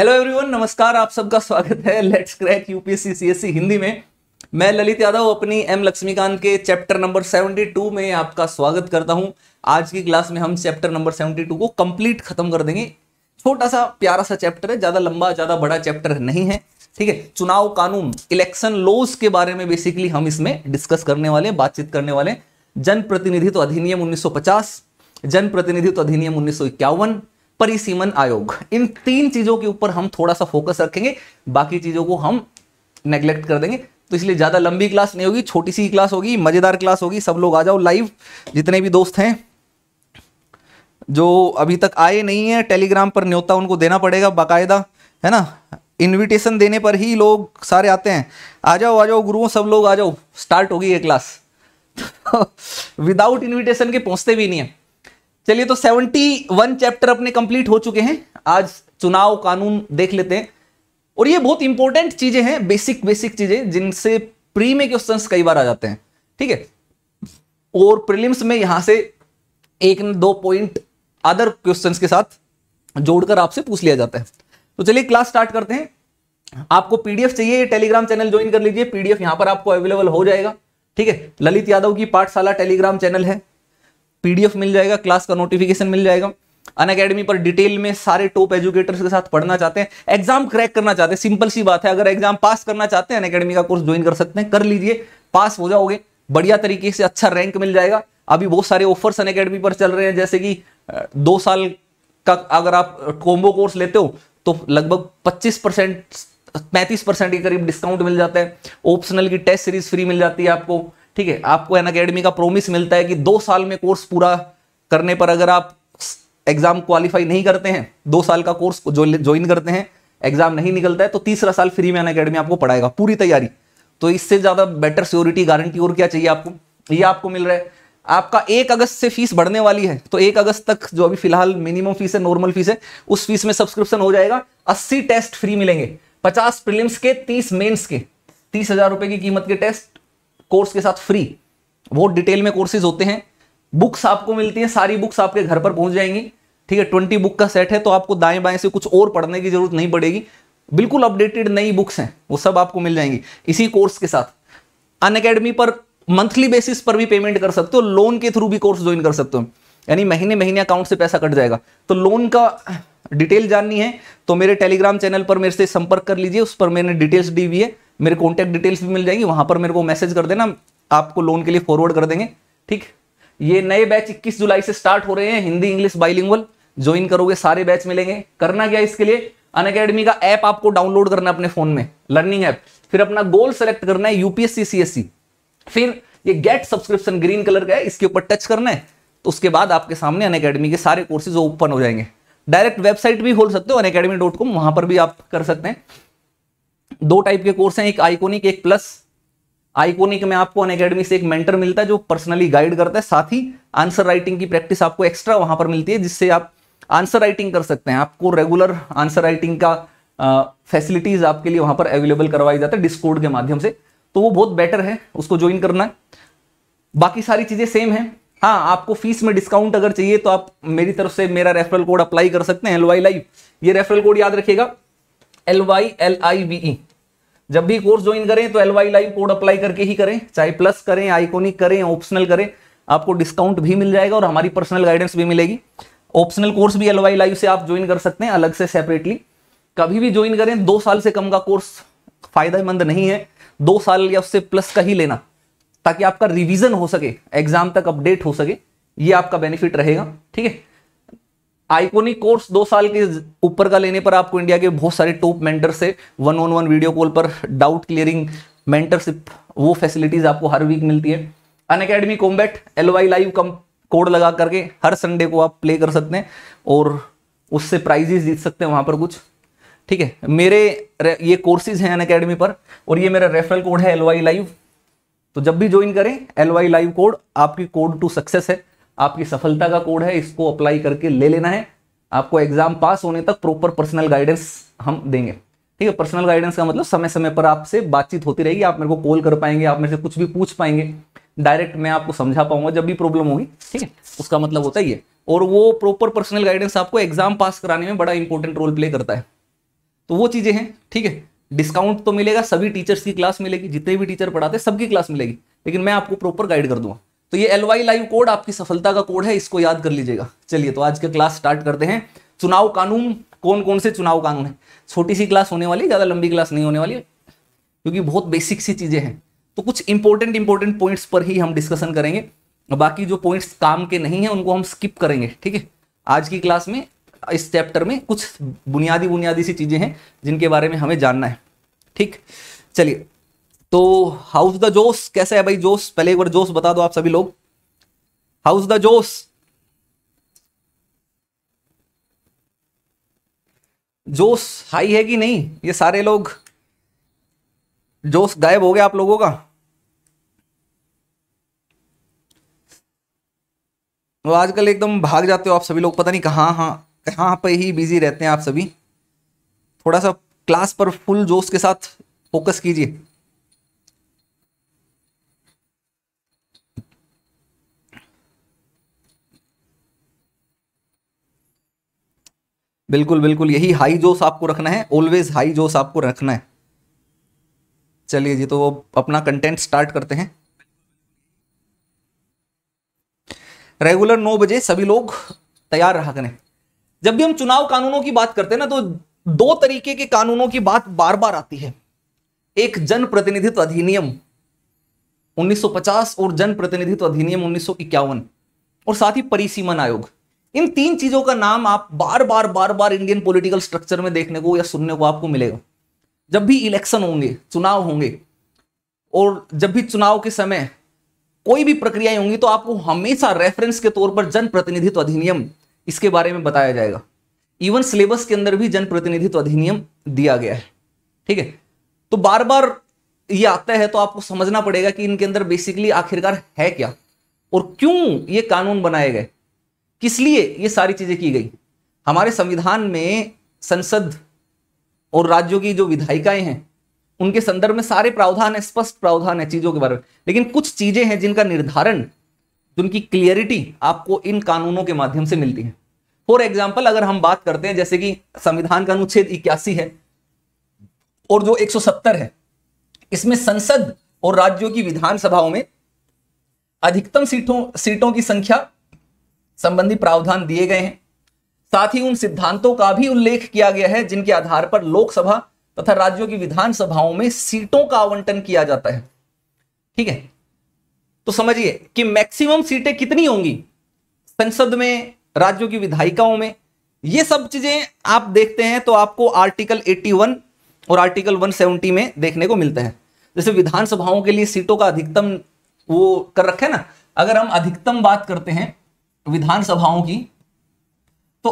Hello everyone नमस्कार आप सबका स्वागत है let's crack UPSC CSC Hindi में मैं ललित यादव अपनी एम लक्ष्मीकांत के चैप्टर नंबर 72 में आपका स्वागत करता हूं आज की क्लास में हम चैप्टर नंबर 72 को कंप्लीट खत्म कर देंगे छोटा सा प्यारा सा चैप्टर है ज़्यादा लंबा ज़्यादा बड़ा चैप्टर नहीं है ठीक है चुनाव कानून इलेक्शन लॉज के बारे में बेसिकली हम इसमें डिस्कस करने वाले बातचीत करने वाले जनप्रतिनिधित्व अधिनियम 1950 जनप्रतिनिधित्व अधिनियम उन्नीस परिसीमन आयोग इन तीन चीजों के ऊपर हम थोड़ा सा फोकस रखेंगे बाकी चीजों को हम नेग्लेक्ट कर देंगे तो इसलिए ज़्यादा लंबी क्लास नहीं होगी छोटी सी क्लास होगी मज़ेदार क्लास होगी सब लोग आ जाओ लाइव जितने भी दोस्त हैं जो अभी तक आए नहीं है टेलीग्राम पर न्योता उनको देना पड़ेगा बाकायदा है ना इनविटेशन देने पर ही लोग सारे आते हैं आ जाओ आ जाओ गुरुओं सब लोग आ जाओ स्टार्ट होगी ये क्लास विदाउट इनविटेशन के पहुंचते भी नहीं है चलिए तो 71 चैप्टर अपने कंप्लीट हो चुके हैं आज चुनाव कानून देख लेते हैं और ये बहुत इंपॉर्टेंट चीजें हैं बेसिक बेसिक चीजें जिनसे प्री में क्वेश्चन कई बार आ जाते हैं ठीक है और प्रिलिम्स में यहां से एक दो पॉइंट अदर क्वेश्चंस के साथ जोड़कर आपसे पूछ लिया जाता है तो चलिए क्लास स्टार्ट करते हैं आपको पीडीएफ चाहिए टेलीग्राम चैनल ज्वाइन कर लीजिए पीडीएफ यहां पर आपको अवेलेबल हो जाएगा ठीक है ललित यादव की पाठशाला टेलीग्राम चैनल है पीडीएफ मिल जाएगा क्लास का नोटिफिकेशन मिल जाएगा अन अकेडमी पर डिटेल में सारे टॉप एजुकेटर्स के साथ पढ़ना चाहते हैं एग्जाम क्रैक करना चाहते हैं सिंपल सी बात है अगर एग्जाम पास करना चाहते हैं अन अकेडमी का कोर्स ज्वाइन कर सकते हैं कर लीजिए पास हो जाओगे बढ़िया तरीके से अच्छा रैंक मिल जाएगा अभी बहुत सारे ऑफर्स अन अकेडमी पर चल रहे हैं जैसे कि दो साल का अगर आप कोम्बो कोर्स लेते हो तो लगभग पच्चीस पैंतीस परसेंट के करीब डिस्काउंट मिल जाता है ऑप्शनल की टेस्ट सीरीज फ्री मिल जाती है आपको ठीक है आपको एन अकेडमी का प्रोमिस मिलता है कि दो साल में कोर्स पूरा करने पर अगर आप एग्जाम क्वालिफाई नहीं करते हैं दो साल का कोर्स ज्वाइन करते हैं एग्जाम नहीं निकलता है तो तीसरा साल फ्री में एन अकेडमी आपको पढ़ाएगा पूरी तैयारी तो इससे ज़्यादा बेटर सिक्योरिटी गारंटी और क्या चाहिए आपको ये आपको मिल रहा है आपका एक अगस्त से फीस बढ़ने वाली है तो एक अगस्त तक जो अभी फिलहाल मिनिमम फीस है नॉर्मल फीस है उस फीस में सब्सक्रिप्शन हो जाएगा अस्सी टेस्ट फ्री मिलेंगे पचास प्रिलिम्स के तीस मेंस के तीस हजार रुपए की कीमत के टेस्ट कोर्स के साथ फ्री बहुत डिटेल में कोर्सेज होते हैं बुक्स आपको मिलती हैं सारी बुक्स आपके घर पर पहुंच जाएंगी ठीक है ट्वेंटी बुक का सेट है तो आपको दाएं बाएं से कुछ और पढ़ने की जरूरत नहीं पड़ेगी बिल्कुल अपडेटेड नई बुक्स हैं वो सब आपको मिल जाएंगी इसी कोर्स के साथ अन अकेडमी पर मंथली बेसिस पर भी पेमेंट कर सकते हो लोन के थ्रू भी कोर्स ज्वाइन कर सकते हो यानी महीने महीने अकाउंट से पैसा कट जाएगा तो लोन का डिटेल जाननी है तो मेरे टेलीग्राम चैनल पर मेरे से संपर्क कर लीजिए उस पर मैंने डिटेल्स दी हुई है मेरे कॉन्टैक्ट डिटेल्स भी मिल जाएंगी वहां पर मेरे को मैसेज कर देना आपको लोन के लिए फॉरवर्ड कर देंगे ठीक ये नए बैच 21 जुलाई से स्टार्ट हो रहे हैं हिंदी इंग्लिश बाइलिंगुअल ज्वाइन करोगे सारे बैच मिलेंगे करना क्या इसके लिए अन अकेडमी का ऐप आपको डाउनलोड करना अपने फोन में लर्निंग ऐप फिर अपना गोल सेलेक्ट करना है यूपीएससी सीएससी फिर ये गेट सब्सक्रिप्शन ग्रीन कलर का है इसके ऊपर टच करना है तो उसके बाद आपके सामने अन अकेडमी के सारे कोर्सेज ओपन हो जाएंगे डायरेक्ट वेबसाइट भी खोल सकते हो अन डॉट कॉम वहां पर भी आप कर सकते हैं दो टाइप के कोर्स हैं एक आइकोनिक एक प्लस आइकोनिक में आपको अन अकेडमी से एक मेंटर मिलता है जो पर्सनली गाइड करता है साथ ही आंसर राइटिंग की प्रैक्टिस आपको एक्स्ट्रा वहां पर मिलती है जिससे आप आंसर राइटिंग कर सकते हैं आपको रेगुलर आंसर राइटिंग का फैसिलिटीज आपके लिए वहां पर अवेलेबल करवाई जाता है डिस्कोड के माध्यम से तो वो बहुत बेटर है उसको ज्वाइन करना बाकी सारी चीज़ें सेम है हाँ आपको फीस में डिस्काउंट अगर चाहिए तो आप मेरी तरफ से मेरा रेफरल कोड अप्लाई कर सकते हैं एलवाई लाइव ये रेफरल कोड याद रखिएगा L Y L I V E जब भी कोर्स ज्वाइन करें तो L Y live code apply करके ही करें चाहे प्लस करें आइकोनिक करें ऑप्शनल करें आपको डिस्काउंट भी मिल जाएगा और हमारी पर्सनल गाइडेंस भी मिलेगी ऑप्शनल कोर्स भी एल वाई लाइव से आप ज्वाइन कर सकते हैं अलग से सेपरेटली कभी भी ज्वाइन करें दो साल से कम का कोर्स फायदेमंद नहीं है दो साल या उससे प्लस का ही लेना ताकि आपका रिवीजन हो सके एग्जाम तक अपडेट हो सके ये आपका बेनिफिट रहेगा ठीक है आइकोनिक कोर्स दो साल के ऊपर का लेने पर आपको इंडिया के बहुत सारे टॉप मेंटर से one on one video call पर डाउट क्लियरिंग मेंटरशिप वो फैसिलिटीज आपको हर वीक मिलती है Unacademy combat L Y live कम कोड लगा करके हर संडे को आप प्ले कर सकते हैं और उससे प्राइजेस जीत सकते हैं वहां पर कुछ ठीक है मेरे ये कोर्सेज हैं अन अकेडमी पर और ये मेरा रेफरल कोड है एल लाइव तो जब भी ज्वाइन करें एल लाइव कोड आपकी कोड टू सक्सेस है आपकी सफलता का कोड है इसको अप्लाई करके ले लेना है आपको एग्जाम पास होने तक प्रॉपर पर्सनल गाइडेंस हम देंगे ठीक है पर्सनल गाइडेंस का मतलब समय समय पर आपसे बातचीत होती रहेगी आप मेरे को कॉल कर पाएंगे आप मेरे से कुछ भी पूछ पाएंगे डायरेक्ट मैं आपको समझा पाऊंगा जब भी प्रॉब्लम होगी ठीक है उसका मतलब होता ही है और वो प्रॉपर पर्सनल गाइडेंस आपको एग्जाम पास कराने में बड़ा इंपॉर्टेंट रोल प्ले करता है तो वो चीज़ें हैं ठीक है डिस्काउंट तो मिलेगा सभी टीचर्स की क्लास मिलेगी जितने भी टीचर पढ़ाते सबकी क्लास मिलेगी लेकिन मैं आपको प्रॉपर गाइड कर दूंगा तो ये एल लाइव कोड आपकी सफलता का कोड है इसको याद कर लीजिएगा चलिए तो आज का क्लास स्टार्ट करते हैं चुनाव कानून कौन कौन से चुनाव कानून है छोटी सी क्लास होने वाली ज़्यादा लंबी क्लास नहीं होने वाली क्योंकि बहुत बेसिक सी चीज़ें हैं तो कुछ इंपॉर्टेंट इंपॉर्टेंट पॉइंट्स पर ही हम डिस्कशन करेंगे बाकी जो पॉइंट्स काम के नहीं है उनको हम स्किप करेंगे ठीक है आज की क्लास में इस चैप्टर में कुछ बुनियादी बुनियादी सी चीज़ें हैं जिनके बारे में हमें जानना है ठीक चलिए तो हाउस द जोश कैसे है भाई जोश पहले एक बार जोश बता दो आप सभी लोग हाउस द जोश जोश हाई है कि नहीं ये सारे लोग जोश गायब हो गया आप लोगों का तो आजकल एकदम भाग जाते हो आप सभी लोग पता नहीं कहाँ हाँ कहाँ पे ही बिजी रहते हैं आप सभी थोड़ा सा क्लास पर फुल जोश के साथ फोकस कीजिए बिल्कुल बिल्कुल यही हाई जोश आपको रखना है ऑलवेज हाई जोश आपको रखना है चलिए जी तो अपना कंटेंट स्टार्ट करते हैं रेगुलर नौ बजे सभी लोग तैयार रहा करें जब भी हम चुनाव कानूनों की बात करते हैं ना तो दो तरीके के कानूनों की बात बार बार आती है एक जन प्रतिनिधित्व अधिनियम 1950 और जन प्रतिनिधित्व अधिनियम उन्नीस और साथ ही परिसीमन आयोग इन तीन चीजों का नाम आप बार बार बार बार इंडियन पॉलिटिकल स्ट्रक्चर में देखने को या सुनने को आपको मिलेगा जब भी इलेक्शन होंगे चुनाव होंगे और जब भी चुनाव के समय कोई भी प्रक्रियाएं होंगी तो आपको हमेशा रेफरेंस के तौर पर जनप्रतिनिधित्व अधिनियम इसके बारे में बताया जाएगा इवन सिलेबस के अंदर भी जनप्रतिनिधित्व अधिनियम दिया गया है ठीक है तो बार बार ये आता है तो आपको समझना पड़ेगा कि इनके अंदर बेसिकली आखिरकार है क्या और क्यों ये कानून बनाए गए किस लिए ये सारी चीज़ें की गई हमारे संविधान में संसद और राज्यों की जो विधायिकाएं हैं उनके संदर्भ में सारे प्रावधान है स्पष्ट प्रावधान है चीज़ों के बारे में लेकिन कुछ चीज़ें हैं जिनका निर्धारण जिनकी क्लियरिटी आपको इन कानूनों के माध्यम से मिलती है फॉर एग्जाम्पल अगर हम बात करते हैं जैसे कि संविधान का अनुच्छेद इक्यासी है और जो 170 है इसमें संसद और राज्यों की विधानसभाओं में अधिकतम सीटों सीटों की संख्या संबंधी प्रावधान दिए गए हैं साथ ही उन सिद्धांतों का भी उल्लेख किया गया है जिनके आधार पर लोकसभा तथा राज्यों की विधानसभाओं में सीटों का आवंटन किया जाता है ठीक है तो समझिए कि मैक्सिमम सीटें कितनी होंगी संसद में राज्यों की विधायिकाओं में ये सब चीजें आप देखते हैं तो आपको आर्टिकल 81 और आर्टिकल 170 में देखने को मिलते हैं जैसे विधानसभाओं के लिए सीटों का अधिकतम वो कर रखे ना अगर हम अधिकतम बात करते हैं विधानसभाओं की तो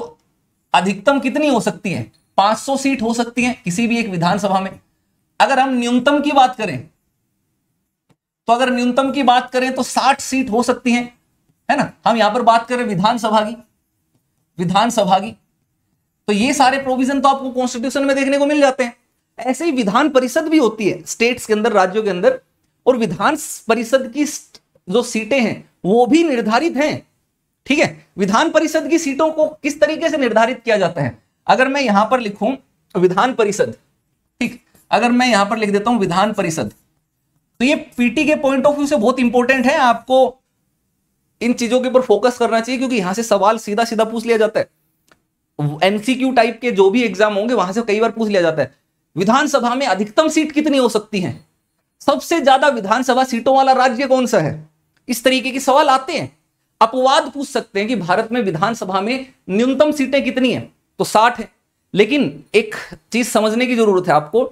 अधिकतम कितनी हो सकती है 500 सीट हो सकती है किसी भी एक विधानसभा में अगर हम न्यूनतम की बात करें तो अगर न्यूनतम की बात करें तो 60 सीट हो सकती है है ना हम यहां पर बात करें विधानसभा की विधानसभा की तो ये सारे प्रोविजन तो आपको कॉन्स्टिट्यूशन में देखने को मिल जाते हैं ऐसे ही विधान परिषद भी होती है स्टेट्स के अंदर राज्यों के अंदर और विधान परिषद की जो सीटें हैं वो भी निर्धारित हैं ठीक है विधान परिषद की सीटों को किस तरीके से निर्धारित किया जाता है अगर मैं यहां पर लिखूं विधान परिषद ठीक अगर मैं यहां पर लिख देता हूं विधान परिषद तो ये पीटी के पॉइंट ऑफ व्यू से बहुत इंपॉर्टेंट है आपको इन चीजों के ऊपर फोकस करना चाहिए क्योंकि यहां से सवाल सीधा सीधा पूछ लिया जाता है एनसीक्यू टाइप के जो भी एग्जाम होंगे वहां से कई बार पूछ लिया जाता है विधानसभा में अधिकतम सीट कितनी हो सकती है सबसे ज्यादा विधानसभा सीटों वाला राज्य कौन सा है इस तरीके के सवाल आते हैं अपवाद पूछ सकते हैं कि भारत में विधानसभा में न्यूनतम सीटें कितनी है तो साठ है लेकिन एक चीज समझने की जरूरत है आपको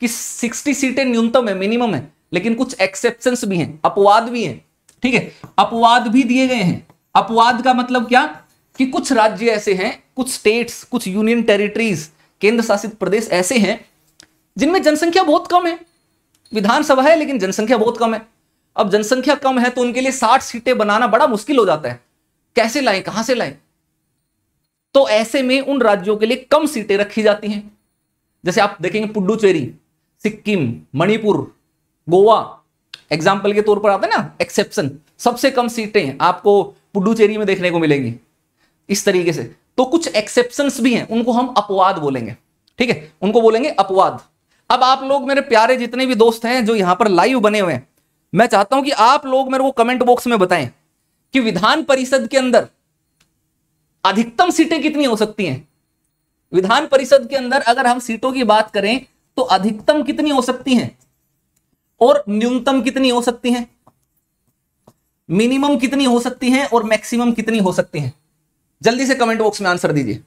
कि सिक्सटी सीटें न्यूनतम है मिनिमम है लेकिन कुछ एक्सेप्शन भी हैं अपवाद भी हैं ठीक है अपवाद भी दिए गए हैं अपवाद का मतलब क्या कि कुछ राज्य ऐसे हैं कुछ स्टेट्स कुछ यूनियन टेरिटरीज केंद्र शासित प्रदेश ऐसे हैं जिनमें जनसंख्या बहुत कम है विधानसभा है लेकिन जनसंख्या बहुत कम है अब जनसंख्या कम है तो उनके लिए साठ सीटें बनाना बड़ा मुश्किल हो जाता है कैसे लाएं कहां से लाएं तो ऐसे में उन राज्यों के लिए कम सीटें रखी जाती हैं जैसे आप देखेंगे पुडुचेरी सिक्किम मणिपुर गोवा एग्जाम्पल के तौर पर आता है ना एक्सेप्शन सबसे कम सीटें आपको पुडुचेरी में देखने को मिलेंगी इस तरीके से तो कुछ एक्सेप्शन भी हैं उनको हम अपवाद बोलेंगे ठीक है उनको बोलेंगे अपवाद अब आप लोग मेरे प्यारे जितने भी दोस्त हैं जो यहां पर लाइव बने हुए हैं मैं चाहता हूं कि आप लोग मेरे को कमेंट बॉक्स में बताएं कि विधान परिषद के अंदर अधिकतम सीटें कितनी हो सकती हैं विधान परिषद के अंदर अगर हम सीटों की बात करें तो अधिकतम कितनी हो सकती हैं और न्यूनतम कितनी हो सकती हैं मिनिमम कितनी हो सकती हैं और मैक्सिमम कितनी हो सकती हैं जल्दी से कमेंट बॉक्स में आंसर दीजिए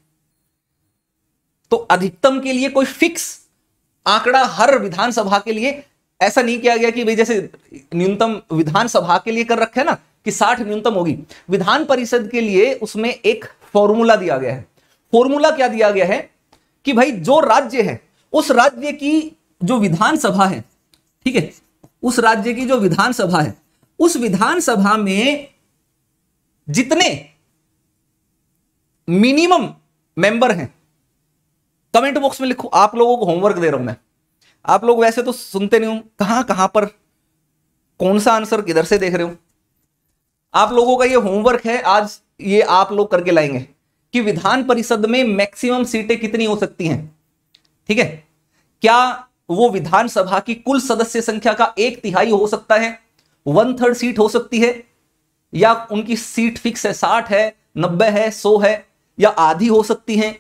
तो अधिकतम के लिए कोई फिक्स आंकड़ा हर विधानसभा के लिए ऐसा नहीं किया गया कि भाई जैसे न्यूनतम विधानसभा के लिए कर रखे है ना कि साठ न्यूनतम होगी विधान परिषद के लिए उसमें एक फॉर्मूला दिया गया है फॉर्मूला क्या दिया गया है कि भाई जो राज्य है उस राज्य की जो विधानसभा है ठीक है उस राज्य की जो विधानसभा है उस विधानसभा में जितने मिनिमम मेंबर हैं कमेंट बॉक्स में लिखो आप लोगों को होमवर्क दे रहा हूं मैं आप लोग वैसे तो सुनते नहीं हो कहां कहां पर कौन सा आंसर किधर से देख रहे हो आप लोगों का ये होमवर्क है आज ये आप लोग करके लाएंगे कि विधान परिषद में मैक्सिमम सीटें कितनी हो सकती हैं ठीक है क्या वो विधानसभा की कुल सदस्य संख्या का एक तिहाई हो सकता है वन थर्ड सीट हो सकती है या उनकी सीट फिक्स है साठ है नब्बे है सौ है या आधी हो सकती है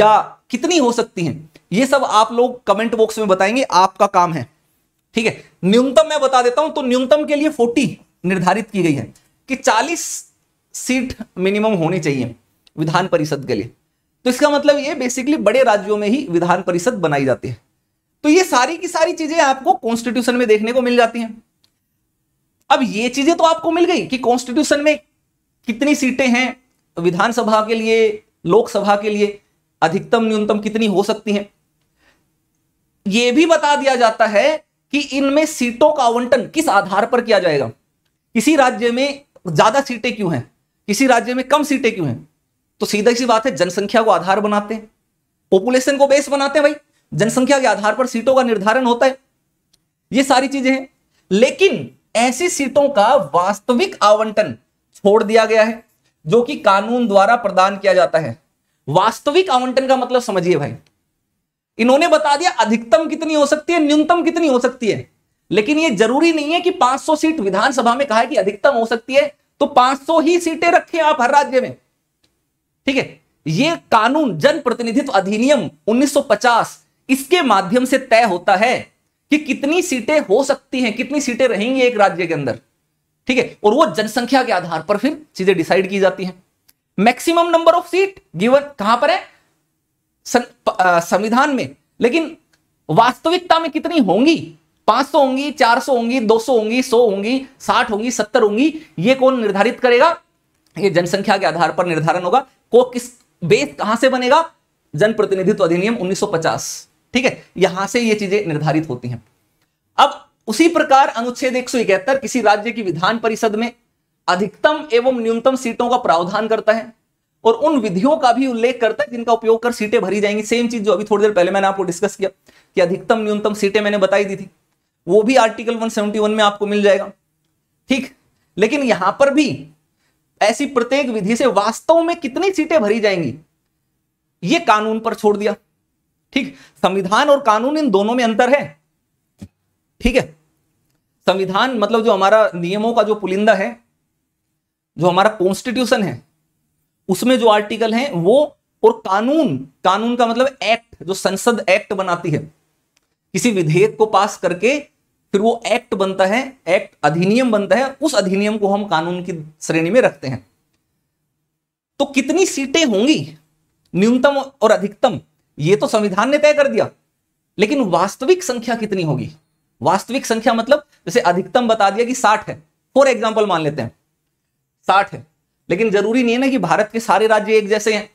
या कितनी हो सकती हैं ये सब आप लोग कमेंट बॉक्स में बताएंगे आपका काम है ठीक है न्यूनतम मैं बता देता हूं तो न्यूनतम के लिए फोर्टी निर्धारित की गई है कि चालीस सीट मिनिमम होनी चाहिए विधान परिषद के लिए तो इसका मतलब ये बेसिकली बड़े राज्यों में ही विधान परिषद बनाई जाती है तो ये सारी की सारी चीजें आपको कॉन्स्टिट्यूशन में देखने को मिल जाती हैं अब ये चीजें तो आपको मिल गई कि कॉन्स्टिट्यूशन में कितनी सीटें हैं विधानसभा के लिए लोकसभा के लिए अधिकतम न्यूनतम कितनी हो सकती हैं यह भी बता दिया जाता है कि इनमें सीटों का आवंटन किस आधार पर किया जाएगा किसी राज्य में ज्यादा सीटें क्यों हैं किसी राज्य में कम सीटें क्यों हैं तो सीधा सी बात है जनसंख्या को आधार बनाते हैं पॉपुलेशन को बेस बनाते हैं भाई जनसंख्या के आधार पर सीटों का निर्धारण होता है ये सारी चीजें हैं लेकिन ऐसी सीटों का वास्तविक आवंटन छोड़ दिया गया है जो कि कानून द्वारा प्रदान किया जाता है वास्तविक आवंटन का मतलब समझिए भाई इन्होंने बता दिया अधिकतम कितनी हो सकती है न्यूनतम कितनी हो सकती है लेकिन ये जरूरी नहीं है कि 500 सीट विधानसभा में कहा है कि अधिकतम हो सकती है तो 500 ही सीटें रखें आप हर राज्य में ठीक है ये कानून जन प्रतिनिधित्व अधिनियम 1950 इसके माध्यम से तय होता है कि कितनी सीटें हो सकती हैं कितनी सीटें रहेंगी एक राज्य के अंदर ठीक है और वो जनसंख्या के आधार पर फिर चीजें डिसाइड की जाती हैं maximum number of seat given कहां पर है संविधान में लेकिन वास्तविकता में कितनी होंगी 500 होंगी 400 होंगी 200 होंगी 100 होंगी 60 होंगी 70 होंगी ये कौन निर्धारित करेगा ये जनसंख्या के आधार पर निर्धारण होगा को किस बेस कहां से बनेगा जनप्रतिनिधित्व अधिनियम 1950 ठीक है यहां से ये चीजें निर्धारित होती हैं अब उसी प्रकार अनुच्छेद एक किसी राज्य की विधान परिषद में अधिकतम एवं न्यूनतम सीटों का प्रावधान करता है और उन विधियों का भी उल्लेख करता है जिनका उपयोग कर सीटें भरी जाएंगी सेम चीज जो अभी थोड़ी देर पहले मैंने आपको डिस्कस किया कि अधिकतम न्यूनतम सीटें मैंने बताई दी थी वो भी आर्टिकल 171 में आपको मिल जाएगा ठीक लेकिन यहां पर भी ऐसी प्रत्येक विधि से वास्तव में कितनी सीटें भरी जाएंगी ये कानून पर छोड़ दिया ठीक संविधान और कानून इन दोनों में अंतर है ठीक है संविधान मतलब जो हमारा नियमों का जो पुलिंदा है जो हमारा कॉन्स्टिट्यूशन है उसमें जो आर्टिकल हैं वो और कानून कानून का मतलब एक्ट जो संसद एक्ट बनाती है किसी विधेयक को पास करके फिर वो एक्ट बनता है एक्ट अधिनियम बनता है उस अधिनियम को हम कानून की श्रेणी में रखते हैं तो कितनी सीटें होंगी न्यूनतम और अधिकतम ये तो संविधान ने तय कर दिया लेकिन वास्तविक संख्या कितनी होगी वास्तविक संख्या मतलब जैसे अधिकतम बता दिया कि साठ है फॉर एग्जाम्पल मान लेते हैं साठ है लेकिन जरूरी नहीं है ना कि भारत के सारे राज्य एक जैसे हैं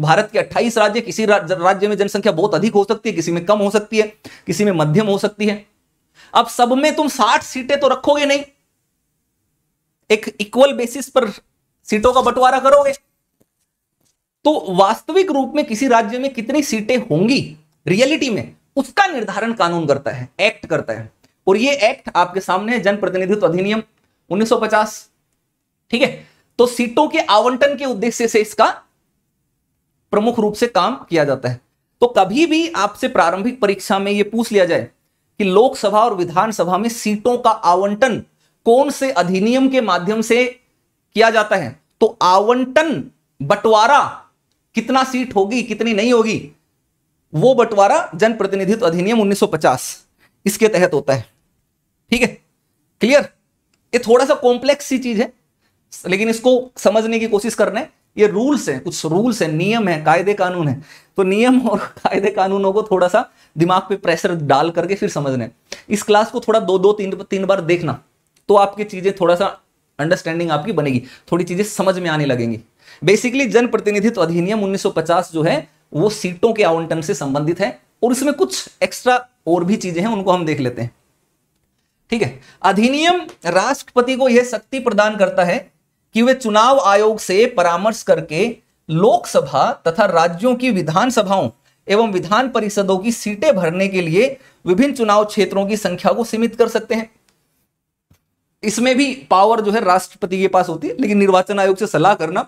भारत के 28 राज्य किसी राज्य में जनसंख्या बहुत अधिक हो सकती है किसी में कम हो सकती है किसी में मध्यम हो सकती है अब सब में तुम 60 सीटें तो रखोगे नहीं एक इक्वल बेसिस पर सीटों का बंटवारा करोगे तो वास्तविक रूप में किसी राज्य में कितनी सीटें होंगी रियलिटी में उसका निर्धारण कानून करता है एक्ट करता है और ये एक्ट आपके सामने है जनप्रतिनिधित्व अधिनियम 1950 ठीक है तो सीटों के आवंटन के उद्देश्य से इसका प्रमुख रूप से काम किया जाता है तो कभी भी आपसे प्रारंभिक परीक्षा में यह पूछ लिया जाए कि लोकसभा और विधानसभा में सीटों का आवंटन कौन से अधिनियम के माध्यम से किया जाता है तो आवंटन बंटवारा कितना सीट होगी कितनी नहीं होगी वो बंटवारा जनप्रतिनिधित्व अधिनियम 1950 इसके तहत होता है ठीक है क्लियर ये थोड़ा सा कॉम्प्लेक्स सी चीज है लेकिन इसको समझने की कोशिश कर रहे हैं ये रूल्स हैं कुछ रूल्स हैं नियम है कायदे कानून है तो नियम और कायदे कानूनों को थोड़ा सा दिमाग पे प्रेशर डाल करके फिर समझना है इस क्लास को थोड़ा दो दो तीन तीन बार देखना तो आपकी चीज़ें थोड़ा सा अंडरस्टैंडिंग आपकी बनेगी थोड़ी चीज़ें समझ में आने लगेंगी बेसिकली जनप्रतिनिधित्व तो अधिनियम 1950 जो है वो सीटों के आवंटन से संबंधित है और इसमें कुछ एक्स्ट्रा और भी चीज़ें हैं उनको हम देख लेते हैं ठीक है अधिनियम राष्ट्रपति को यह शक्ति प्रदान करता है कि वे चुनाव आयोग से परामर्श करके लोकसभा तथा राज्यों की विधानसभाओं एवं विधान परिषदों की सीटें भरने के लिए विभिन्न चुनाव क्षेत्रों की संख्या को सीमित कर सकते हैं इसमें भी पावर जो है राष्ट्रपति के पास होती है लेकिन निर्वाचन आयोग से सलाह करना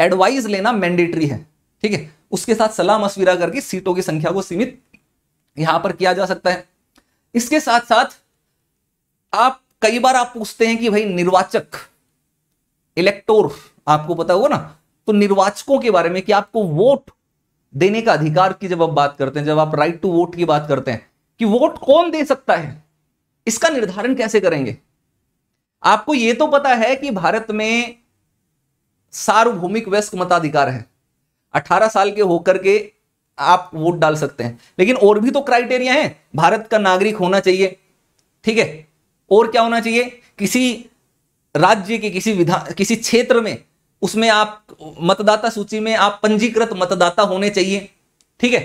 एडवाइस लेना मैंडेटरी है ठीक है उसके साथ सलाह मशविरा करके सीटों की संख्या को सीमित यहां पर किया जा सकता है इसके साथ साथ आप कई बार आप पूछते हैं कि भाई निर्वाचक इलेक्टोर आपको पता होगा ना तो निर्वाचकों के बारे में कि आपको वोट देने का अधिकार की जब आप बात करते हैं जब आप राइट टू वोट की बात करते हैं कि वोट कौन दे सकता है इसका निर्धारण कैसे करेंगे आपको यह तो पता है कि भारत में सार्वभौमिक वयस्क मताधिकार है 18 साल के होकर के आप वोट डाल सकते हैं लेकिन और भी तो क्राइटेरिया है भारत का नागरिक होना चाहिए ठीक है और क्या होना चाहिए किसी राज्य के किसी विधान किसी क्षेत्र में उसमें आप मतदाता सूची में आप पंजीकृत मतदाता होने चाहिए ठीक है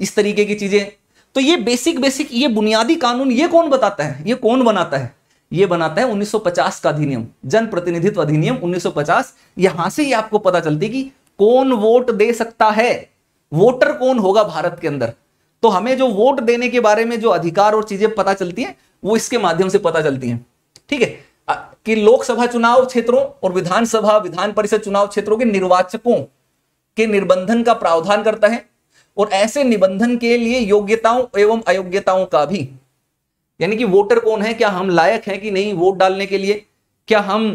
इस तरीके की चीजें तो ये बेसिक बेसिक ये बुनियादी कानून ये कौन बताता है ये कौन बनाता है ये बनाता है 1950 का अधिनियम जनप्रतिनिधित्व अधिनियम 1950 यहां से ही आपको पता चलती कि कौन वोट दे सकता है वोटर कौन होगा भारत के अंदर तो हमें जो वोट देने के बारे में जो अधिकार और चीजें पता चलती हैं वो इसके माध्यम से पता चलती हैं ठीक है कि लोकसभा चुनाव क्षेत्रों और विधानसभा विधान परिषद चुनाव क्षेत्रों के निर्वाचकों के निर्बंधन का प्रावधान करता है और ऐसे निबंधन के लिए योग्यताओं एवं अयोग्यताओं का भी यानी कि वोटर कौन है क्या हम लायक हैं कि नहीं वोट डालने के लिए क्या हम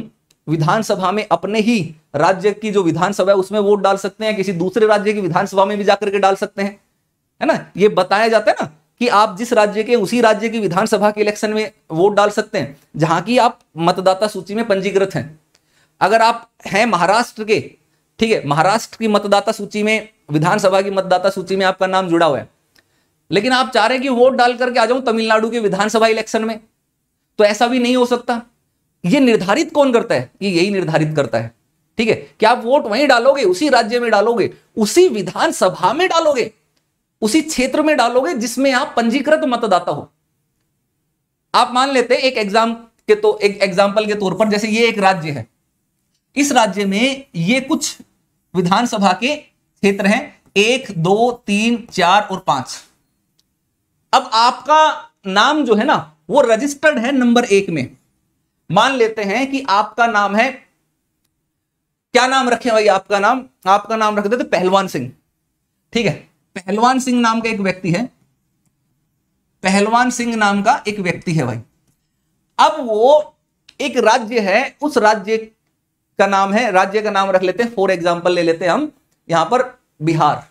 विधानसभा में अपने ही राज्य की जो विधानसभा है उसमें वोट डाल सकते हैं किसी दूसरे राज्य की विधानसभा में भी जाकर के डाल सकते हैं है ना ये बताया जाता है ना कि आप जिस राज्य के उसी राज्य की विधानसभा के इलेक्शन में वोट डाल सकते हैं जहां की आप मतदाता सूची में पंजीकृत हैं अगर आप हैं महाराष्ट्र के ठीक है महाराष्ट्र की मतदाता सूची में विधानसभा की मतदाता सूची में आपका नाम जुड़ा हुआ है लेकिन आप चाह रहे हैं कि वोट डाल करके आ जाऊं तमिलनाडु के विधानसभा इलेक्शन में तो ऐसा भी नहीं हो सकता ये निर्धारित कौन करता है ये यही निर्धारित करता है ठीक है कि आप वोट वहीं डालोगे उसी राज्य में डालोगे उसी विधानसभा में डालोगे उसी क्षेत्र में डालोगे जिसमें आप पंजीकृत मतदाता हो आप मान लेते एक एग्जाम के तो एक एग्जाम्पल के तौर पर जैसे ये एक राज्य है इस राज्य में ये कुछ विधानसभा के क्षेत्र हैं एक दो तीन चार और पांच अब आपका नाम जो है ना वो रजिस्टर्ड है नंबर एक में मान लेते हैं कि आपका नाम है क्या नाम रखें भाई आपका नाम आपका नाम रख देते पहलवान सिंह ठीक है पहलवान सिंह नाम का एक व्यक्ति है पहलवान सिंह नाम का एक व्यक्ति है भाई अब वो एक राज्य है उस राज्य का नाम है राज्य का नाम रख लेते हैं फॉर एग्जाम्पल ले लेते हैं हम यहां पर बिहार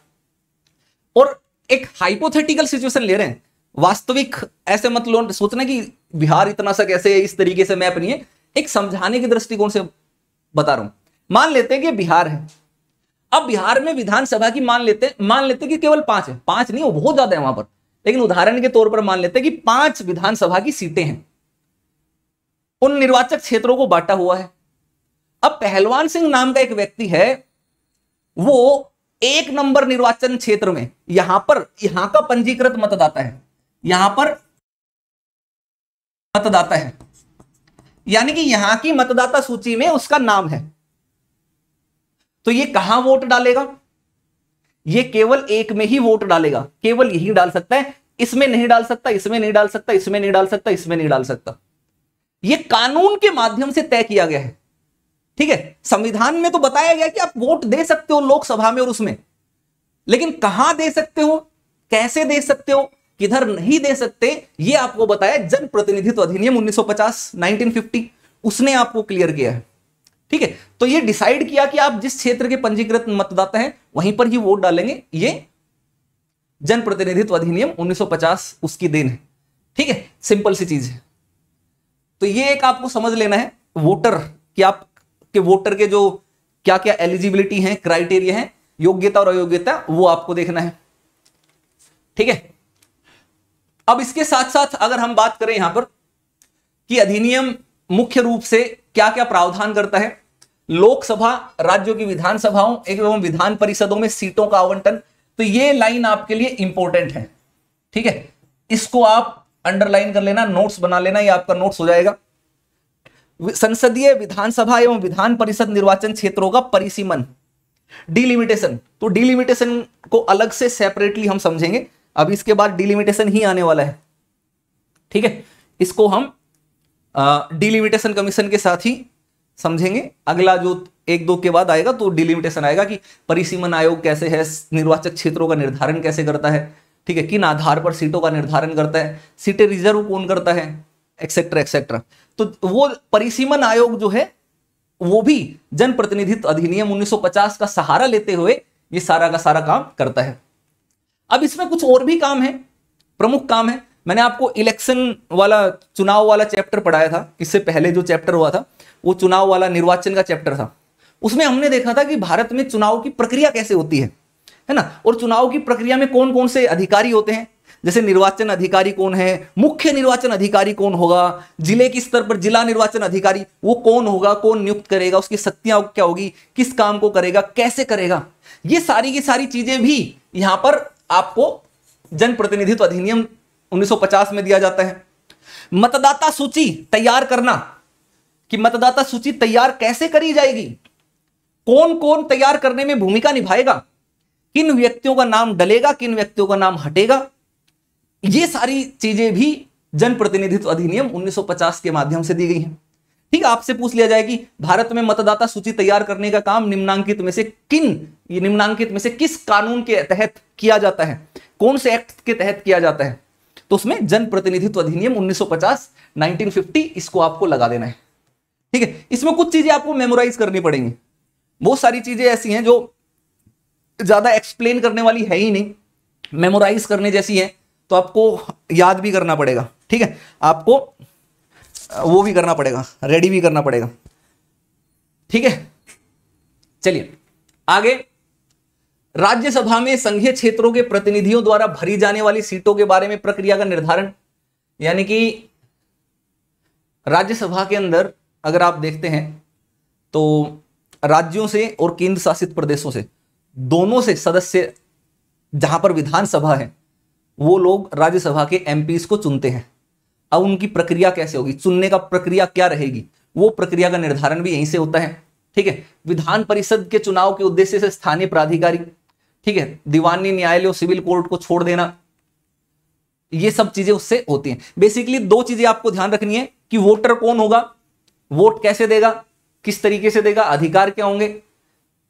और एक हाइपोथेटिकल सिचुएशन ले रहे हैं वास्तविक ऐसे मत लो सोचना कि बिहार इतना सा कैसे इस तरीके से मैप नहीं है एक समझाने के दृष्टिकोण से बता रहा हूं मान लेते हैं कि बिहार है अब बिहार में विधानसभा की मान लेते मान लेते कि केवल पांच है पांच नहीं वो बहुत ज्यादा है वहां पर लेकिन उदाहरण के तौर पर मान लेते हैं कि पांच विधानसभा की सीटें हैं उन निर्वाचक क्षेत्रों को बांटा हुआ है अब पहलवान सिंह नाम का एक व्यक्ति है वो एक नंबर निर्वाचन क्षेत्र में यहां पर यहां का पंजीकृत मतदाता है यहां पर मतदाता है यानी कि यहां की मतदाता सूची में उसका नाम है तो ये कहां वोट डालेगा ये केवल एक में ही वोट डालेगा केवल यही डाल सकता है इसमें नहीं डाल सकता इसमें नहीं डाल सकता इसमें नहीं डाल सकता इसमें नहीं डाल सकता ये कानून के माध्यम से तय किया गया है ठीक है संविधान में तो बताया गया कि आप वोट दे सकते हो लोकसभा में और उसमें लेकिन कहां दे सकते हो कैसे दे सकते हो किधर नहीं दे सकते ये आपको बताया जनप्रतिनिधित्व अधिनियम 1950 1950 उसने आपको क्लियर किया है ठीक है तो ये डिसाइड किया कि आप जिस क्षेत्र के पंजीकृत मतदाता हैं वहीं पर ही वोट डालेंगे ये जनप्रतिनिधित्व अधिनियम 1950 उसकी देन है ठीक है सिंपल सी चीज है तो ये एक आपको समझ लेना है वोटर कि आप के वोटर के जो क्या क्या एलिजिबिलिटी है क्राइटेरिया है योग्यता और अयोग्यता वो आपको देखना है ठीक है अब इसके साथ साथ अगर हम बात करें यहां पर कि अधिनियम मुख्य रूप से क्या क्या प्रावधान करता है लोकसभा राज्यों की विधानसभाओं एवं विधान परिषदों में सीटों का आवंटन तो ये लाइन आपके लिए इंपॉर्टेंट है ठीक है इसको आप अंडरलाइन कर लेना नोट्स बना लेना ये आपका नोट्स हो जाएगा संसदीय विधानसभा एवं विधान परिषद निर्वाचन क्षेत्रों का परिसीमन डिलिमिटेशन तो डिलिमिटेशन को अलग से सेपरेटली हम समझेंगे अब इसके बाद डिलिमिटेशन ही आने वाला है ठीक है इसको हम डिलिमिटेशन कमीशन के साथ ही समझेंगे अगला जो एक दो के बाद आएगा तो डिलिमिटेशन आएगा कि परिसीमन आयोग कैसे है निर्वाचक क्षेत्रों का निर्धारण कैसे करता है ठीक है किन आधार पर सीटों का निर्धारण करता है सीटें रिजर्व कौन करता है एक्सेट्रा एक्सेट्रा तो वो परिसीमन आयोग जो है वो भी जनप्रतिनिधित्व अधिनियम 1950 का सहारा लेते हुए ये सारा का सारा काम करता है अब इसमें कुछ और भी काम है प्रमुख काम है मैंने आपको इलेक्शन वाला चुनाव वाला चैप्टर पढ़ाया था इससे पहले जो चैप्टर हुआ था वो चुनाव वाला निर्वाचन का चैप्टर था उसमें हमने देखा था कि भारत में चुनाव की प्रक्रिया कैसे होती है है ना और चुनाव की प्रक्रिया में कौन कौन से अधिकारी होते हैं जैसे निर्वाचन अधिकारी कौन है मुख्य निर्वाचन अधिकारी कौन होगा जिले के स्तर पर जिला निर्वाचन अधिकारी वो कौन होगा कौन नियुक्त करेगा उसकी शक्तियां क्या होगी किस काम को करेगा कैसे करेगा ये सारी की सारी चीजें भी यहां पर आपको जनप्रतिनिधित्व अधिनियम 1950 में दिया जाता है मतदाता सूची तैयार करना कि मतदाता सूची तैयार कैसे करी जाएगी कौन कौन तैयार करने में भूमिका निभाएगा किन व्यक्तियों का नाम डलेगा किन व्यक्तियों का नाम हटेगा ये सारी चीजें भी जनप्रतिनिधित्व अधिनियम 1950 के माध्यम से दी गई हैं ठीक है आपसे पूछ लिया जाएगी भारत में मतदाता सूची तैयार करने का काम निम्नांकित में से किन निम्नांकित में से किस कानून के तहत किया जाता है कौन से एक्ट के तहत किया जाता है तो उसमें जनप्रतिनिधित्व अधिनियम 1950 1950 इसको आपको लगा देना है ठीक है इसमें कुछ चीजें आपको मेमोराइज करनी पड़ेंगी बहुत सारी चीजें ऐसी हैं जो ज्यादा एक्सप्लेन करने वाली है ही नहीं मेमोराइज करने जैसी है तो आपको याद भी करना पड़ेगा ठीक है आपको वो भी करना पड़ेगा रेडी भी करना पड़ेगा ठीक है चलिए आगे राज्यसभा में संघीय क्षेत्रों के प्रतिनिधियों द्वारा भरी जाने वाली सीटों के बारे में प्रक्रिया का निर्धारण यानी कि राज्यसभा के अंदर अगर आप देखते हैं तो राज्यों से और केंद्र शासित प्रदेशों से दोनों से सदस्य जहां पर विधानसभा है वो लोग राज्यसभा के एम को चुनते हैं अब उनकी प्रक्रिया कैसे होगी चुनने का प्रक्रिया क्या रहेगी वो प्रक्रिया का निर्धारण भी यहीं से होता है ठीक है विधान परिषद के चुनाव के उद्देश्य से स्थानीय प्राधिकारी ठीक है दीवानी न्यायालय और सिविल कोर्ट को छोड़ देना ये सब चीजें उससे होती हैं बेसिकली दो चीजें आपको ध्यान रखनी है कि वोटर कौन होगा वोट कैसे देगा किस तरीके से देगा अधिकार क्या होंगे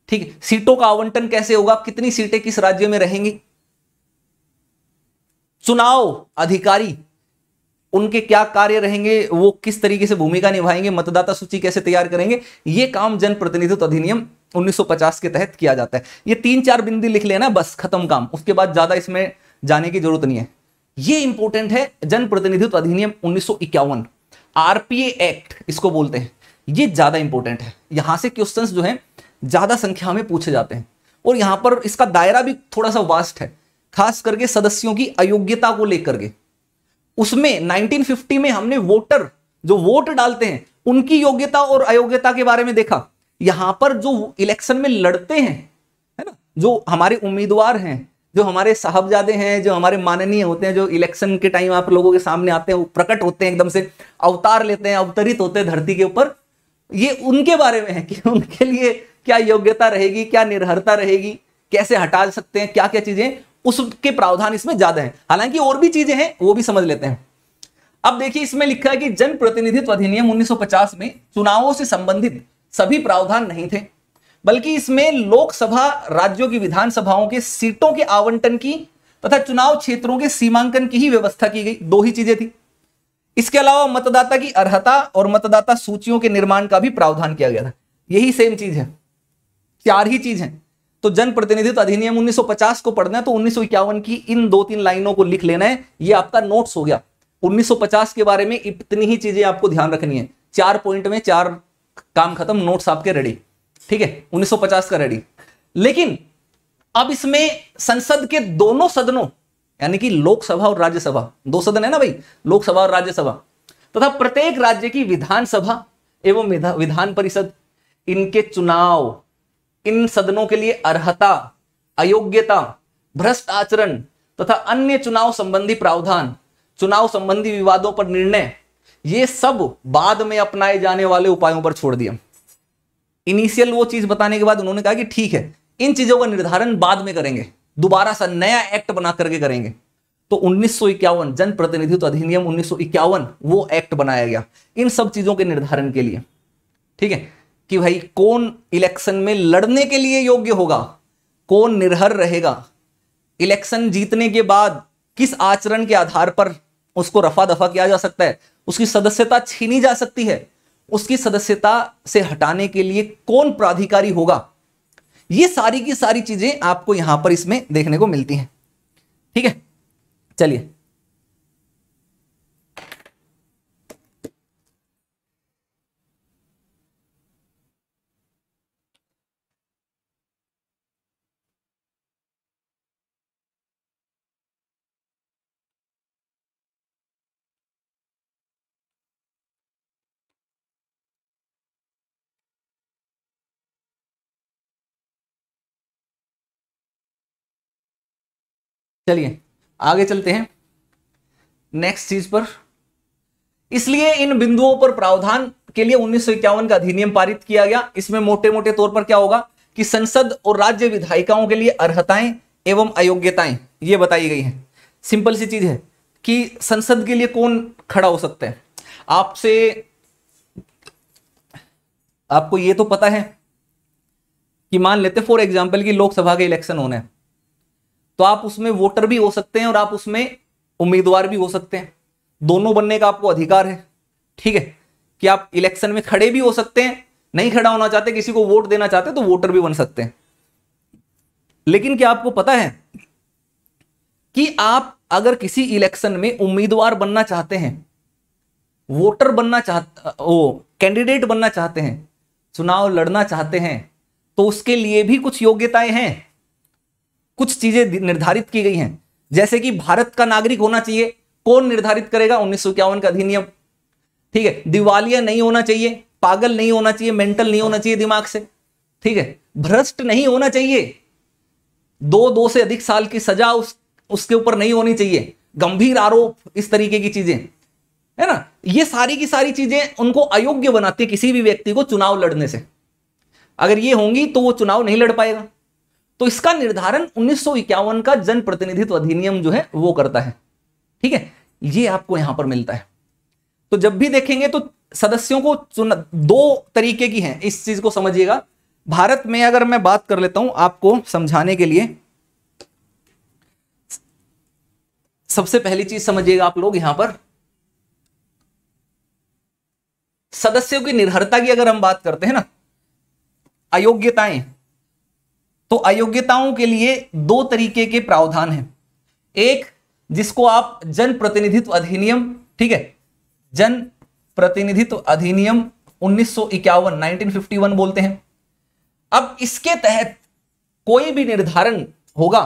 ठीक है सीटों का आवंटन कैसे होगा कितनी सीटें किस राज्य में रहेंगी चुनाव अधिकारी उनके क्या कार्य रहेंगे वो किस तरीके से भूमिका निभाएंगे मतदाता सूची कैसे तैयार करेंगे ये काम जनप्रतिनिधित्व अधिनियम 1950 के तहत किया जाता है ये तीन चार बिंदी लिख लेना बस खत्म काम उसके बाद ज्यादा इसमें जाने की जरूरत नहीं है ये इंपॉर्टेंट है जनप्रतिनिधित्व अधिनियम उन्नीस आरपीए एक्ट इसको बोलते हैं ये ज़्यादा इंपॉर्टेंट है यहां से क्वेश्चंस जो हैं ज़्यादा संख्या में पूछे जाते हैं और यहां पर इसका दायरा भी थोड़ा सा वास्ट है खास करके सदस्यों की अयोग्यता को लेकर के उसमें 1950 में हमने वोटर जो वोट डालते हैं उनकी योग्यता और अयोग्यता के बारे में देखा यहां पर जो इलेक्शन में लड़ते हैं है ना जो हमारे उम्मीदवार हैं जो हमारे साहबजादे हैं जो हमारे माननीय होते हैं जो इलेक्शन के टाइम आप लोगों के सामने आते हैं वो प्रकट होते हैं एकदम से अवतार लेते हैं अवतरित होते हैं धरती के ऊपर ये उनके बारे में है कि उनके लिए क्या योग्यता रहेगी क्या निर्भरता रहेगी कैसे हटा सकते हैं क्या क्या चीजें उसके प्रावधान इसमें ज्यादा है हालांकि और भी चीजें हैं वो भी समझ लेते हैं अब देखिए इसमें लिखा है कि जनप्रतिनिधित्व अधिनियम 1950 में चुनावों से संबंधित सभी प्रावधान नहीं थे बल्कि इसमें लोकसभा राज्यों की विधानसभाओं के सीटों के आवंटन की तथा चुनाव क्षेत्रों के सीमांकन की ही व्यवस्था की गई दो ही चीजें थी इसके अलावा मतदाता की अर्हता और मतदाता सूचियों के निर्माण का भी प्रावधान किया गया था यही सेम चीज है चार ही चीज है तो जनप्रतिनिधित्व अधिनियम 1950 को पढ़ना है तो उन्नीस की इन दो तीन लाइनों को लिख लेना है ये आपका नोट्स हो गया 1950 के बारे में इतनी ही चीजें आपको ध्यान रखनी है चार पॉइंट में चार काम खत्म नोट्स आपके रेडी ठीक है 1950 का रेडी लेकिन अब इसमें संसद के दोनों सदनों यानी कि लोकसभा और राज्यसभा दो सदन है ना भाई लोकसभा और राज्यसभा तथा तो प्रत्येक राज्य की विधानसभा एवं विधान परिषद इनके चुनाव इन सदनों के लिए अर्हता अयोग्यता भ्रष्ट आचरण तथा अन्य चुनाव संबंधी प्रावधान चुनाव संबंधी विवादों पर निर्णय ये सब बाद में अपनाए जाने वाले उपायों पर छोड़ दिया इनिशियल वो चीज बताने के बाद उन्होंने कहा कि ठीक है इन चीजों का निर्धारण बाद में करेंगे दोबारा सा नया एक्ट बना करके करेंगे तो उन्नीस जनप्रतिनिधित्व अधिनियम उन्नीस वो एक्ट बनाया गया इन सब चीजों के निर्धारण के लिए ठीक है कि भाई कौन इलेक्शन में लड़ने के लिए योग्य होगा कौन निर्हर रहेगा इलेक्शन जीतने के बाद किस आचरण के आधार पर उसको रफा दफा किया जा सकता है उसकी सदस्यता छीनी जा सकती है उसकी सदस्यता से हटाने के लिए कौन प्राधिकारी होगा ये सारी की सारी चीजें आपको यहां पर इसमें देखने को मिलती हैं ठीक है चलिए चलिए आगे चलते हैं नेक्स्ट चीज पर इसलिए इन बिंदुओं पर प्रावधान के लिए उन्नीस का अधिनियम पारित किया गया इसमें मोटे मोटे तौर पर क्या होगा कि संसद और राज्य विधायिकाओं के लिए अर्हताएं एवं अयोग्यताएं ये बताई गई हैं सिंपल सी चीज है कि संसद के लिए कौन खड़ा हो सकता है आपसे आपको ये तो पता है कि मान लेते फॉर एग्जाम्पल कि लोकसभा के इलेक्शन होना है तो आप उसमें वोटर भी हो सकते हैं और आप उसमें उम्मीदवार भी हो सकते हैं दोनों बनने का आपको अधिकार है ठीक है कि आप इलेक्शन में खड़े भी हो सकते हैं नहीं खड़ा होना चाहते किसी को वोट देना चाहते तो वोटर भी बन सकते हैं लेकिन क्या आपको पता है कि आप अगर किसी इलेक्शन में उम्मीदवार बनना चाहते हैं वोटर बनना चाहते ओ कैंडिडेट बनना चाहते हैं चुनाव लड़ना चाहते हैं तो उसके लिए भी कुछ योग्यताएं हैं कुछ चीजें निर्धारित की गई हैं जैसे कि भारत का नागरिक होना चाहिए कौन निर्धारित करेगा उन्नीस का अधिनियम ठीक है दिवालिया नहीं होना चाहिए पागल नहीं होना चाहिए मेंटल नहीं होना चाहिए दिमाग से ठीक है भ्रष्ट नहीं होना चाहिए दो दो से अधिक साल की सजा उस उसके ऊपर नहीं होनी चाहिए गंभीर आरोप इस तरीके की चीजें है ना ये सारी की सारी चीजें उनको अयोग्य बनाती है किसी भी व्यक्ति को चुनाव लड़ने से अगर ये होंगी तो वो चुनाव नहीं लड़ पाएगा तो इसका निर्धारण उन्नीस का जनप्रतिनिधित्व अधिनियम जो है वो करता है ठीक है ये आपको यहां पर मिलता है तो जब भी देखेंगे तो सदस्यों को चुना दो तरीके की हैं इस चीज को समझिएगा भारत में अगर मैं बात कर लेता हूं आपको समझाने के लिए सबसे पहली चीज समझिएगा आप लोग यहां पर सदस्यों की निर्भरता की अगर हम बात करते हैं ना अयोग्यताएं तो अयोग्यताओं के लिए दो तरीके के प्रावधान हैं एक जिसको आप जन प्रतिनिधित्व अधिनियम ठीक है जन प्रतिनिधित्व अधिनियम उन्नीस 1951 बोलते हैं अब इसके तहत कोई भी निर्धारण होगा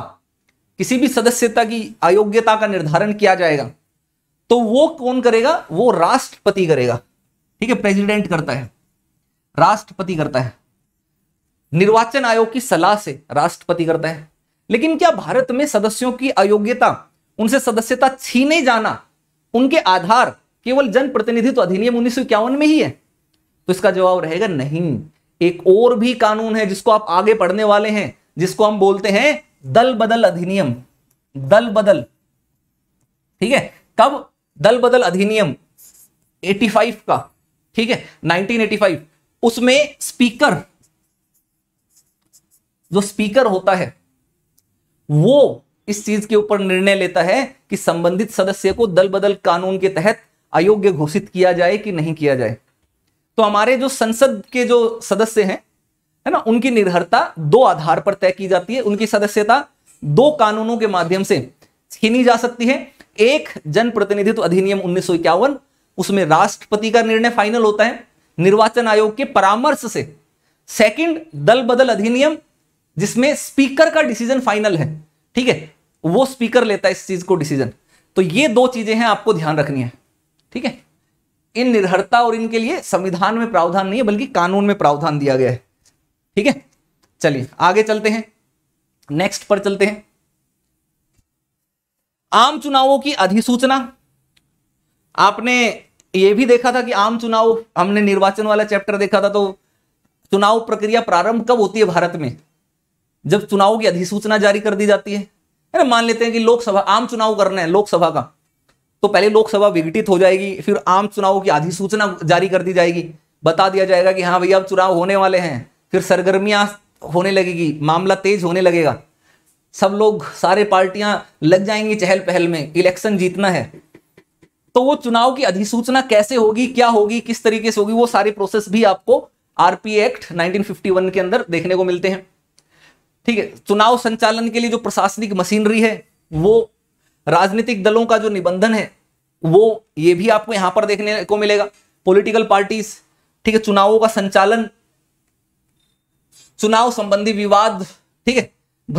किसी भी सदस्यता की अयोग्यता का निर्धारण किया जाएगा तो वो कौन करेगा वो राष्ट्रपति करेगा ठीक है प्रेसिडेंट करता है राष्ट्रपति करता है निर्वाचन आयोग की सलाह से राष्ट्रपति करता है लेकिन क्या भारत में सदस्यों की अयोग्यता उनसे सदस्यता छीने जाना उनके आधार केवल जनप्रतिनिधित्व अधिनियम उन्नीस में ही है तो इसका जवाब रहेगा नहीं एक और भी कानून है जिसको आप आगे पढ़ने वाले हैं जिसको हम बोलते हैं दल बदल अधिनियम दल बदल ठीक है कब दल बदल अधिनियम 85 का ठीक है 1985 उसमें स्पीकर जो स्पीकर होता है वो इस चीज के ऊपर निर्णय लेता है कि संबंधित सदस्य को दल बदल कानून के तहत अयोग्य घोषित किया जाए कि नहीं किया जाए तो हमारे जो संसद के जो सदस्य हैं है ना उनकी निर्भरता दो आधार पर तय की जाती है उनकी सदस्यता दो कानूनों के माध्यम से छीनी जा सकती है एक जनप्रतिनिधित्व अधिनियम उन्नीस उसमें राष्ट्रपति का निर्णय फाइनल होता है निर्वाचन आयोग के परामर्श से सेकंड दल बदल अधिनियम जिसमें स्पीकर का डिसीजन फाइनल है ठीक है वो स्पीकर लेता है इस चीज को डिसीजन तो ये दो चीजें हैं आपको ध्यान रखनी है ठीक है इन निर्भरता और इनके लिए संविधान में प्रावधान नहीं है बल्कि कानून में प्रावधान दिया गया है ठीक है चलिए आगे चलते हैं नेक्स्ट पर चलते हैं आम चुनावों की अधिसूचना आपने ये भी देखा था कि आम चुनाव हमने निर्वाचन वाला चैप्टर देखा था तो चुनाव प्रक्रिया प्रारंभ कब होती है भारत में जब चुनाव की अधिसूचना जारी कर दी जाती है ना मान लेते हैं कि लोकसभा आम चुनाव करना है लोकसभा का तो पहले लोकसभा विघटित हो जाएगी फिर आम चुनाव की अधिसूचना जारी कर दी जाएगी बता दिया जाएगा कि हाँ भैया अब चुनाव होने वाले हैं फिर सरगर्मियां होने लगेगी मामला तेज होने लगेगा सब लोग सारे पार्टियां लग जाएंगी चहल पहल में इलेक्शन जीतना है तो वो चुनाव की अधिसूचना कैसे होगी क्या होगी किस तरीके से होगी वो सारे प्रोसेस भी आपको आरपी एक्ट 1951 के अंदर देखने को मिलते हैं ठीक है चुनाव संचालन के लिए जो प्रशासनिक मशीनरी है वो राजनीतिक दलों का जो निबंधन है वो ये भी आपको यहां पर देखने को मिलेगा पॉलिटिकल पार्टीज ठीक है चुनावों का संचालन चुनाव संबंधी विवाद ठीक है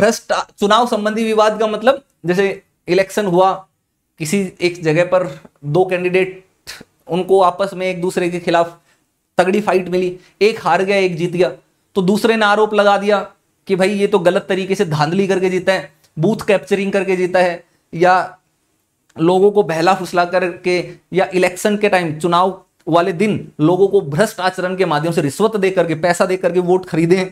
भ्रष्ट चुनाव संबंधी विवाद का मतलब जैसे इलेक्शन हुआ किसी एक जगह पर दो कैंडिडेट उनको आपस में एक दूसरे के खिलाफ तगड़ी फाइट मिली एक हार गया एक जीत गया तो दूसरे ने आरोप लगा दिया कि भाई ये तो गलत तरीके से धांधली करके जीता है बूथ कैप्चरिंग करके जीता है या लोगों को बहला फुसला करके या इलेक्शन के टाइम चुनाव वाले दिन लोगों को भ्रष्ट आचरण के माध्यम से रिश्वत दे करके पैसा दे करके वोट खरीदे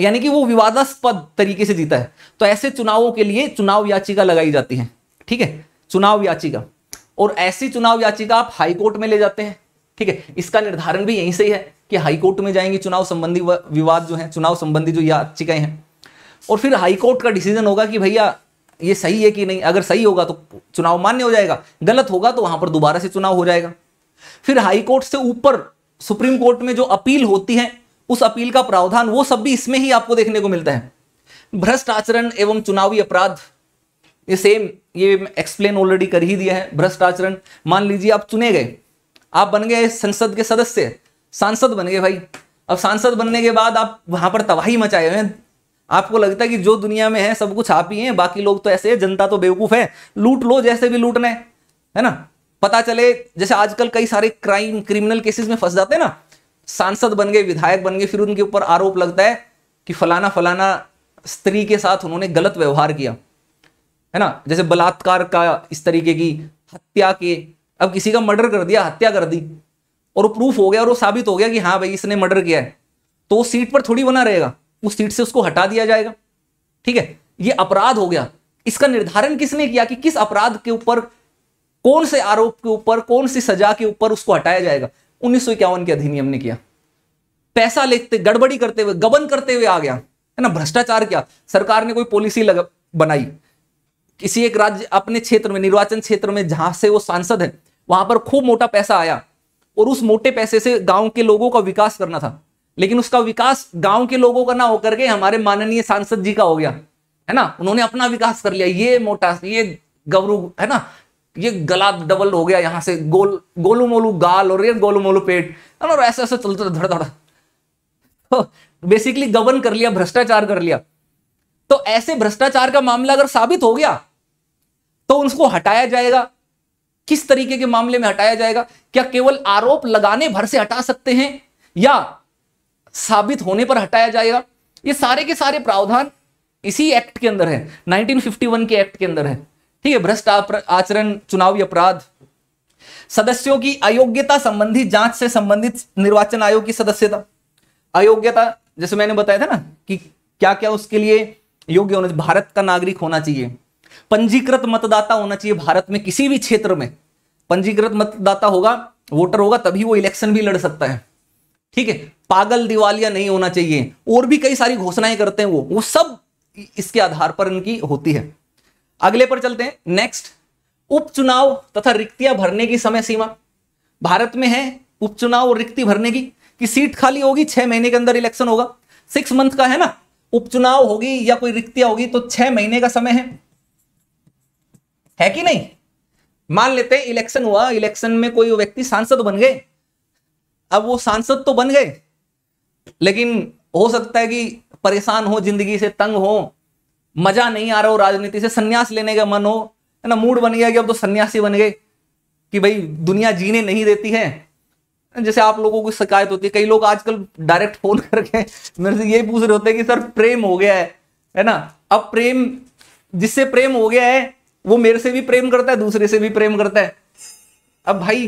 यानी कि वो विवादास्पद तरीके से जीता है तो ऐसे चुनावों के लिए चुनाव याचिका लगाई जाती है ठीक है चुनाव याचिका और ऐसी चुनाव याचिका आप हाईकोर्ट में ले जाते हैं ठीक है इसका निर्धारण भी यहीं से ही है कि हाईकोर्ट में जाएंगे चुनाव संबंधी विवाद जो है चुनाव संबंधी जो याचिकाएं हैं और फिर हाईकोर्ट का डिसीजन होगा कि भैया ये सही है कि नहीं अगर सही होगा तो चुनाव मान्य हो जाएगा गलत होगा तो वहां पर दोबारा से चुनाव हो जाएगा फिर हाईकोर्ट से ऊपर सुप्रीम कोर्ट में जो अपील होती है उस अपील का प्रावधान वो सब भी इसमें ही आपको देखने को मिलता है भ्रष्ट आचरण एवं चुनावी अपराध ये सेम ये एक्सप्लेन ऑलरेडी कर ही दिया है भ्रष्ट आचरण मान लीजिए आप चुने गए आप बन गए संसद के सदस्य सांसद बन गए भाई अब सांसद बनने के बाद आप वहां पर तबाही मचाए हुए आपको लगता है कि जो दुनिया में है सब कुछ आप ही हैं बाकी लोग तो ऐसे है जनता तो बेवकूफ है लूट लो जैसे भी लूटना है है ना पता चले जैसे आजकल कई सारे क्राइम क्रिमिनल केसेस में फंस जाते हैं ना सांसद बन गए विधायक बन गए फिर उनके ऊपर आरोप लगता है कि फलाना फलाना स्त्री के साथ उन्होंने गलत व्यवहार किया है ना जैसे बलात्कार का इस तरीके की हत्या के अब किसी का मर्डर कर दिया हत्या कर दी और वो प्रूफ हो गया और वो साबित हो गया कि हाँ भाई इसने मर्डर किया है तो उस सीट पर थोड़ी बना रहेगा उस सीट से उसको हटा दिया जाएगा ठीक है ये अपराध हो गया इसका निर्धारण किसने किया कि किस अपराध के ऊपर कौन से आरोप के ऊपर कौन सी सजा के ऊपर उसको हटाया जाएगा उन्नीस के अधिनियम ने किया पैसा लेते गड़बड़ी करते हुए गबन करते हुए आ गया है ना भ्रष्टाचार किया सरकार ने कोई पॉलिसी लगा बनाई किसी एक राज्य अपने क्षेत्र में निर्वाचन क्षेत्र में जहां से वो सांसद है वहां पर खूब मोटा पैसा आया और उस मोटे पैसे से गांव के लोगों का विकास करना था लेकिन उसका विकास गांव के लोगों का ना होकर के हमारे माननीय सांसद जी का हो गया है ना उन्होंने अपना विकास कर लिया ये मोटा ये गवरू है ना ये गला डबल हो गया यहां से गोल गोलू मोलू गाल और ये गोलू मोलू पेट है ना और ऐसा ऐसा चलता धड़ धड़ बेसिकली गबन कर लिया भ्रष्टाचार कर लिया तो ऐसे भ्रष्टाचार का मामला अगर साबित हो गया तो उसको हटाया जाएगा किस तरीके के मामले में हटाया जाएगा क्या केवल आरोप लगाने भर से हटा सकते हैं या साबित होने पर हटाया जाएगा ये सारे के सारे प्रावधान इसी एक्ट के अंदर है 1951 के एक्ट के अंदर है ठीक है भ्रष्ट आचरण चुनावी अपराध सदस्यों की अयोग्यता संबंधी जांच से संबंधित निर्वाचन आयोग की सदस्यता अयोग्यता जैसे मैंने बताया था ना कि क्या क्या उसके लिए योग्य होना भारत का नागरिक होना चाहिए पंजीकृत मतदाता होना चाहिए भारत में किसी भी क्षेत्र में पंजीकृत मतदाता होगा वोटर होगा तभी वो इलेक्शन भी लड़ सकता है ठीक है पागल दिवालिया नहीं होना चाहिए और भी कई सारी घोषणाएं करते हैं वो वो सब इसके आधार पर इनकी होती है अगले पर चलते हैं नेक्स्ट उपचुनाव तथा रिक्तियां भरने की समय सीमा भारत में है उपचुनाव और रिक्ति भरने की कि सीट खाली होगी छह महीने के अंदर इलेक्शन होगा सिक्स मंथ का है ना उपचुनाव होगी या कोई रिक्तियां होगी तो छह महीने का समय है है कि नहीं मान लेते हैं इलेक्शन हुआ इलेक्शन में कोई व्यक्ति सांसद बन गए अब वो सांसद तो बन गए लेकिन हो सकता है कि परेशान हो जिंदगी से तंग हो मजा नहीं आ रहा हो राजनीति से सन्यास लेने का मन हो है ना मूड बन गया कि अब तो सन्यासी बन गए कि भाई दुनिया जीने नहीं देती है जैसे आप लोगों को शिकायत होती है कई लोग आजकल डायरेक्ट फोन करके मेरे से ये पूछ रहे होते हैं कि सर प्रेम हो गया है है ना अब प्रेम जिससे प्रेम हो गया है वो मेरे से भी प्रेम करता है दूसरे से भी प्रेम करता है अब भाई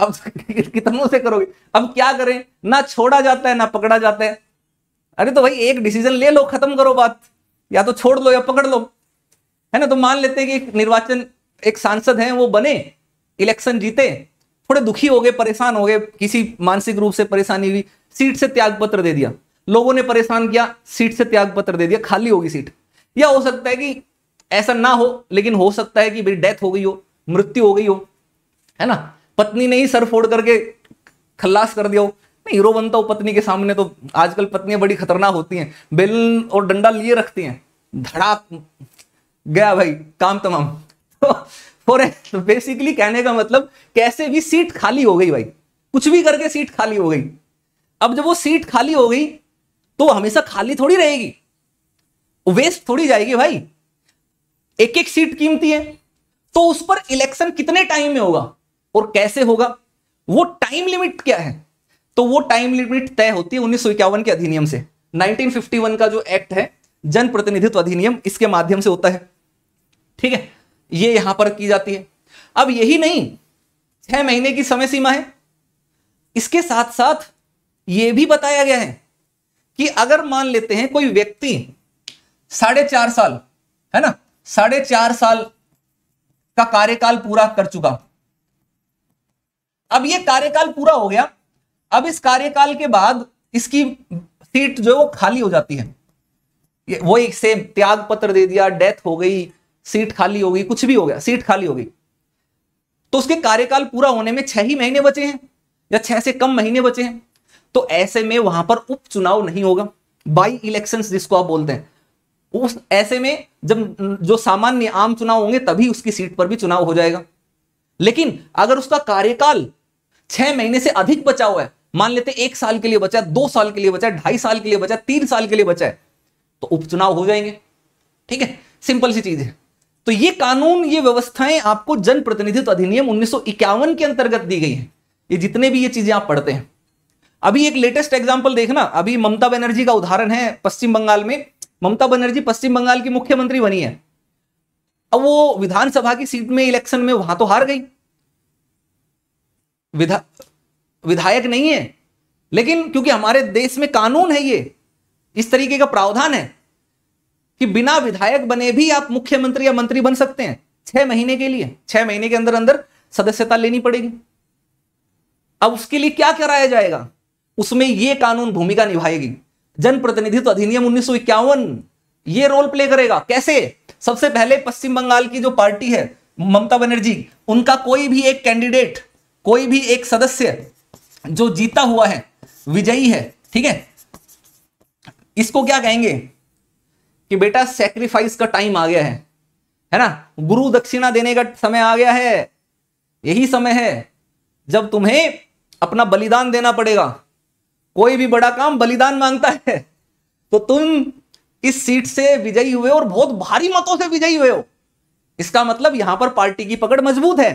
अब कितनों से करोगे अब क्या करें ना छोड़ा जाता है ना पकड़ा जाता है अरे तो भाई एक डिसीजन ले लो खत्म करो बात या तो छोड़ लो या पकड़ लो है ना तो मान लेते हैं कि निर्वाचन एक सांसद हैं वो बने इलेक्शन जीते थोड़े दुखी हो गए परेशान हो गए किसी मानसिक रूप से परेशानी हुई सीट से त्यागपत्र दे दिया लोगों ने परेशान किया सीट से त्याग पत्र दे दिया खाली होगी सीट या हो सकता है कि ऐसा ना हो लेकिन हो सकता है कि भाई डेथ हो गई हो मृत्यु हो गई हो है ना पत्नी ने ही सर फोड़ करके खल्लास कर दिया हो नहीं हीरो बनता हो पत्नी के सामने तो आजकल पत्नियां बड़ी खतरनाक होती हैं बेल और डंडा लिए रखती हैं धड़ाक गया भाई काम तमाम तो बेसिकली कहने का मतलब कैसे भी सीट खाली हो गई भाई कुछ भी करके सीट खाली हो गई अब जब वो सीट खाली हो गई तो हमेशा खाली थोड़ी रहेगी वेस्ट थोड़ी जाएगी भाई एक एक सीट कीमती है तो उस पर इलेक्शन कितने टाइम में होगा और कैसे होगा वो टाइम लिमिट क्या है तो वो टाइम लिमिट तय होती है उन्नीस के अधिनियम से 1951 का जो एक्ट है जनप्रतिनिधित्व अधिनियम इसके माध्यम से होता है ठीक है ये यहां पर की जाती है अब यही नहीं छह महीने की समय सीमा है इसके साथ साथ यह भी बताया गया है कि अगर मान लेते हैं कोई व्यक्ति साढ़े चार साल है ना साढ़े चार साल का कार्यकाल पूरा कर चुका अब ये कार्यकाल पूरा हो गया अब इस कार्यकाल के बाद इसकी सीट जो है वो खाली हो जाती है वो एक सेम त्याग पत्र दे दिया डेथ हो गई सीट खाली हो गई कुछ भी हो गया सीट खाली हो गई तो उसके कार्यकाल पूरा होने में छह ही महीने बचे हैं या छह से कम महीने बचे हैं तो ऐसे में वहां पर उपचुनाव नहीं होगा बाई इलेक्शंस जिसको आप बोलते हैं उस ऐसे में जब जो सामान्य आम चुनाव होंगे तभी उसकी सीट पर भी चुनाव हो जाएगा लेकिन अगर उसका कार्यकाल छह महीने से अधिक बचा हुआ है मान लेते एक साल के लिए बचा दो साल के लिए बचा ढाई साल के लिए बचा तीन साल के लिए बचा है तो उपचुनाव हो जाएंगे ठीक है सिंपल सी चीज है तो ये कानून ये व्यवस्थाएं आपको जनप्रतिनिधित्व अधिनियम उन्नीस के अंतर्गत दी गई है ये जितने भी ये चीजें आप पढ़ते हैं अभी एक लेटेस्ट एग्जाम्पल देखना अभी ममता बनर्जी का उदाहरण है पश्चिम बंगाल में ममता बनर्जी पश्चिम बंगाल की मुख्यमंत्री बनी है अब वो विधानसभा की सीट में इलेक्शन में वहां तो हार गई विधा विधायक नहीं है लेकिन क्योंकि हमारे देश में कानून है ये इस तरीके का प्रावधान है कि बिना विधायक बने भी आप मुख्यमंत्री या मंत्री बन सकते हैं छह महीने के लिए छह महीने के अंदर अंदर सदस्यता लेनी पड़ेगी अब उसके लिए क्या कराया जाएगा उसमें यह कानून भूमिका निभाएगी जनप्रतिनिधित्व तो अधिनियम उन्नीस ये रोल प्ले करेगा कैसे सबसे पहले पश्चिम बंगाल की जो पार्टी है ममता बनर्जी उनका कोई भी एक कैंडिडेट कोई भी एक सदस्य जो जीता हुआ है विजयी है ठीक है इसको क्या कहेंगे कि बेटा सेक्रीफाइस का टाइम आ गया है है ना गुरु दक्षिणा देने का समय आ गया है यही समय है जब तुम्हें अपना बलिदान देना पड़ेगा कोई भी बड़ा काम बलिदान मांगता है तो तुम इस सीट से विजयी हुए और बहुत भारी मतों से विजयी हुए हो इसका मतलब यहां पर पार्टी की पकड़ मजबूत है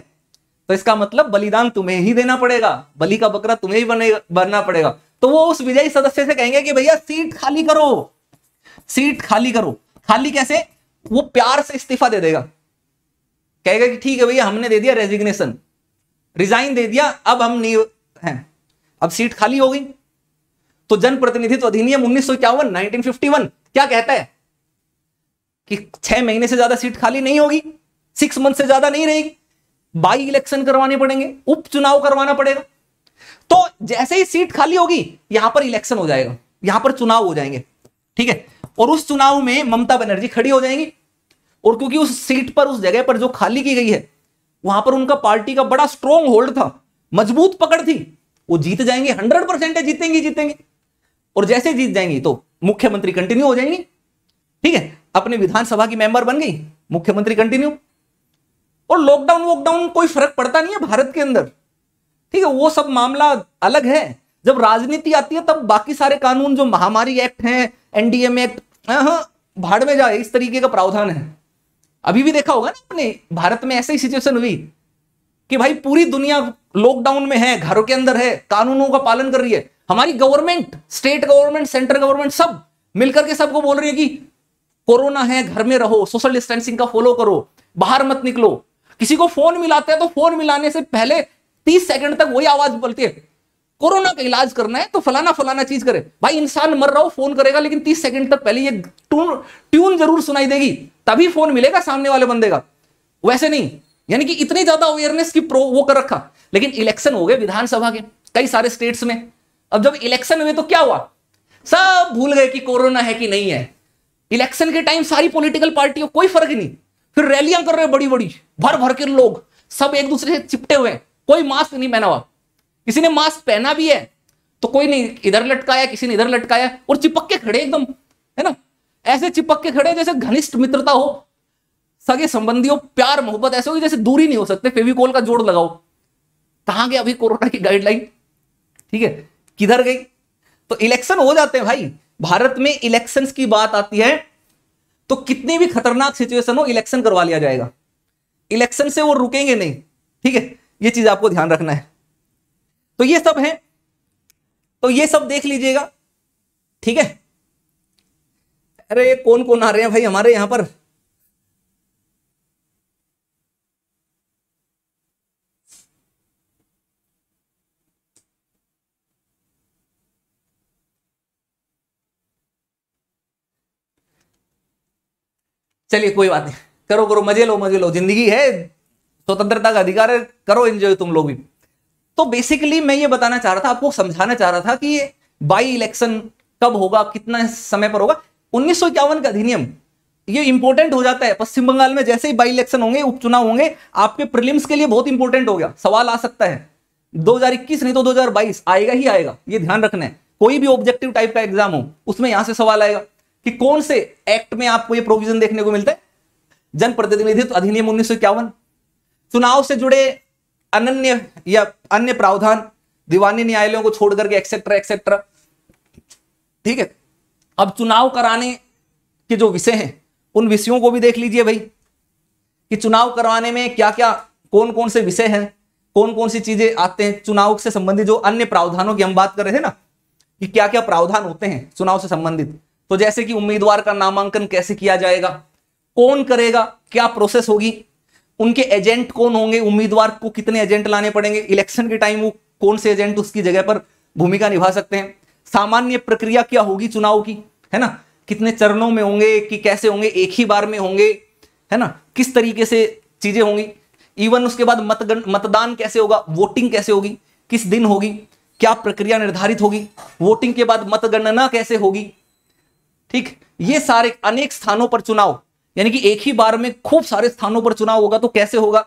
तो इसका मतलब बलिदान तुम्हें ही देना पड़ेगा बलि का बकरा तुम्हें ही बने बनना पड़ेगा तो वो उस विजयी सदस्य से कहेंगे कि भैया सीट खाली करो सीट खाली करो खाली कैसे वो प्यार से इस्तीफा दे देगा कहेगा कि ठीक है भैया हमने दे दिया रेजिग्नेशन रिजाइन दे दिया अब हम नहीं है अब सीट खाली हो गई तो जनप्रतिनिधित्व अधिनियम उन्नीस सौ क्या कहता है कि छह महीने से ज्यादा सीट खाली नहीं होगी सिक्स मंथ से ज्यादा नहीं रहेगी बाई इलेक्शन करवाने पड़ेंगे उपचुनाव करवाना पड़ेगा तो जैसे ही सीट खाली होगी यहां पर इलेक्शन हो जाएगा यहां पर चुनाव हो जाएंगे ठीक है और उस चुनाव में ममता बनर्जी खड़ी हो जाएंगी और क्योंकि उस सीट पर उस जगह पर जो खाली की गई है वहां पर उनका पार्टी का बड़ा स्ट्रॉन्ग होल्ड था मजबूत पकड़ थी वो जीत जाएंगे हंड्रेड परसेंट जीतेंगे जीतेंगे और जैसे जीत जाएंगी तो मुख्यमंत्री कंटिन्यू हो जाएंगी ठीक है अपने विधानसभा की मेंबर बन गई मुख्यमंत्री कंटिन्यू और लॉकडाउन वॉकडाउन कोई फर्क पड़ता नहीं है भारत के अंदर ठीक है वो सब मामला अलग है जब राजनीति आती है तब बाकी सारे कानून जो महामारी एक्ट हैं एनडीएम एक्ट हाँ, हाँ, भाड़ में जाए इस तरीके का प्रावधान है अभी भी देखा होगा ना अपने भारत में ही सिचुएशन हुई कि भाई पूरी दुनिया लॉकडाउन में है घरों के अंदर है कानूनों का पालन कर रही है हमारी government state government central government सब मिलकर के सबको बोल रही है कि कोरोना है घर में रहो सोशल डिस्टेंसिंग का फॉलो करो बाहर मत निकलो किसी को फोन मिलाते हैं तो फोन मिलाने से पहले तीस सेकंड तक वही आवाज बोलती है कोरोना का इलाज करना है तो फलाना फलाना चीज करे भाई इंसान मर रहा हो फोन करेगा लेकिन तीस सेकंड तक पहले ये ट्यून ट्यून जरूर सुनाई देगी तभी फोन मिलेगा सामने वाले बंदे का वैसे नहीं यानी कि इतनी ज्यादा अवेयरनेस की प्रो वो कर रखा लेकिन इलेक्शन हो गए विधानसभा के कई सारे स्टेट्स में अब जब इलेक्शन हुए तो क्या हुआ सब भूल गए कि कोरोना है कि नहीं है इलेक्शन के टाइम सारी पॉलिटिकल पार्टियों कोई फर्क नहीं फिर रैलियां कर रहे बड़ी बड़ी भर भर के लोग सब एक दूसरे से चिपटे हुए कोई मास्क नहीं पहना हुआ किसी ने मास्क पहना भी है तो कोई नहीं इधर लटकाया किसी ने इधर लटकाया और चिपक के खड़े एकदम है ना ऐसे चिपक के खड़े जैसे घनिष्ठ मित्रता हो सगे संबंधियों प्यार मोहब्बत ऐसे हो जैसे दूरी नहीं हो सकते फेविकोल का जोड़ लगाओ कहा गया अभी कोरोना की गाइडलाइन ठीक है किधर गई तो इलेक्शन हो जाते हैं भाई भारत में इलेक्शन की बात आती है तो कितनी भी खतरनाक सिचुएशन हो इलेक्शन करवा लिया जाएगा इलेक्शन से वो रुकेंगे नहीं ठीक है ये चीज आपको ध्यान रखना है तो ये सब है तो ये सब देख लीजिएगा ठीक है अरे कौन कौन आ रहे हैं भाई हमारे यहां पर चलिए कोई बात नहीं करो करो मजे लो मजे लो जिंदगी है स्वतंत्रता का अधिकार है करो एंजॉय तुम लोग भी तो बेसिकली मैं ये बताना चाह रहा था आपको समझाना चाह रहा था कि ये बाई इलेक्शन कब होगा कितना समय पर होगा उन्नीस का अधिनियम ये इंपॉर्टेंट हो जाता है पश्चिम बंगाल में जैसे ही बाई इलेक्शन होंगे उपचुनाव होंगे आपके प्रिलिम्स के लिए बहुत इंपॉर्टेंट हो गया सवाल आ सकता है 2021 नहीं तो 2022 आएगा ही आएगा ये ध्यान रखना है कोई भी ऑब्जेक्टिव टाइप का एग्जाम हो उसमें यहां से सवाल आएगा कि कौन से एक्ट में आपको ये प्रोविजन देखने को मिलता है जनप्रतिनिधित्व तो अधिनियम उन्नीस चुनाव से जुड़े अनन्य या अन्य प्रावधान दीवानी न्यायालयों को छोड़ करके एक्सेट्रा एक्सेट्रा ठीक है अब चुनाव कराने के जो विषय हैं उन विषयों को भी देख लीजिए भाई कि चुनाव करवाने में क्या क्या कौन कौन से विषय हैं कौन कौन सी चीजें आते हैं चुनाव से संबंधित जो अन्य प्रावधानों की हम बात कर रहे थे ना कि क्या क्या प्रावधान होते हैं चुनाव से संबंधित तो जैसे कि उम्मीदवार का नामांकन कैसे किया जाएगा कौन करेगा क्या प्रोसेस होगी उनके एजेंट कौन होंगे उम्मीदवार को कितने एजेंट लाने पड़ेंगे इलेक्शन के टाइम वो कौन से एजेंट उसकी जगह पर भूमिका निभा सकते हैं सामान्य प्रक्रिया क्या होगी चुनाव की है ना कितने चरणों में होंगे कि कैसे होंगे एक ही बार में होंगे है ना किस तरीके से चीजें होंगी इवन उसके बाद मतगण मतदान कैसे होगा वोटिंग कैसे होगी किस दिन होगी क्या प्रक्रिया निर्धारित होगी वोटिंग के बाद मतगणना कैसे होगी ठीक ये सारे अनेक स्थानों पर चुनाव यानी कि एक ही बार में खूब सारे स्थानों पर चुनाव होगा तो कैसे होगा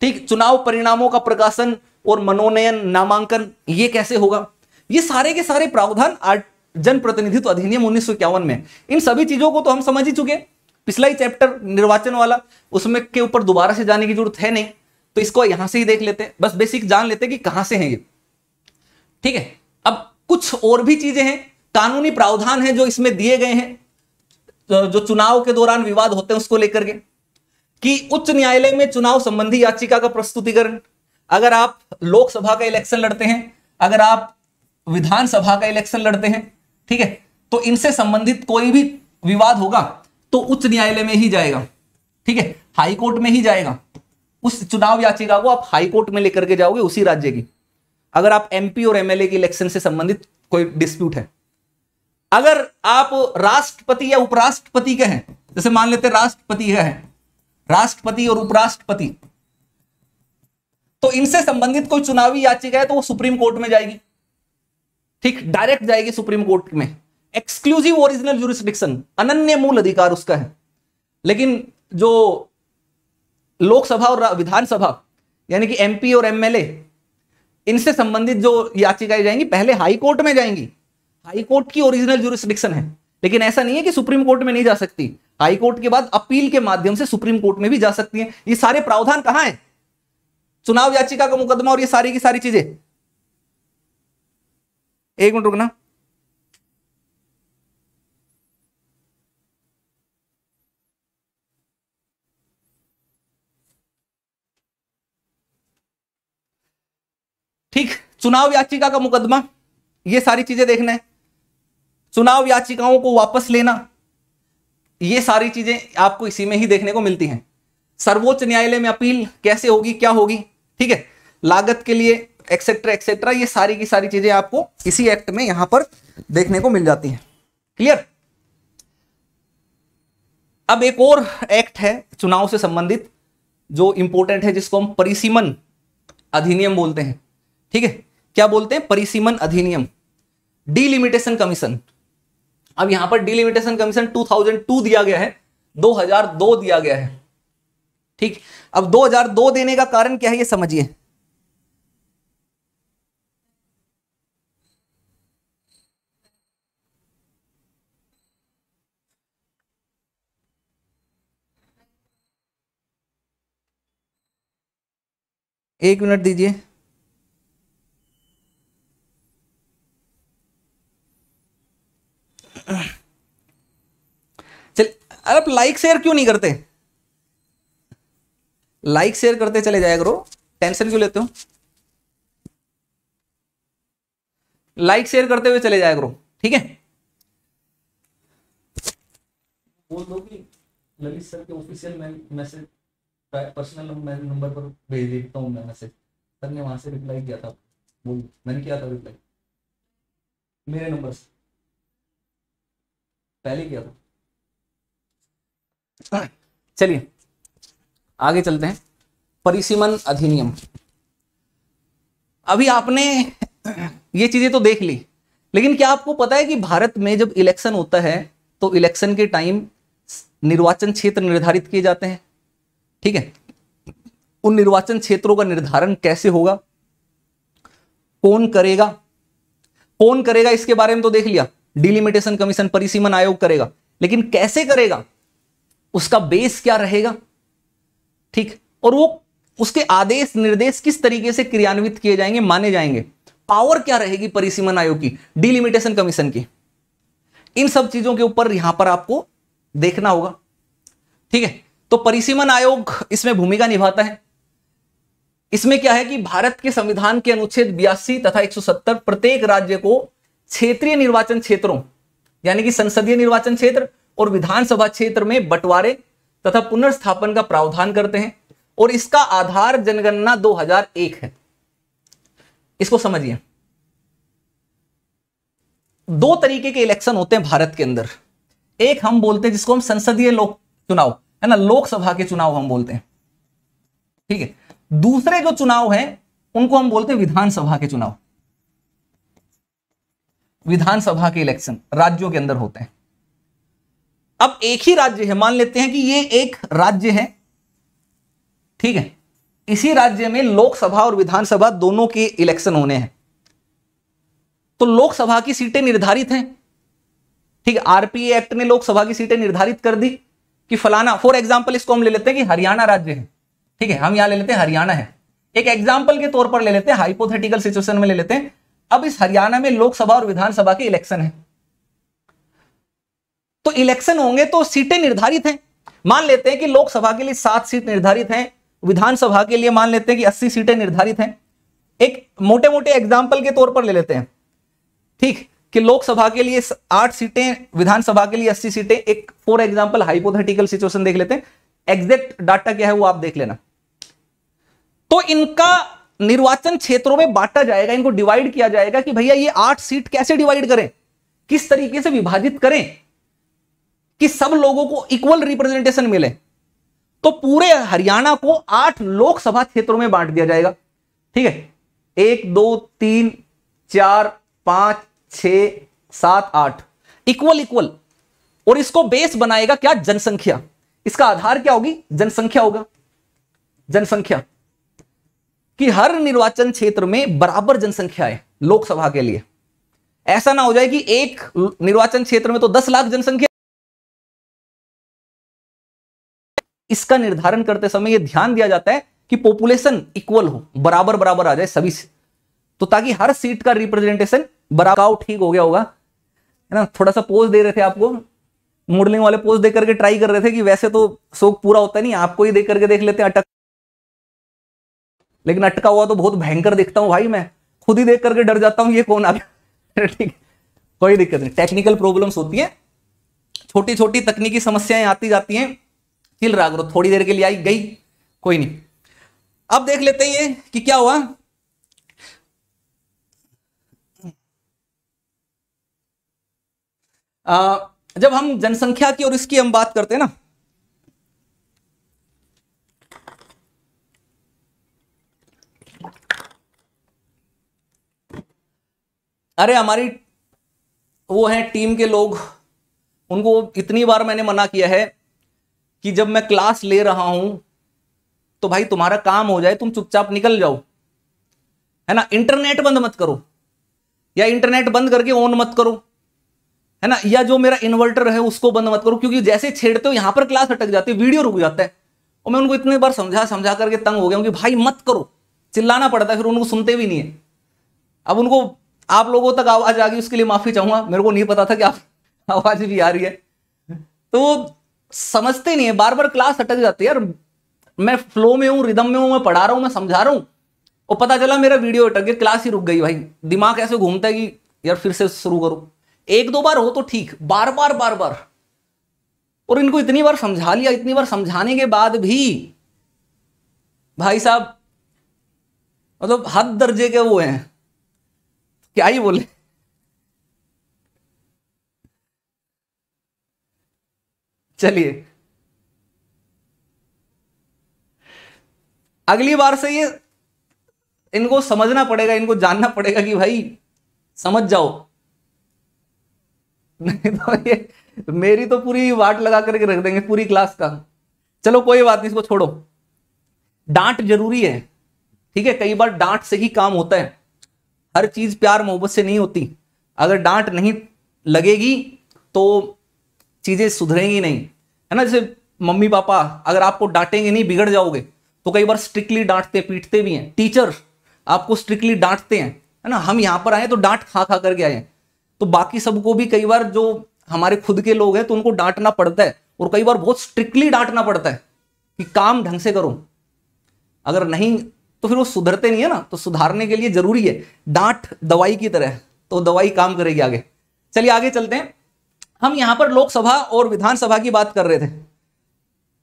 ठीक चुनाव परिणामों का प्रकाशन और मनोनयन नामांकन ये कैसे होगा ये सारे के सारे प्रावधान जनप्रतिनिधित्व अधिनियम उन्नीस में इन सभी चीजों को तो हम समझ ही चुके पिछला ही चैप्टर निर्वाचन वाला उसमें के ऊपर दोबारा से जाने की जरूरत है नहीं तो इसको यहां से ही देख लेते हैं बस बेसिक जान लेते हैं कि कहां से हैं ये ठीक है अब कुछ और भी चीजें हैं कानूनी प्रावधान है जो इसमें दिए गए हैं तो जो चुनाव के दौरान विवाद होते हैं उसको लेकर के कि उच्च न्यायालय में चुनाव संबंधी याचिका का प्रस्तुतिकरण अगर आप लोकसभा का इलेक्शन लड़ते हैं अगर आप विधानसभा का इलेक्शन लड़ते हैं ठीक है तो इनसे संबंधित कोई भी विवाद होगा तो उच्च न्यायालय में ही जाएगा ठीक है हाईकोर्ट में ही जाएगा उस चुनाव याचिका को आप हाईकोर्ट में लेकर के जाओगे उसी राज्य की अगर आप एमपी और एमएलए के इलेक्शन से संबंधित कोई डिस्प्यूट है अगर आप राष्ट्रपति या उपराष्ट्रपति के हैं जैसे मान लेते राष्ट्रपति है राष्ट्रपति और उपराष्ट्रपति तो इनसे संबंधित कोई चुनावी याचिका है तो वो सुप्रीम कोर्ट में जाएगी ठीक डायरेक्ट जाएगी सुप्रीम कोर्ट में एक्सक्लूसिव ओरिजिनल जुरिस्डिक्शन अनन्य मूल अधिकार उसका है लेकिन जो लोकसभा और विधानसभा यानी कि एमपी और एमएलए इनसे संबंधित जो याचिकाएं जाएंगी पहले हाई कोर्ट में जाएंगी हाई कोर्ट की ओरिजिनल जुरिस्डिक्शन है लेकिन ऐसा नहीं है कि सुप्रीम कोर्ट में नहीं जा सकती हाई कोर्ट के बाद अपील के माध्यम से सुप्रीम कोर्ट में भी जा सकती है ये सारे प्रावधान कहां है चुनाव याचिका का मुकदमा और ये सारी की सारी चीजें एक मिनट रुकना ठीक चुनाव याचिका का मुकदमा ये सारी चीजें देखना है चुनाव याचिकाओं को वापस लेना ये सारी चीजें आपको इसी में ही देखने को मिलती हैं सर्वोच्च न्यायालय में अपील कैसे होगी क्या होगी ठीक है लागत के लिए एक्सेट्रा एक्सेट्रा ये सारी की सारी चीजें आपको इसी एक्ट में यहां पर देखने को मिल जाती हैं क्लियर अब एक और एक्ट है चुनाव से संबंधित जो इंपॉर्टेंट है जिसको हम परिसीमन अधिनियम बोलते हैं ठीक है क्या बोलते हैं परिसीमन अधिनियम डीलिमिटेशन कमीशन अब यहां पर डिलिमिटेशन कमीशन 2002 दिया गया है 2002 दिया गया है ठीक अब 2002 देने का कारण क्या है ये समझिए एक मिनट दीजिए अरे आप लाइक शेयर क्यों नहीं करते लाइक शेयर करते चले जाए करो टेंशन क्यों लेते हो लाइक शेयर करते हुए चले जाए करो ठीक है बोल दो कि ललित सर के ऑफिशियल मैसेज पर्सनल नंबर पर भेज देता हूँ मैं मैसेज सर ने वहां से रिप्लाई किया था बोल मैंने किया था रिप्लाई मेरे नंबर से पहले किया था चलिए आगे चलते हैं परिसीमन अधिनियम अभी आपने ये चीजें तो देख ली लेकिन क्या आपको पता है कि भारत में जब इलेक्शन होता है तो इलेक्शन के टाइम निर्वाचन क्षेत्र निर्धारित किए जाते हैं ठीक है उन निर्वाचन क्षेत्रों का निर्धारण कैसे होगा कौन करेगा कौन करेगा इसके बारे में तो देख लिया डिलिमिटेशन कमीशन परिसीमन आयोग करेगा लेकिन कैसे करेगा उसका बेस क्या रहेगा ठीक और वो उसके आदेश निर्देश किस तरीके से क्रियान्वित किए जाएंगे माने जाएंगे पावर क्या रहेगी परिसीमन आयोग की डिलिमिटेशन कमीशन की इन सब चीजों के ऊपर यहां पर आपको देखना होगा ठीक है तो परिसीमन आयोग इसमें भूमिका निभाता है इसमें क्या है कि भारत के संविधान के अनुच्छेद बयासी तथा 170 प्रत्येक राज्य को क्षेत्रीय निर्वाचन क्षेत्रों यानी कि संसदीय निर्वाचन क्षेत्र और विधानसभा क्षेत्र में बंटवारे तथा पुनर्स्थापन का प्रावधान करते हैं और इसका आधार जनगणना 2001 है इसको समझिए दो तरीके के इलेक्शन होते हैं भारत के अंदर एक हम बोलते हैं जिसको हम संसदीय लोक चुनाव है ना लोकसभा के चुनाव हम बोलते हैं ठीक है दूसरे जो चुनाव हैं उनको हम बोलते हैं विधानसभा के चुनाव विधानसभा के इलेक्शन राज्यों के अंदर होते हैं अब एक ही राज्य है मान लेते हैं कि ये एक राज्य है ठीक है इसी राज्य में लोकसभा और विधानसभा दोनों के इलेक्शन होने हैं तो लोकसभा की सीटें निर्धारित हैं ठीक है आरपीए एक्ट ने लोकसभा की सीटें निर्धारित कर दी कि फलाना फॉर एग्जाम्पल इसको हम ले लेते हैं कि हरियाणा राज्य है ठीक है हम यहां ले लेते हैं हरियाणा है एक एग्जाम्पल के तौर पर ले लेते हैं हाइपोथेटिकल सिचुएशन में ले लेते हैं अब इस हरियाणा में लोकसभा और विधानसभा के इलेक्शन है तो इलेक्शन होंगे तो सीटें निर्धारित हैं मान लेते हैं कि लोकसभा के लिए सात सीट निर्धारित हैं विधानसभा के लिए मान लेते हैं कि अस्सी सीटें निर्धारित हैं एक मोटे मोटे एग्जाम्पल के तौर पर ले लेते हैं ठीक कि लोकसभा के लिए आठ सीटें विधानसभा के लिए अस्सी सीटें एक फॉर एग्जाम्पल हाइपोथेटिकल सिचुएशन देख लेते हैं एग्जैक्ट डाटा क्या है वो आप देख लेना तो इनका निर्वाचन क्षेत्रों में बांटा जाएगा इनको डिवाइड किया जाएगा कि भैया ये आठ सीट कैसे डिवाइड करें किस तरीके से विभाजित करें कि सब लोगों को इक्वल रिप्रेजेंटेशन मिले तो पूरे हरियाणा को आठ लोकसभा क्षेत्रों में बांट दिया जाएगा ठीक है एक दो तीन चार पांच छ सात आठ इक्वल इक्वल और इसको बेस बनाएगा क्या जनसंख्या इसका आधार क्या होगी जनसंख्या होगा जनसंख्या कि हर निर्वाचन क्षेत्र में बराबर जनसंख्या है लोकसभा के लिए ऐसा ना हो जाए कि एक निर्वाचन क्षेत्र में तो दस लाख जनसंख्या इसका निर्धारण करते समय यह ध्यान दिया जाता है कि पॉपुलेशन इक्वल हो बराबर बराबर आ जाए सभी से तो ताकि हर सीट का रिप्रेजेंटेशन बराबर ठीक हो गया होगा है ना थोड़ा सा पोज दे रहे थे आपको मॉडलिंग वाले पोज देख करके ट्राई कर रहे थे कि वैसे तो शोक पूरा होता नहीं आपको ही देख करके देख लेते हैं अटक लेकिन अटका हुआ तो बहुत भयंकर देखता हूं भाई मैं खुद ही देख करके डर जाता हूं ये कौन आ गया ठीक कोई दिक्कत नहीं टेक्निकल प्रॉब्लम्स होती है छोटी छोटी तकनीकी समस्याएं आती जाती हैं हिल रहा ग्रोथ थोड़ी देर के लिए आई गई कोई नहीं अब देख लेते हैं ये कि क्या हुआ आ, जब हम जनसंख्या की और इसकी हम बात करते हैं ना अरे हमारी वो है टीम के लोग उनको इतनी बार मैंने मना किया है कि जब मैं क्लास ले रहा हूं तो भाई तुम्हारा काम हो जाए तुम चुपचाप निकल जाओ है ना इंटरनेट बंद मत करो या इंटरनेट बंद करके ऑन मत करो है ना या जो मेरा इन्वर्टर है उसको बंद मत करो क्योंकि जैसे छेड़ते हो यहां पर क्लास अटक जाती है वीडियो रुक जाता है और मैं उनको इतने बार समझा समझा करके तंग हो गया हूं कि भाई मत करो चिल्लाना पड़ता है फिर उनको सुनते भी नहीं है अब उनको आप लोगों तक आवाज आ गई उसके लिए माफी चाहूंगा मेरे को नहीं पता था कि आप आवाज भी आ रही है तो समझते नहीं है बार बार क्लास अटक जाती है यार मैं फ्लो में हूं रिदम में हूं मैं पढ़ा रहा हूं मैं समझा रहा हूं और पता चला मेरा वीडियो अटक गया क्लास ही रुक गई भाई दिमाग ऐसे घूमता है कि यार फिर से शुरू करो एक दो बार हो तो ठीक बार बार बार बार और इनको इतनी बार समझा लिया इतनी बार समझाने के बाद भी भाई साहब मतलब हद दर्जे के वो हैं क्या ही बोले चलिए अगली बार से ये इनको समझना पड़ेगा इनको जानना पड़ेगा कि भाई समझ जाओ नहीं तो ये मेरी तो पूरी वाट लगा करके रख देंगे पूरी क्लास का चलो कोई बात नहीं इसको छोड़ो डांट जरूरी है ठीक है कई बार डांट से ही काम होता है हर चीज प्यार मोहब्बत से नहीं होती अगर डांट नहीं लगेगी तो चीज़ें सुधरेंगी नहीं है ना जैसे मम्मी पापा अगर आपको डांटेंगे नहीं बिगड़ जाओगे तो कई बार स्ट्रिक्टली डांटते पीटते भी हैं टीचर आपको स्ट्रिक्टली डांटते हैं है ना हम यहाँ पर आए तो डांट खा खा करके आए तो बाकी सबको भी कई बार जो हमारे खुद के लोग हैं तो उनको डांटना पड़ता है और कई बार बहुत स्ट्रिक्टली डांटना पड़ता है कि काम ढंग से करो अगर नहीं तो फिर वो सुधरते नहीं है ना तो सुधारने के लिए जरूरी है डांट दवाई की तरह तो दवाई काम करेगी आगे चलिए आगे चलते हैं हम यहां पर लोकसभा और विधानसभा की बात कर रहे थे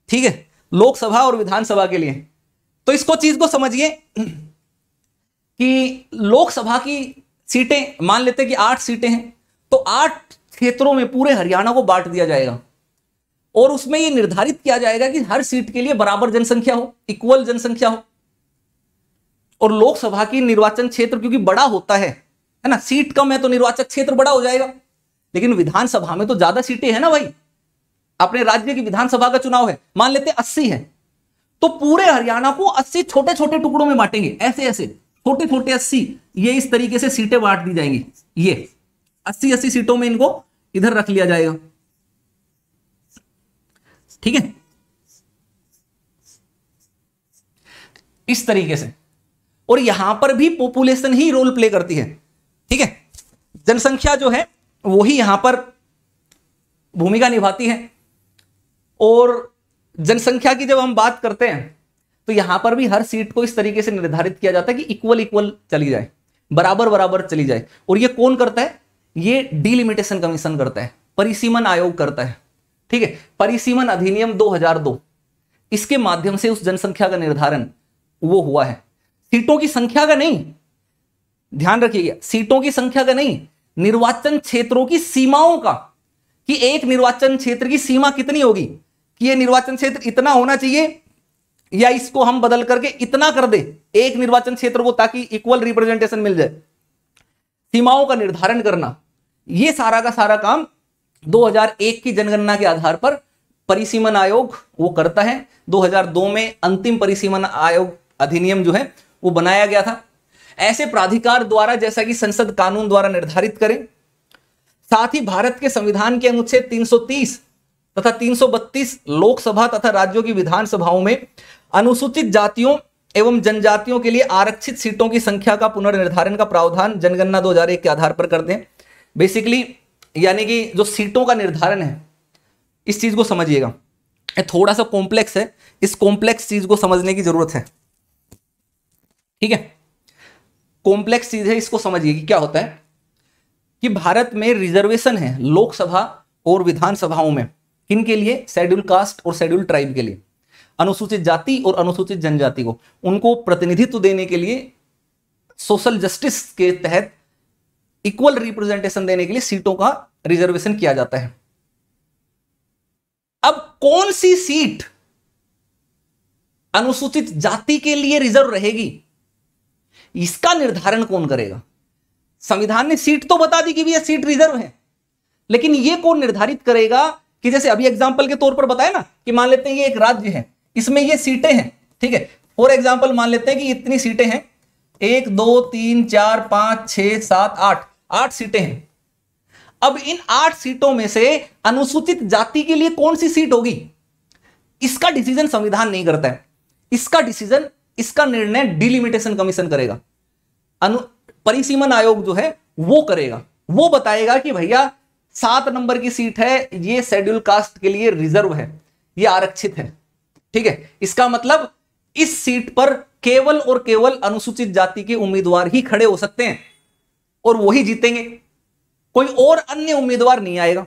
ठीक है लोकसभा और विधानसभा के लिए तो इसको चीज को समझिए कि लोकसभा की सीटें मान लेते कि आठ सीटें हैं तो आठ क्षेत्रों में पूरे हरियाणा को बांट दिया जाएगा और उसमें यह निर्धारित किया जाएगा कि हर सीट के लिए बराबर जनसंख्या हो इक्वल जनसंख्या हो और लोकसभा की निर्वाचन क्षेत्र क्योंकि बड़ा होता है है ना सीट कम है तो निर्वाचक क्षेत्र बड़ा हो जाएगा लेकिन विधानसभा में तो ज्यादा सीटें हैं ना भाई अपने राज्य की विधानसभा का चुनाव है मान लेते अस्सी है तो पूरे हरियाणा को अस्सी छोटे छोटे टुकड़ों में बांटेंगे ऐसे ऐसे छोटे छोटे अस्सी ये इस तरीके से सीटें बांट दी जाएंगी ये अस्सी अस्सी सीटों में इनको इधर रख लिया जाएगा ठीक है इस तरीके से और यहां पर भी पॉपुलेशन ही रोल प्ले करती है ठीक है जनसंख्या जो है वही यहां पर भूमिका निभाती है और जनसंख्या की जब हम बात करते हैं तो यहां पर भी हर सीट को इस तरीके से निर्धारित किया जाता है कि इक्वल इक्वल चली जाए बराबर बराबर चली जाए और ये कौन करता है ये डिलिमिटेशन कमीशन करता है परिसीमन आयोग करता है ठीक है परिसीमन अधिनियम 2002 इसके माध्यम से उस जनसंख्या का निर्धारण वो हुआ है सीटों की संख्या का नहीं ध्यान रखिएगा सीटों की संख्या का नहीं निर्वाचन क्षेत्रों की सीमाओं का कि एक निर्वाचन क्षेत्र की सीमा कितनी होगी कि ये निर्वाचन क्षेत्र इतना होना चाहिए या इसको हम बदल करके इतना कर दे एक निर्वाचन क्षेत्र को ताकि इक्वल रिप्रेजेंटेशन मिल जाए सीमाओं का निर्धारण करना ये सारा का सारा काम 2001 की जनगणना के आधार पर परिसीमन आयोग वो करता है 2002 में अंतिम परिसीमन आयोग अधिनियम जो है वो बनाया गया था ऐसे प्राधिकार द्वारा जैसा कि संसद कानून द्वारा निर्धारित करें साथ ही भारत के संविधान के अनुच्छेद 330 तथा 332 लोकसभा तथा राज्यों की विधानसभाओं में अनुसूचित जातियों एवं जनजातियों के लिए आरक्षित सीटों की संख्या का पुनर्निर्धारण का प्रावधान जनगणना 2001 के आधार पर कर दें बेसिकली यानी कि जो सीटों का निर्धारण है इस चीज को समझिएगा थोड़ा सा कॉम्प्लेक्स है इस कॉम्प्लेक्स चीज को समझने की जरूरत है ठीक है कॉम्प्लेक्स चीज है इसको समझिए कि क्या होता है कि भारत में रिजर्वेशन है लोकसभा और विधानसभाओं में किन के लिए शेड्यूल कास्ट और शेड्यूल ट्राइब के लिए अनुसूचित जाति और अनुसूचित जनजाति को उनको प्रतिनिधित्व देने के लिए सोशल जस्टिस के तहत इक्वल रिप्रेजेंटेशन देने के लिए सीटों का रिजर्वेशन किया जाता है अब कौन सी सीट अनुसूचित जाति के लिए रिजर्व रहेगी इसका निर्धारण कौन करेगा संविधान ने सीट तो बता दी कि भैया सीट रिजर्व है लेकिन ये कौन निर्धारित करेगा कि जैसे अभी एग्जाम्पल के तौर पर बताया ना कि मान लेते हैं ये एक राज्य है इसमें ये सीटें हैं ठीक है फॉर एग्जाम्पल मान लेते हैं कि इतनी सीटें हैं एक दो तीन चार पांच छ सात आठ आठ सीटें हैं अब इन आठ सीटों में से अनुसूचित जाति के लिए कौन सी सीट होगी इसका डिसीजन संविधान नहीं करता है इसका डिसीजन इसका निर्णय डिलिमिटेशन कमीशन करेगा अनु परिसीमन आयोग जो है वो करेगा वो बताएगा कि भैया सात नंबर की सीट है ये शेड्यूल कास्ट के लिए रिजर्व है ये आरक्षित है ठीक है इसका मतलब इस सीट पर केवल और केवल अनुसूचित जाति के उम्मीदवार ही खड़े हो सकते हैं और वही जीतेंगे कोई और अन्य उम्मीदवार नहीं आएगा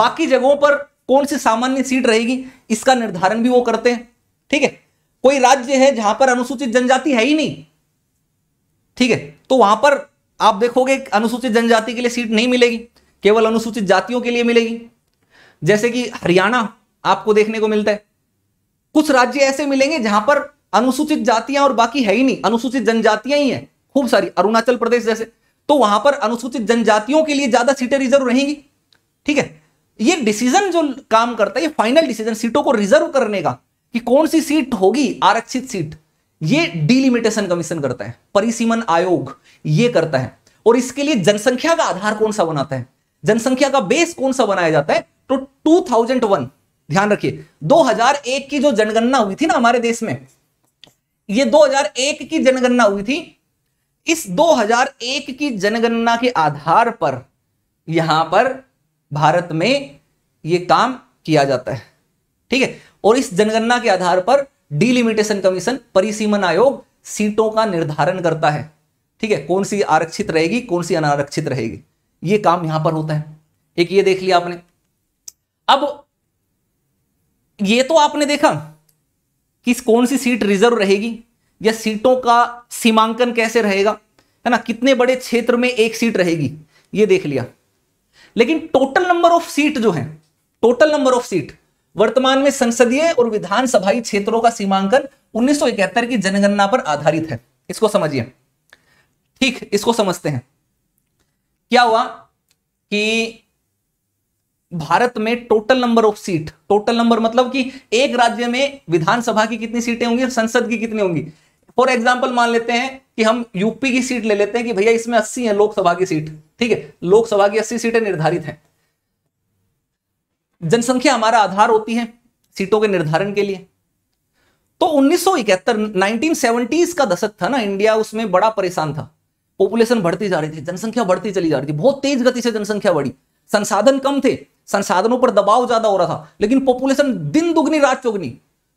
बाकी जगहों पर कौन सी सामान्य सीट रहेगी इसका निर्धारण भी वो करते हैं ठीक है कोई राज्य है जहां पर अनुसूचित जनजाति है ही नहीं ठीक है तो वहां पर आप देखोगे अनुसूचित जनजाति के लिए सीट नहीं मिलेगी केवल अनुसूचित जातियों के लिए मिलेगी जैसे कि हरियाणा आपको देखने को मिलता है कुछ राज्य ऐसे मिलेंगे जहां पर अनुसूचित जातियां और बाकी है ही नहीं अनुसूचित जनजातियां ही हैं खूब सारी अरुणाचल प्रदेश जैसे तो वहां पर अनुसूचित जनजातियों के लिए ज्यादा सीटें रिजर्व रहेंगी ठीक है ये डिसीजन जो काम करता है ये फाइनल डिसीजन सीटों को रिजर्व करने का कि कौन सी सीट होगी आरक्षित सीट ये डिलिमिटेशन कमीशन करता है परिसीमन आयोग ये करता है और इसके लिए जनसंख्या का आधार कौन सा बनाता है जनसंख्या का बेस कौन सा बनाया जाता है तो 2001 ध्यान रखिए 2001 की जो जनगणना हुई थी ना हमारे देश में ये 2001 की जनगणना हुई थी इस 2001 की जनगणना के आधार पर यहां पर भारत में यह काम किया जाता है ठीक है और इस जनगणना के आधार पर डिलिमिटेशन कमीशन परिसीमन आयोग सीटों का निर्धारण करता है ठीक है कौन सी आरक्षित रहेगी कौन सी अनारक्षित रहेगी ये काम यहां पर होता है एक ये देख लिया आपने अब ये तो आपने देखा कि कौन सी सीट रिजर्व रहेगी या सीटों का सीमांकन कैसे रहेगा है ना कितने बड़े क्षेत्र में एक सीट रहेगी ये देख लिया लेकिन टोटल नंबर ऑफ सीट जो है टोटल नंबर ऑफ सीट वर्तमान में संसदीय और विधानसभा क्षेत्रों का सीमांकन उन्नीस की जनगणना पर आधारित है इसको समझिए ठीक इसको समझते हैं क्या हुआ कि भारत में total number of seat total number मतलब कि एक राज्य में विधानसभा की कितनी सीटें होंगी और संसद की कितनी होंगी फॉर एग्जाम्पल मान लेते हैं कि हम यूपी की सीट ले लेते हैं कि भैया इसमें अस्सी है लोकसभा की सीट ठीक है लोकसभा की अस्सी सीटें निर्धारित हैं जनसंख्या हमारा आधार होती है सीटों के निर्धारण के लिए तो 1971 सौ का दशक था ना इंडिया उसमें बड़ा परेशान था पॉपुलेशन बढ़ती जा रही थी जनसंख्या बढ़ती चली जा रही थी बहुत तेज गति से जनसंख्या बढ़ी संसाधन कम थे संसाधनों पर दबाव ज्यादा हो रहा था लेकिन पॉपुलेशन दिन दुगनी रात चौगनी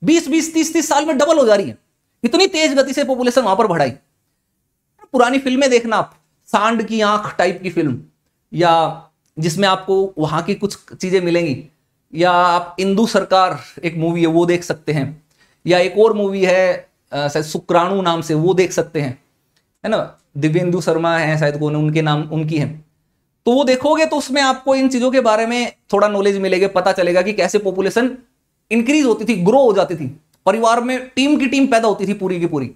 बीस बीस तीस तीस साल में डबल हो जा रही है इतनी तेज गति से पॉपुलेशन वहां पर बढ़ाई पुरानी फिल्में देखना आप सांड की आंख टाइप की फिल्म या जिसमें आपको वहां की कुछ चीजें मिलेंगी या आप इंदू सरकार एक मूवी है वो देख सकते हैं या एक और मूवी है शायद शुक्राणु नाम से वो देख सकते हैं है ना दिव्येंदु शर्मा है शायद कौन उनके नाम उनकी है तो वो देखोगे तो उसमें आपको इन चीज़ों के बारे में थोड़ा नॉलेज मिलेगा पता चलेगा कि कैसे पॉपुलेशन इंक्रीज होती थी ग्रो हो जाती थी परिवार में टीम की टीम पैदा होती थी पूरी की पूरी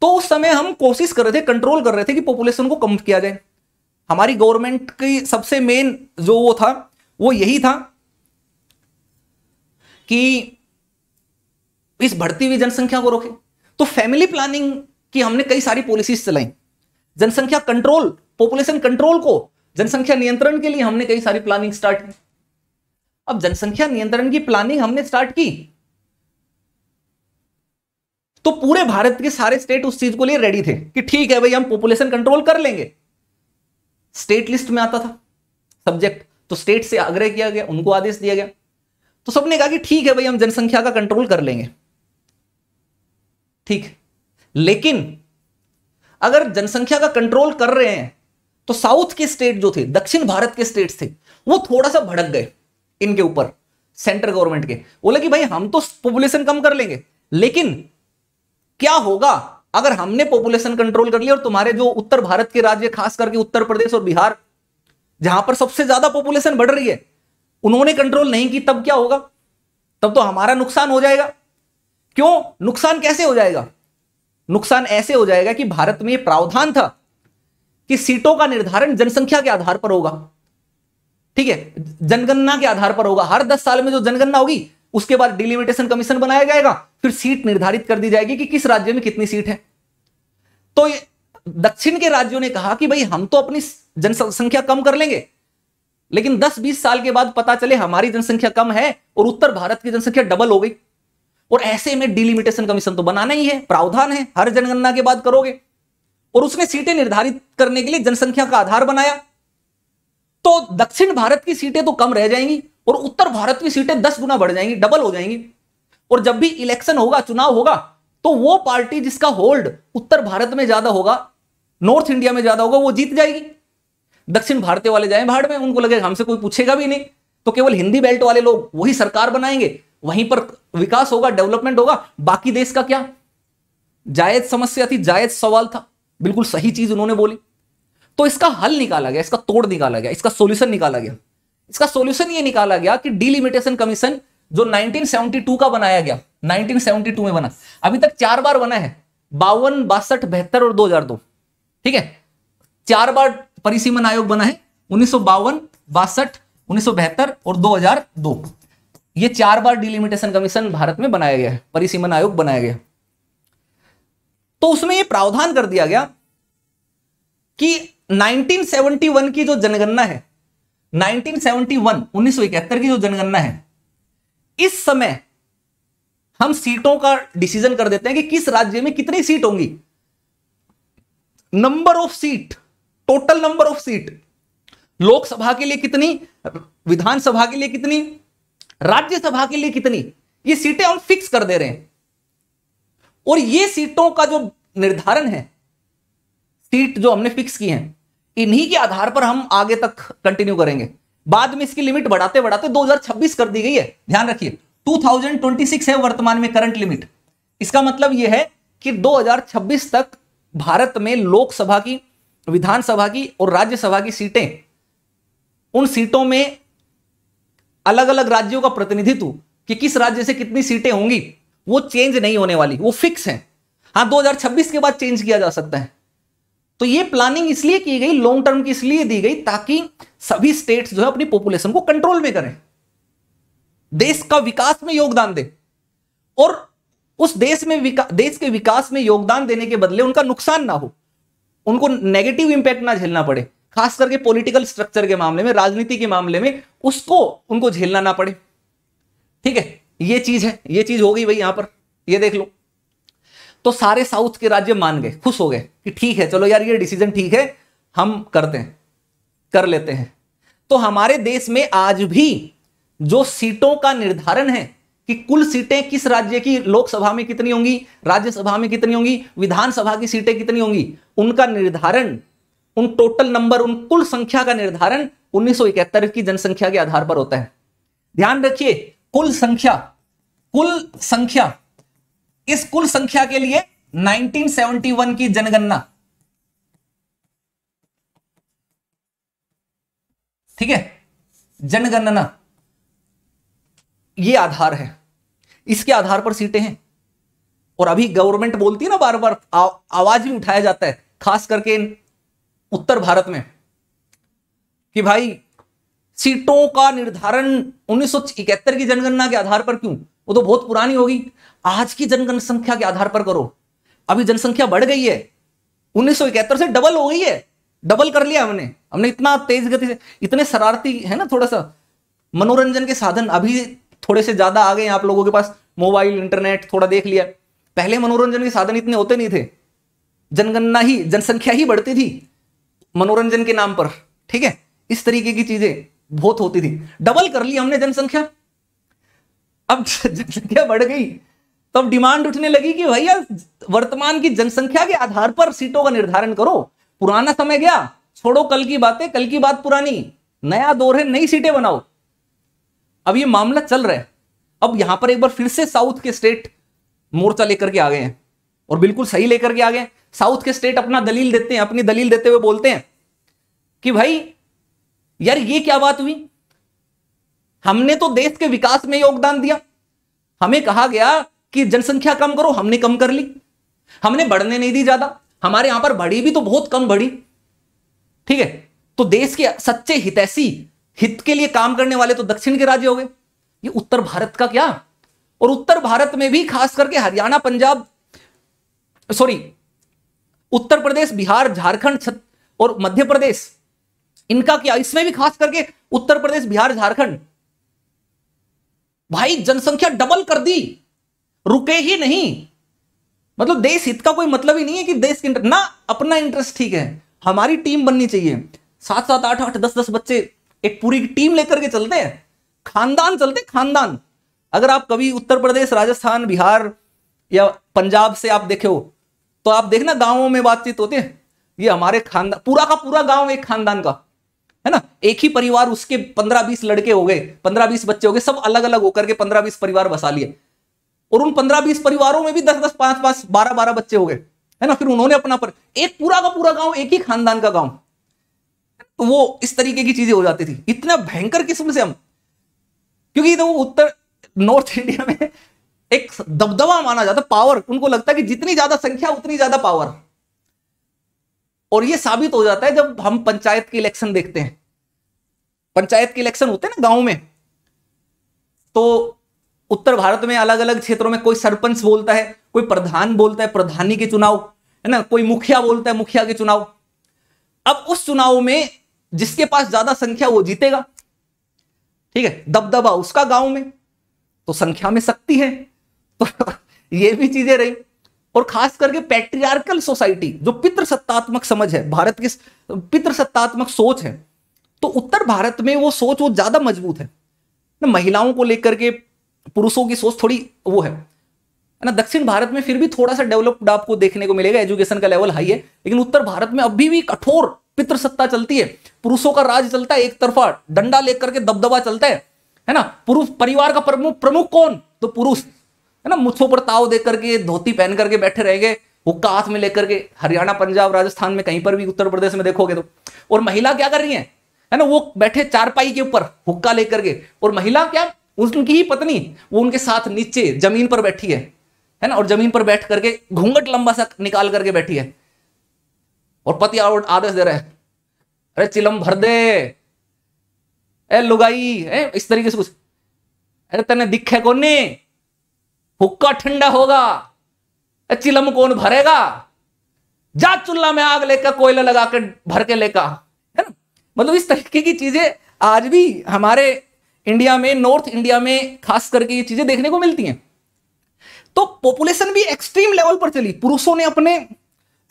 तो उस समय हम कोशिश कर रहे थे कंट्रोल कर रहे थे कि पॉपुलेशन को कम किया जाए हमारी गवर्नमेंट की सबसे मेन जो वो था वो यही था कि इस बढ़ती हुई जनसंख्या को रोके तो फैमिली प्लानिंग की हमने कई सारी पॉलिसीज चलाई जनसंख्या कंट्रोल पॉपुलेशन कंट्रोल को जनसंख्या नियंत्रण के लिए हमने कई सारी प्लानिंग स्टार्ट की अब जनसंख्या नियंत्रण की प्लानिंग हमने स्टार्ट की तो पूरे भारत के सारे स्टेट उस चीज को लिए रेडी थे कि ठीक है भाई हम पॉपुलेशन कंट्रोल कर लेंगे स्टेट लिस्ट में आता था सब्जेक्ट तो स्टेट से आग्रह किया गया उनको आदेश दिया गया तो सबने कहा कि ठीक है भाई हम जनसंख्या का कंट्रोल कर लेंगे ठीक लेकिन अगर जनसंख्या का कंट्रोल कर रहे हैं तो साउथ के स्टेट जो थे दक्षिण भारत के स्टेट थे वो थोड़ा सा भड़क गए इनके ऊपर सेंट्रल गवर्नमेंट के बोले कि भाई हम तो पॉपुलेशन कम कर लेंगे लेकिन क्या होगा अगर हमने पॉपुलेशन कंट्रोल कर लिया और तुम्हारे जो उत्तर भारत के राज्य खास करके उत्तर प्रदेश और बिहार जहां पर सबसे ज्यादा पॉपुलेशन बढ़ रही है उन्होंने कंट्रोल नहीं की तब क्या होगा तब तो हमारा नुकसान हो जाएगा क्यों नुकसान कैसे हो जाएगा नुकसान ऐसे हो जाएगा कि भारत में प्रावधान था कि सीटों का निर्धारण जनसंख्या के आधार पर होगा ठीक है जनगणना के आधार पर होगा हर दस साल में जो जनगणना होगी उसके बाद डिलिमिटेशन कमीशन बनाया जाएगा फिर सीट निर्धारित कर दी जाएगी कि किस राज्य में कितनी सीट है तो दक्षिण के राज्यों ने कहा कि भाई हम तो अपनी जनसंख्या कम कर लेंगे लेकिन 10-20 साल के बाद पता चले हमारी जनसंख्या कम है और उत्तर भारत की जनसंख्या डबल हो गई और ऐसे में डिलिमिटेशन कमीशन तो बनाना ही है प्रावधान है हर जनगणना के बाद करोगे और उसने सीटें निर्धारित करने के लिए जनसंख्या का आधार बनाया तो दक्षिण भारत की सीटें तो कम रह जाएंगी और उत्तर भारत की सीटें दस गुना बढ़ जाएंगी डबल हो जाएंगी और जब भी इलेक्शन होगा चुनाव होगा तो वो पार्टी जिसका होल्ड उत्तर भारत में ज्यादा होगा नॉर्थ इंडिया में ज्यादा होगा वो जीत जाएगी दक्षिण भारतीय वाले जाए भाड़ में उनको लगेगा हमसे कोई पूछेगा भी नहीं तो केवल हिंदी बेल्ट वाले लोग वही सरकार बनाएंगे वहीं पर विकास होगा डेवलपमेंट होगा बाकी देश का क्या जायज समस्या थी जायज सवाल था बिल्कुल सही चीज उन्होंने बोली तो इसका हल निकाला गया इसका तोड़ निकाला गया इसका सोल्यूशन निकाला गया इसका सोल्यूशन ये निकाला गया कि डिलिमिटेशन कमीशन जो 1972 का बनाया गया 1972 में बना अभी तक चार बार बना है बावन बासठ बहत्तर और 2002 ठीक है चार बार परिसीमन आयोग बना है उन्नीस सौ बावन बासठ उन्नीस और 2002 ये चार बार डिलिमिटेशन कमीशन भारत में बनाया गया है परिसीमन आयोग बनाया गया तो उसमें ये प्रावधान कर दिया गया कि 1971 की जो जनगणना है 1971 1971 की जो जनगणना है इस समय हम सीटों का डिसीजन कर देते हैं कि किस राज्य में कितनी सीट होंगी number of seat total number of seat Lok Sabha के लिए कितनी विधानसभा के लिए कितनी राज्यसभा के लिए कितनी ये सीटें हम फिक्स कर दे रहे हैं और ये सीटों का जो निर्धारण है सीट जो हमने फिक्स की है इन्हीं के आधार पर हम आगे तक कंटिन्यू करेंगे बाद में इसकी लिमिट बढ़ाते बढ़ाते 2026 कर दी गई है ध्यान रखिए 2026 है वर्तमान में करंट लिमिट इसका मतलब यह है कि 2026 तक भारत में लोकसभा की विधानसभा की और राज्यसभा की सीटें उन सीटों में अलग अलग राज्यों का प्रतिनिधित्व कि किस राज्य से कितनी सीटें होंगी वो चेंज नहीं होने वाली वो फिक्स है हाँ 2026 के बाद चेंज किया जा सकता है तो ये प्लानिंग इसलिए की गई लॉन्ग टर्म की इसलिए दी गई ताकि सभी स्टेट्स जो है अपनी पॉपुलेशन को कंट्रोल में करें देश का विकास में योगदान दे और उस देश में देश के विकास में योगदान देने के बदले उनका नुकसान ना हो उनको नेगेटिव इंपैक्ट ना झेलना पड़े खास करके पॉलिटिकल स्ट्रक्चर के मामले में राजनीति के मामले में उसको उनको झेलना ना पड़े ठीक है ये चीज है ये चीज हो गई भाई यहां पर ये देख लो तो सारे साउथ के राज्य मान गए खुश हो गए कि ठीक है चलो यार ये डिसीजन ठीक है हम करते हैं कर लेते हैं तो हमारे देश में आज भी जो सीटों का निर्धारण है कि कुल सीटें किस राज्य की लोकसभा में कितनी होंगी राज्यसभा में कितनी होंगी विधानसभा की सीटें कितनी होंगी उनका निर्धारण उन टोटल नंबर उन कुल संख्या का निर्धारण उन्नीस की जनसंख्या के आधार पर होता है ध्यान रखिए कुल संख्या कुल संख्या इस कुल संख्या के लिए 1971 की जनगणना ठीक है जनगणना ये आधार है इसके आधार पर सीटें हैं और अभी गवर्नमेंट बोलती है ना बार बार आवाज भी उठाया जाता है खास करके उत्तर भारत में कि भाई सीटों का निर्धारण उन्नीस की जनगणना के आधार पर क्यों वो तो बहुत पुरानी होगी आज की जनसंख्या के आधार पर करो अभी जनसंख्या बढ़ गई है उन्नीस से डबल हो गई है डबल कर लिया हमने हमने इतना तेज गति से इतने शरारती है ना थोड़ा सा मनोरंजन के साधन अभी थोड़े से ज़्यादा आ गए आप लोगों के पास मोबाइल इंटरनेट थोड़ा देख लिया पहले मनोरंजन के साधन इतने होते नहीं थे जनगणना ही जनसंख्या ही बढ़ती थी मनोरंजन के नाम पर ठीक है इस तरीके की चीजें बहुत होती थी डबल कर ली हमने जनसंख्या अब जनसंख्या बढ़ गई तो अब डिमांड उठने लगी कि भैया वर्तमान की जनसंख्या के आधार पर सीटों का निर्धारण करो पुराना समय गया छोड़ो कल की बातें कल की बात पुरानी नया दौर है नई सीटें बनाओ अब ये मामला चल रहा है अब यहां पर एक बार फिर से साउथ के स्टेट मोर्चा लेकर के आ गए हैं और बिल्कुल सही लेकर के आ गए साउथ के स्टेट अपना दलील देते हैं अपनी दलील देते हुए बोलते हैं कि भाई यार ये क्या बात हुई हमने तो देश के विकास में योगदान दिया हमें कहा गया कि जनसंख्या कम करो हमने कम कर ली हमने बढ़ने नहीं दी ज्यादा हमारे यहां पर बढ़ी भी तो बहुत कम बढ़ी ठीक है तो देश के सच्चे हितैषी हित के लिए काम करने वाले तो दक्षिण के राज्य हो गए ये उत्तर भारत का क्या और उत्तर भारत में भी खास करके हरियाणा पंजाब सॉरी उत्तर प्रदेश बिहार झारखंड और मध्य प्रदेश इनका क्या इसमें भी खास करके उत्तर प्रदेश बिहार झारखंड भाई जनसंख्या डबल कर दी रुके ही नहीं मतलब देश हित का कोई मतलब ही नहीं है कि देश के ना अपना इंटरेस्ट ठीक है हमारी टीम बननी चाहिए सात सात आठ आठ दस दस बच्चे एक पूरी टीम लेकर के चलते हैं खानदान चलते खानदान अगर आप कभी उत्तर प्रदेश राजस्थान बिहार या पंजाब से आप देखे हो तो आप देखना गांवों में बातचीत होती है ये हमारे खानदान पूरा का पूरा गांव एक खानदान का है ना एक ही परिवार उसके पंद्रह बीस लड़के हो गए पंद्रह बीस बच्चे हो गए सब अलग अलग होकर के पंद्रह बीस परिवार बसा लिए और उन पंद्रह बीस परिवारों में भी दस दस पांच पांच बारह बारह बच्चे हो गए है ना फिर उन्होंने अपना पर एक पूरा का पूरा गांव एक ही खानदान का गांव तो वो इस तरीके की चीजें हो जाती थी इतना भयंकर किस्म से हम क्योंकि तो वो उत्तर नॉर्थ इंडिया में एक दबदबा माना जाता पावर उनको लगता है कि जितनी ज्यादा संख्या उतनी ज्यादा पावर और ये साबित हो जाता है जब हम पंचायत के इलेक्शन देखते हैं पंचायत के इलेक्शन होते हैं ना गांव में तो उत्तर भारत में अलग अलग क्षेत्रों में कोई सरपंच बोलता है कोई प्रधान बोलता है प्रधानी के चुनाव है ना कोई मुखिया बोलता है मुखिया के चुनाव अब उस चुनाव में जिसके पास ज्यादा संख्या वो जीतेगा ठीक है दबदबा उसका गांव में तो संख्या में शक्ति है तो ये भी चीजें रही और खास करके पैट्रियार्कल सोसाइटी जो पितृसत्तात्मक समझ है भारत की पितृसत्तात्मक सोच है तो उत्तर भारत में वो सोच वो ज्यादा मजबूत है ना महिलाओं को लेकर के पुरुषों की सोच थोड़ी वो है ना दक्षिण भारत में फिर भी थोड़ा सा डेवलप्ड आपको देखने को मिलेगा एजुकेशन का लेवल हाई है लेकिन उत्तर भारत में अभी भी कठोर पितृसत्ता चलती है पुरुषों का राज चलता है एक तरफा डंडा लेकर के दबदबा चलता है है ना पुरुष परिवार का प्रमुख प्रमुख कौन तो पुरुष है ना मुछों पर ताव दे करके धोती पहन करके बैठे रह गए हुक्का हाथ में लेकर के हरियाणा पंजाब राजस्थान में कहीं पर भी उत्तर प्रदेश में देखोगे तो और महिला क्या कर रही है है ना वो बैठे चारपाई के ऊपर हुक्का लेकर के और महिला क्या उनकी ही पत्नी वो उनके साथ नीचे जमीन पर बैठी है है ना और जमीन पर बैठ करके घूंघट लंबा सा निकाल करके बैठी है और पति आदेश दे रहे अरे चिलम भर दे ए लुगाई ए इस तरीके से कुछ अरे तेने दिखे कौन नहीं हुक्का ठंडा होगा ए चिलम कौन भरेगा जा चूल्हा में आग लेकर कोयला लगा कर भर के लेकर है ना मतलब इस तरीके की चीजें आज भी हमारे इंडिया में नॉर्थ इंडिया में खास करके ये चीजें देखने को मिलती हैं तो पॉपुलेशन भी एक्सट्रीम लेवल पर चली पुरुषों ने अपने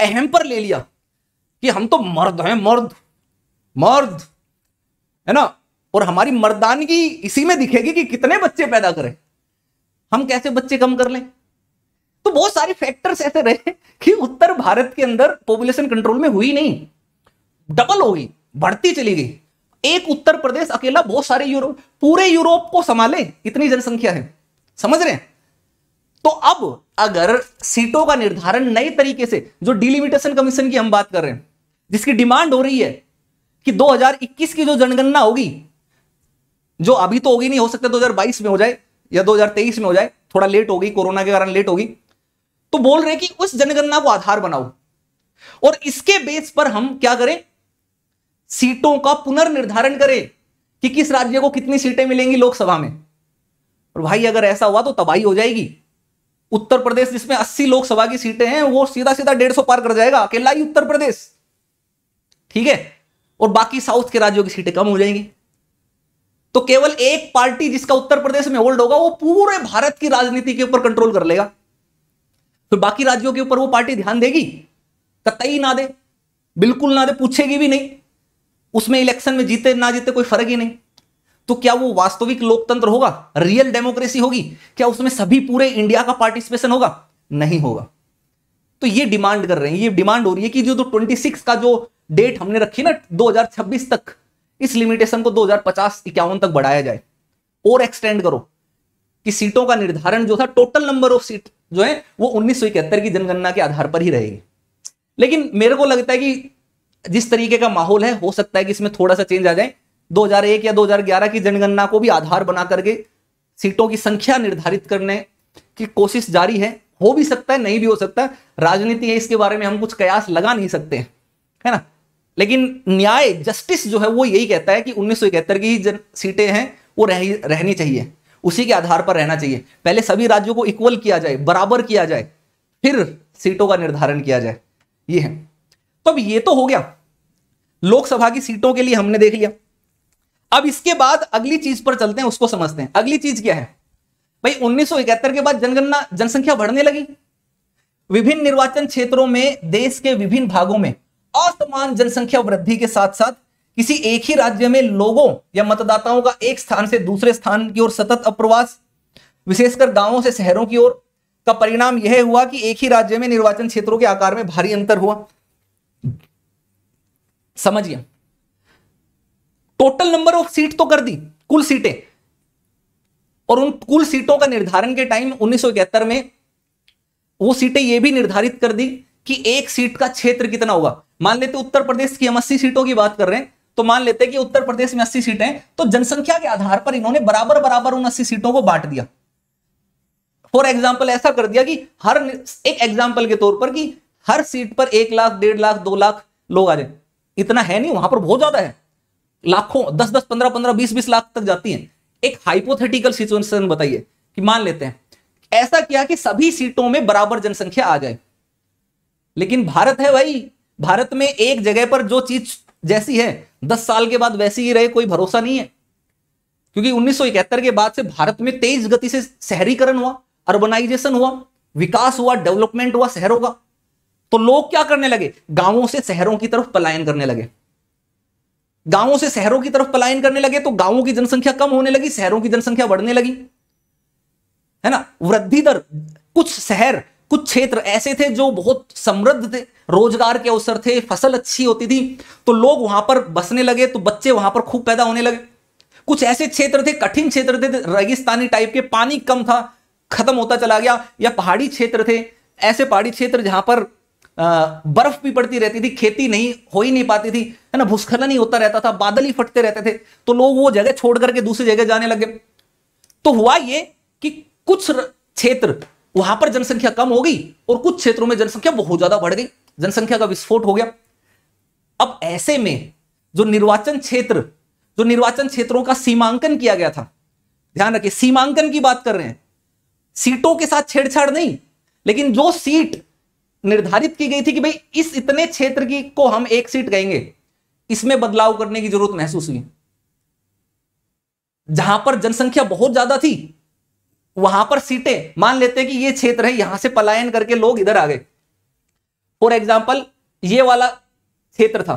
अहम पर ले लिया कि हम तो मर्द हैं मर्द मर्द है ना और हमारी मर्दानगी इसी में दिखेगी कि कितने बच्चे पैदा करें हम कैसे बच्चे कम कर लें तो बहुत सारे फैक्टर्स ऐसे रहे कि उत्तर भारत के अंदर पॉपुलेशन कंट्रोल में हुई नहीं डबल हो गई बढ़ती चली गई एक उत्तर प्रदेश अकेला बहुत सारे यूरोप पूरे यूरोप को संभाले इतनी जनसंख्या है समझ रहे हैं तो अब अगर सीटों का निर्धारण नए तरीके से जो डिलिमिटेशन कमीशन की हम बात कर रहे हैं जिसकी डिमांड हो रही है कि 2021 की जो जनगणना होगी जो अभी तो होगी नहीं हो सकता 2022 में हो जाए या 2023 में हो जाए थोड़ा लेट होगी कोरोना के कारण लेट होगी तो बोल रहे कि उस जनगणना को आधार बनाओ और इसके बेस पर हम क्या करें सीटों का पुनर्निर्धारण करें कि किस राज्य को कितनी सीटें मिलेंगी लोकसभा में और भाई अगर ऐसा हुआ तो तबाही हो जाएगी उत्तर प्रदेश जिसमें 80 लोकसभा की सीटें हैं वो सीधा सीधा 150 पार कर जाएगा अकेला ही उत्तर प्रदेश ठीक है और बाकी साउथ के राज्यों की सीटें कम हो जाएंगी तो केवल एक पार्टी जिसका उत्तर प्रदेश में होल्ड होगा वो पूरे भारत की राजनीति के ऊपर कंट्रोल कर लेगा फिर तो बाकी राज्यों के ऊपर वो पार्टी ध्यान देगी कतई ना दे बिल्कुल ना दे पूछेगी भी नहीं उसमें इलेक्शन में जीते ना जीते कोई फर्क ही नहीं तो क्या वो वास्तविक लोकतंत्र होगा रियल डेमोक्रेसी होगी क्या उसमें सभी पूरे इंडिया का पार्टिसिपेशन होगा नहीं होगा तो ये डिमांड कर रहे हैं ये डिमांड हो रही है कि जो तो 26 का जो डेट हमने रखी ना 2026 तक इस लिमिटेशन को 2050 इक्यावन तक बढ़ाया जाए और एक्सटेंड करो कि सीटों का निर्धारण जो था टोटल नंबर ऑफ सीट जो है वो उन्नीस की जनगणना के आधार पर ही रहेगी लेकिन मेरे को लगता है कि जिस तरीके का माहौल है हो सकता है कि इसमें थोड़ा सा चेंज आ जाए 2001 या 2011 की जनगणना को भी आधार बना करके सीटों की संख्या निर्धारित करने की कोशिश जारी है हो भी सकता है नहीं भी हो सकता राजनीति है इसके बारे में हम कुछ कयास लगा नहीं सकते है ना लेकिन न्याय जस्टिस जो है वो यही कहता है कि उन्नीस की ही जन सीटें हैं वो रह, रहनी चाहिए उसी के आधार पर रहना चाहिए पहले सभी राज्यों को इक्वल किया जाए बराबर किया जाए फिर सीटों का निर्धारण किया जाए ये है तो अब ये तो हो गया लोकसभा की सीटों के लिए हमने देख लिया अब इसके बाद अगली चीज पर चलते हैं उसको समझते हैं अगली चीज क्या है भाई इकहत्तर के बाद जनगणना जनसंख्या बढ़ने लगी विभिन्न निर्वाचन क्षेत्रों में देश के विभिन्न भागों में असमान जनसंख्या वृद्धि के साथ साथ किसी एक ही राज्य में लोगों या मतदाताओं का एक स्थान से दूसरे स्थान की ओर सतत अप्रवास विशेषकर गांवों से शहरों की ओर का परिणाम यह हुआ कि एक ही राज्य में निर्वाचन क्षेत्रों के आकार में भारी अंतर हुआ समझिए टोटल नंबर ऑफ सीट तो कर दी कुल सीटें और उन कुल सीटों का निर्धारण के टाइम उन्नीस में वो सीटें यह भी निर्धारित कर दी कि एक सीट का क्षेत्र कितना होगा मान लेते उत्तर प्रदेश की हम अस्सी सीटों की बात कर रहे हैं तो मान लेते कि उत्तर प्रदेश में अस्सी सीटें तो जनसंख्या के आधार पर इन्होंने बराबर बराबर उन अस्सी सीटों को बांट दिया फॉर एग्जाम्पल ऐसा कर दिया कि हर एक एग्जाम्पल के तौर पर कि हर सीट पर एक लाख डेढ़ लाख दो लाख लोग आ जाए इतना है नहीं वहां पर बहुत ज्यादा है लाखों दस दस पंद्रह पंद्रह बीस बीस लाख तक जाती है एक हाइपोथेटिकल सिचुएशन बताइए कि मान लेते हैं ऐसा किया कि सभी सीटों में बराबर जनसंख्या आ जाए लेकिन भारत है भाई भारत में एक जगह पर जो चीज जैसी है दस साल के बाद वैसी ही रहे कोई भरोसा नहीं है क्योंकि उन्नीस के बाद से भारत में तेज गति से शहरीकरण हुआ अर्बनाइजेशन हुआ विकास हुआ डेवलपमेंट हुआ शहरों का तो लोग क्या करने लगे गांवों से शहरों की तरफ पलायन करने लगे गांवों से शहरों की तरफ पलायन करने लगे तो गांवों की जनसंख्या कम होने लगी शहरों की जनसंख्या बढ़ने लगी है ना वृद्धि दर कुछ शहर कुछ क्षेत्र ऐसे थे जो बहुत समृद्ध थे रोजगार के अवसर थे फसल अच्छी होती थी तो लोग वहां पर बसने लगे तो बच्चे वहां पर खूब पैदा होने लगे कुछ ऐसे क्षेत्र थे कठिन क्षेत्र थे रेगिस्तानी टाइप के पानी कम था खत्म होता चला गया या पहाड़ी क्षेत्र थे ऐसे पहाड़ी क्षेत्र जहां पर बर्फ भी पड़ती रहती थी खेती नहीं हो ही नहीं पाती थी है ना भूस्खलन ही होता रहता था बादल ही फटते रहते थे तो लोग वो जगह छोड़ करके दूसरी जगह जाने लगे तो हुआ ये कि कुछ क्षेत्र वहां पर जनसंख्या कम हो गई और कुछ क्षेत्रों में जनसंख्या बहुत ज्यादा बढ़ गई जनसंख्या का विस्फोट हो गया अब ऐसे में जो निर्वाचन क्षेत्र जो निर्वाचन क्षेत्रों का सीमांकन किया गया था ध्यान रखिए सीमांकन की बात कर रहे हैं सीटों के साथ छेड़छाड़ नहीं लेकिन जो सीट निर्धारित की गई थी कि भाई इस इतने क्षेत्र की को हम एक सीट कहेंगे इसमें बदलाव करने की जरूरत महसूस हुई जहां पर जनसंख्या बहुत ज्यादा थी वहां पर सीटें मान लेते हैं कि ये क्षेत्र है यहां से पलायन करके लोग इधर आ गए फॉर एग्जाम्पल ये वाला क्षेत्र था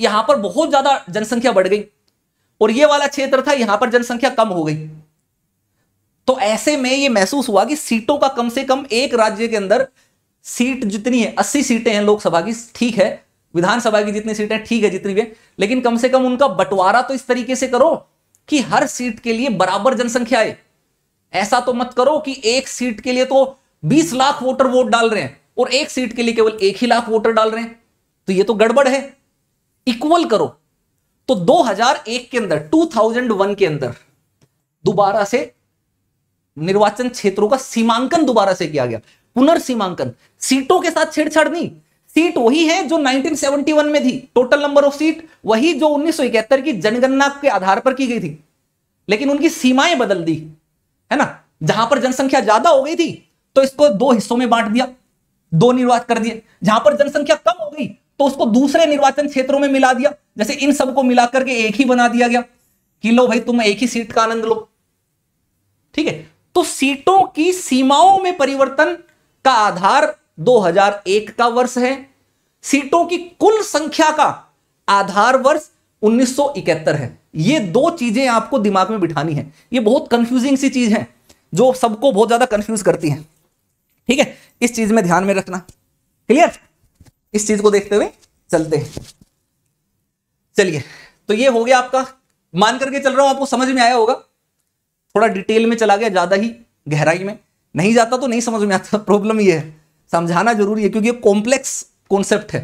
यहां पर बहुत ज्यादा जनसंख्या बढ़ गई और ये वाला क्षेत्र था यहां पर जनसंख्या कम हो गई तो ऐसे में ये महसूस हुआ कि सीटों का कम से कम एक राज्य के अंदर सीट जितनी है अस्सी सीटें हैं लोकसभा की ठीक है विधानसभा की जितनी सीटें ठीक है जितनी भी है लेकिन कम से कम उनका बंटवारा तो इस तरीके से करो कि हर सीट के लिए बराबर जनसंख्या आए ऐसा तो मत करो कि एक सीट के लिए तो 20 लाख वोटर वोट डाल रहे हैं और एक सीट के लिए केवल एक ही लाख वोटर डाल रहे हैं तो ये तो गड़बड़ है इक्वल करो तो 2001 के अंदर 2001 के अंदर दोबारा से निर्वाचन क्षेत्रों का सीमांकन दोबारा से किया गया पुनर्सीमांकन सीटों के साथ छेड़छाड़ नहीं सीट वही है जो 1971 में थी टोटल नंबर ऑफ सीट वही जो उन्नीस की जनगणना के आधार पर की गई थी लेकिन उनकी सीमाएं बदल दी है ना जहां पर जनसंख्या ज्यादा हो गई थी तो इसको दो हिस्सों में बांट दिया दो निर्वाचित कर दिए जहां पर जनसंख्या कम हो गई तो उसको दूसरे निर्वाचन क्षेत्रों में मिला दिया जैसे इन सबको मिला करके एक ही बना दिया गया कि लो भाई तुम एक ही सीट का आनंद लो ठीक है तो सीटों की सीमाओं में परिवर्तन का आधार 2001 का वर्ष है सीटों की कुल संख्या का आधार वर्ष उन्नीस है ये दो चीजें आपको दिमाग में बिठानी है ये बहुत कंफ्यूजिंग सी चीज है जो सबको बहुत ज्यादा कंफ्यूज करती है ठीक है इस चीज में ध्यान में रखना क्लियर इस चीज को देखते हुए चलते हैं चलिए तो ये हो गया आपका मान करके चल रहा हूं आपको समझ में आया होगा थोड़ा डिटेल में चला गया ज्यादा ही गहराई में नहीं जाता तो नहीं समझ में आता प्रॉब्लम ये है समझाना जरूरी है क्योंकि ये कॉम्प्लेक्स कॉन्सेप्ट है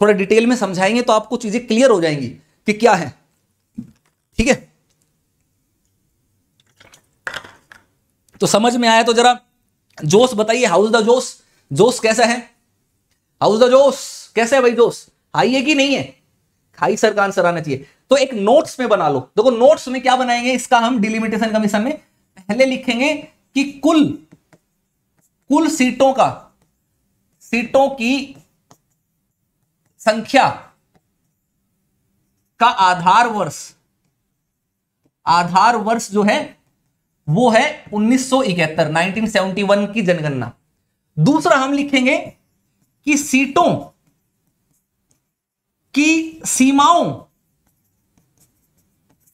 थोड़ा डिटेल में समझाएंगे तो आपको चीजें क्लियर हो जाएंगी कि क्या है ठीक है तो समझ में आया तो जरा जोश बताइए हाउस द जोश जोश कैसा है हाउस द जोश कैसा है भाई जोश हाई है कि नहीं है हाई सर का आंसर आना चाहिए तो एक नोट्स में बना लो देखो नोट्स में क्या बनाएंगे इसका हम डिलिमिटेशन कमीशन में पहले लिखेंगे कि कुल कुल सीटों का सीटों की संख्या का आधार वर्ष आधार वर्ष जो है वो है 1971 1971 की जनगणना दूसरा हम लिखेंगे कि सीटों की सीमाओं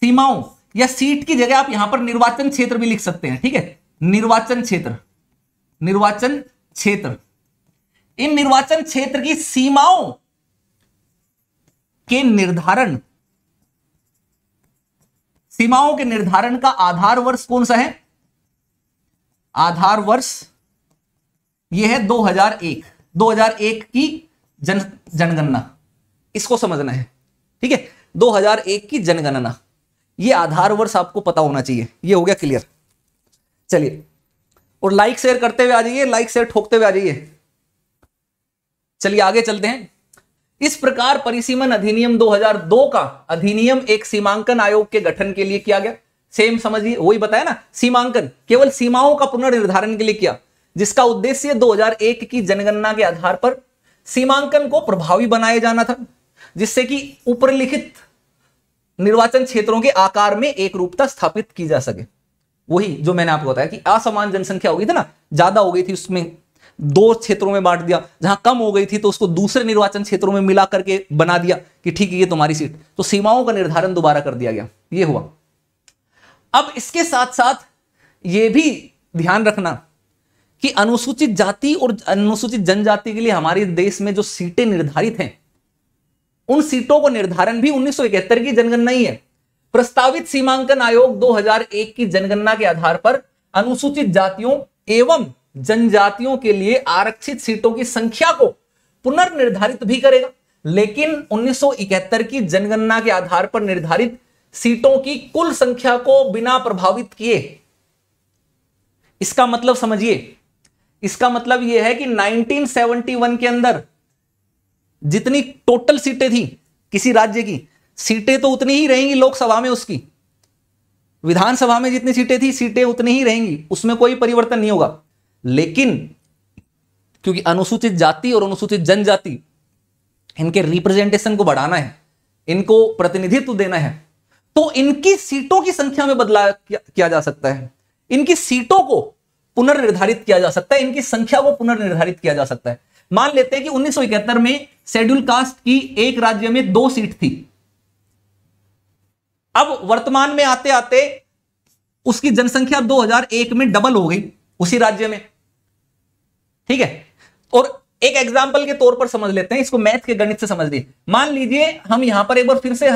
सीमाओं या सीट की जगह आप यहां पर निर्वाचन क्षेत्र भी लिख सकते हैं ठीक है निर्वाचन क्षेत्र निर्वाचन क्षेत्र इन निर्वाचन क्षेत्र की सीमाओं के निर्धारण सीमाओं के निर्धारण का आधार वर्ष कौन सा है आधार वर्ष यह है 2001 2001 की जन जनगणना इसको समझना है ठीक है 2001 की जनगणना यह आधार वर्ष आपको पता होना चाहिए यह हो गया क्लियर चलिए और लाइक शेयर करते हुए आ जाइए लाइक शेयर ठोकते हुए आ जाइए चलिए आगे चलते हैं इस प्रकार परिसीमन अधिनियम 2002 का अधिनियम एक सीमांकन आयोग के गठन के लिए किया गया सेम समझिए वही बताया ना सीमांकन केवल सीमाओं का पुनर्निर्धारण के लिए किया जिसका उद्देश्य 2001 की जनगणना के आधार पर सीमांकन को प्रभावी बनाया जाना था जिससे कि उपरलिखित निर्वाचन क्षेत्रों के आकार में एक रूपता स्थापित की जा सके वही जो मैंने आपको बताया कि असमान जनसंख्या हो गई थी ना ज्यादा हो गई थी उसमें दो क्षेत्रों में बांट दिया जहां कम हो गई थी तो उसको दूसरे निर्वाचन क्षेत्रों में मिला करके बना दिया कि ठीक है ये तुम्हारी सीट तो सीमाओं का निर्धारण दोबारा कर दिया गया ये हुआ अब इसके साथ साथ ये भी ध्यान रखना कि अनुसूचित जाति और अनुसूचित जनजाति के लिए हमारे देश में जो सीटें निर्धारित हैं उन सीटों को निर्धारण भी उन्नीस की जनगणना ही है प्रस्तावित सीमांकन आयोग 2001 की जनगणना के आधार पर अनुसूचित जातियों एवं जनजातियों के लिए आरक्षित सीटों की संख्या को पुनर्निर्धारित भी करेगा लेकिन 1971 की जनगणना के आधार पर निर्धारित सीटों की कुल संख्या को बिना प्रभावित किए इसका मतलब समझिए इसका मतलब यह है कि 1971 के अंदर जितनी टोटल सीटें थी किसी राज्य की सीटें तो उतनी ही रहेंगी लोकसभा में उसकी विधानसभा में जितनी सीटें थी सीटें उतनी ही रहेंगी उसमें कोई परिवर्तन नहीं होगा लेकिन क्योंकि अनुसूचित जाति और अनुसूचित जनजाति इनके रिप्रेजेंटेशन को बढ़ाना है इनको प्रतिनिधित्व देना है तो इनकी सीटों की संख्या में बदलाव किया जा सकता है इनकी सीटों को पुनर्निर्धारित किया जा सकता है इनकी संख्या को पुनर्निर्धारित किया जा सकता है मान लेते हैं कि उन्नीस में शेड्यूल कास्ट की एक राज्य में दो सीट थी अब वर्तमान में आते आते उसकी जनसंख्या 2001 में डबल हो गई उसी राज्य में ठीक है और एक एग्जाम्पल के तौर पर समझ लेते हैं इसको मैथ के गणित से समझ लीजिए मान लीजिए हम यहां पर एक बार फिर से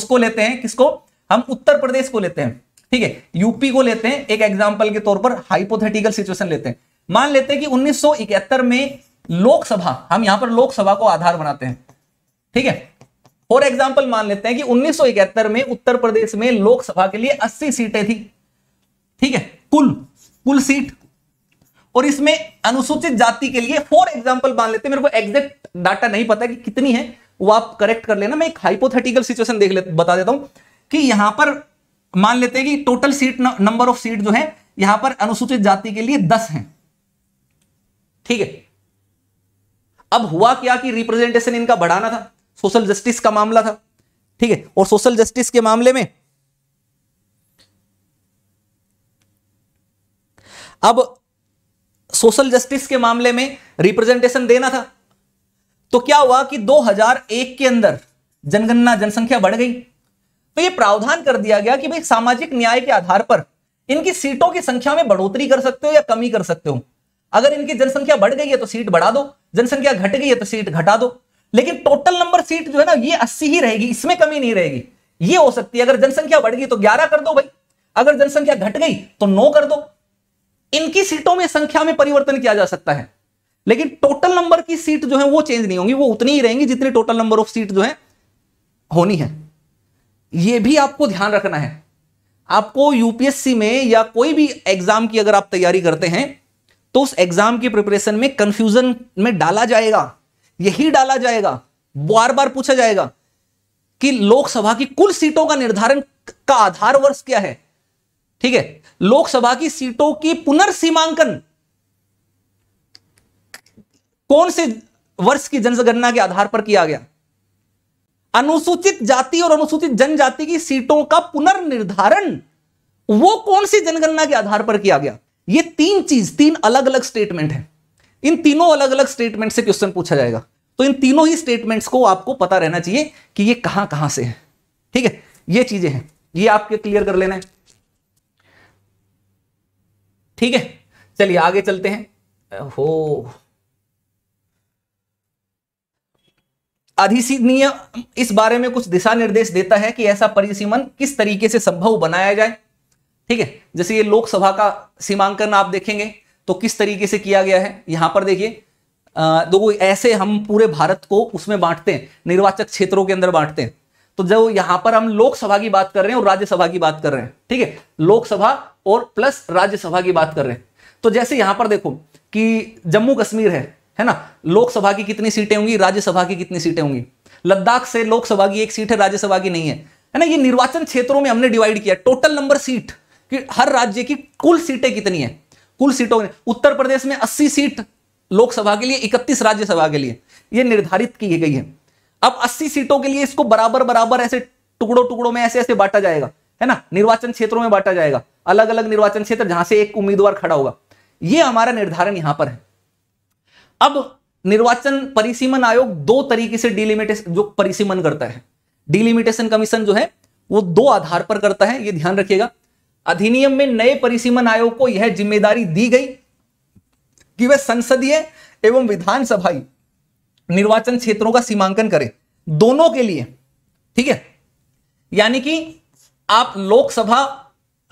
उसको लेते हैं किसको हम उत्तर प्रदेश को लेते हैं ठीक है यूपी को लेते हैं एक एग्जाम्पल के तौर पर हाइपोथेटिकल सिचुएशन लेते हैं मान लेते हैं कि उन्नीस में लोकसभा हम यहां पर लोकसभा को आधार बनाते हैं ठीक है फॉर एग्जाम्पल मान लेते हैं कि उन्नीस में उत्तर प्रदेश में लोकसभा के लिए अस्सी सीटें थी ठीक है कुल कुल सीट और इसमें अनुसूचित जाति के लिए फॉर एग्जाम्पल मान लेते मेरे को एग्जैक्ट डाटा नहीं पता कि कितनी है वो आप करेक्ट कर लेना मैं एक हाइपोथेटिकल सिचुएशन देख ले बता देता हूं कि यहां पर मान लेते हैं कि total seat number of seat जो है यहां पर अनुसूचित जाति के लिए दस है ठीक है अब हुआ क्या कि रिप्रेजेंटेशन इनका बढ़ाना था सोशल जस्टिस का मामला था ठीक है और सोशल जस्टिस के मामले में अब सोशल जस्टिस के मामले में रिप्रेजेंटेशन देना था तो क्या हुआ कि 2001 के अंदर जनगणना जनसंख्या बढ़ गई तो ये प्रावधान कर दिया गया कि भाई सामाजिक न्याय के आधार पर इनकी सीटों की संख्या में बढ़ोतरी कर सकते हो या कमी कर सकते हो अगर इनकी जनसंख्या बढ़ गई है तो सीट बढ़ा दो जनसंख्या घट गई है तो सीट घटा दो लेकिन टोटल नंबर सीट जो है ना ये अस्सी ही रहेगी इसमें कमी नहीं रहेगी ये हो सकती है अगर जनसंख्या बढ़ गई तो ग्यारह कर दो भाई अगर जनसंख्या घट गई तो नौ कर दो इनकी सीटों में संख्या में परिवर्तन किया जा सकता है लेकिन टोटल नंबर की सीट जो है वो चेंज नहीं होंगी वो उतनी ही रहेंगी जितनी टोटल नंबर ऑफ सीट जो है होनी है ये भी आपको ध्यान रखना है आपको यूपीएससी में या कोई भी एग्जाम की अगर आप तैयारी करते हैं तो उस एग्जाम की प्रिपरेशन में कंफ्यूजन में डाला जाएगा यही डाला जाएगा बार बार पूछा जाएगा कि लोकसभा की कुल सीटों का निर्धारण का आधार वर्ष क्या है ठीक है लोकसभा की सीटों की पुनर्सीमांकन कौन से वर्ष की जनगणना के आधार पर किया गया अनुसूचित जाति और अनुसूचित जनजाति की सीटों का पुनर्निर्धारण वो कौन सी जनगणना के आधार पर किया गया ये तीन चीज तीन अलग अलग स्टेटमेंट है इन तीनों अलग अलग स्टेटमेंट से क्वेश्चन पूछा जाएगा तो इन तीनों ही स्टेटमेंट्स को आपको पता रहना चाहिए कि ये कहां कहां से है ठीक है ये चीजें हैं ये आपके क्लियर कर लेना है ठीक है चलिए आगे चलते हैं हो अधिसीनीय इस बारे में कुछ दिशा निर्देश देता है कि ऐसा परिसीमन किस तरीके से संभव बनाया जाए ठीक है जैसे ये लोकसभा का सीमांकन आप देखेंगे तो किस तरीके से किया गया है यहां पर देखिए देखो ऐसे हम पूरे भारत को उसमें बांटते हैं निर्वाचक क्षेत्रों के अंदर बांटते हैं तो जब यहां पर हम लोकसभा की बात कर रहे हैं और राज्यसभा की बात कर रहे हैं ठीक है लोकसभा और प्लस राज्यसभा की बात कर रहे हैं तो जैसे यहां पर देखो कि जम्मू कश्मीर है है ना लोकसभा की कितनी सीटें होंगी राज्यसभा की कितनी सीटें होंगी लद्दाख से लोकसभा की एक सीट है राज्यसभा की नहीं है है ना ये निर्वाचन क्षेत्रों में हमने डिवाइड किया टोटल नंबर सीट कि हर राज्य की कुल सीटें कितनी है कुल सीटों में उत्तर प्रदेश में अस्सी सीट लोकसभा के लिए इकतीस राज्यसभा के लिए यह निर्धारित की गई है अब 80 सीटों के लिए इसको बराबर बराबर ऐसे टुकड़ों टुकड़ों में ऐसे ऐसे बांटा जाएगा है ना निर्वाचन क्षेत्रों में बांटा जाएगा अलग अलग निर्वाचन क्षेत्र जहां से एक उम्मीदवार खड़ा होगा यह हमारा निर्धारण यहां पर है अब निर्वाचन परिसीमन आयोग दो तरीके से डिलिमिटेशन जो परिसीमन करता है डिलिमिटेशन कमीशन जो है वो दो आधार पर करता है ये ध्यान रखिएगा अधिनियम में नए परिसीमन आयोग को यह जिम्मेदारी दी गई कि वह संसदीय एवं विधानसभाई निर्वाचन क्षेत्रों का सीमांकन करें दोनों के लिए ठीक है यानी कि आप लोकसभा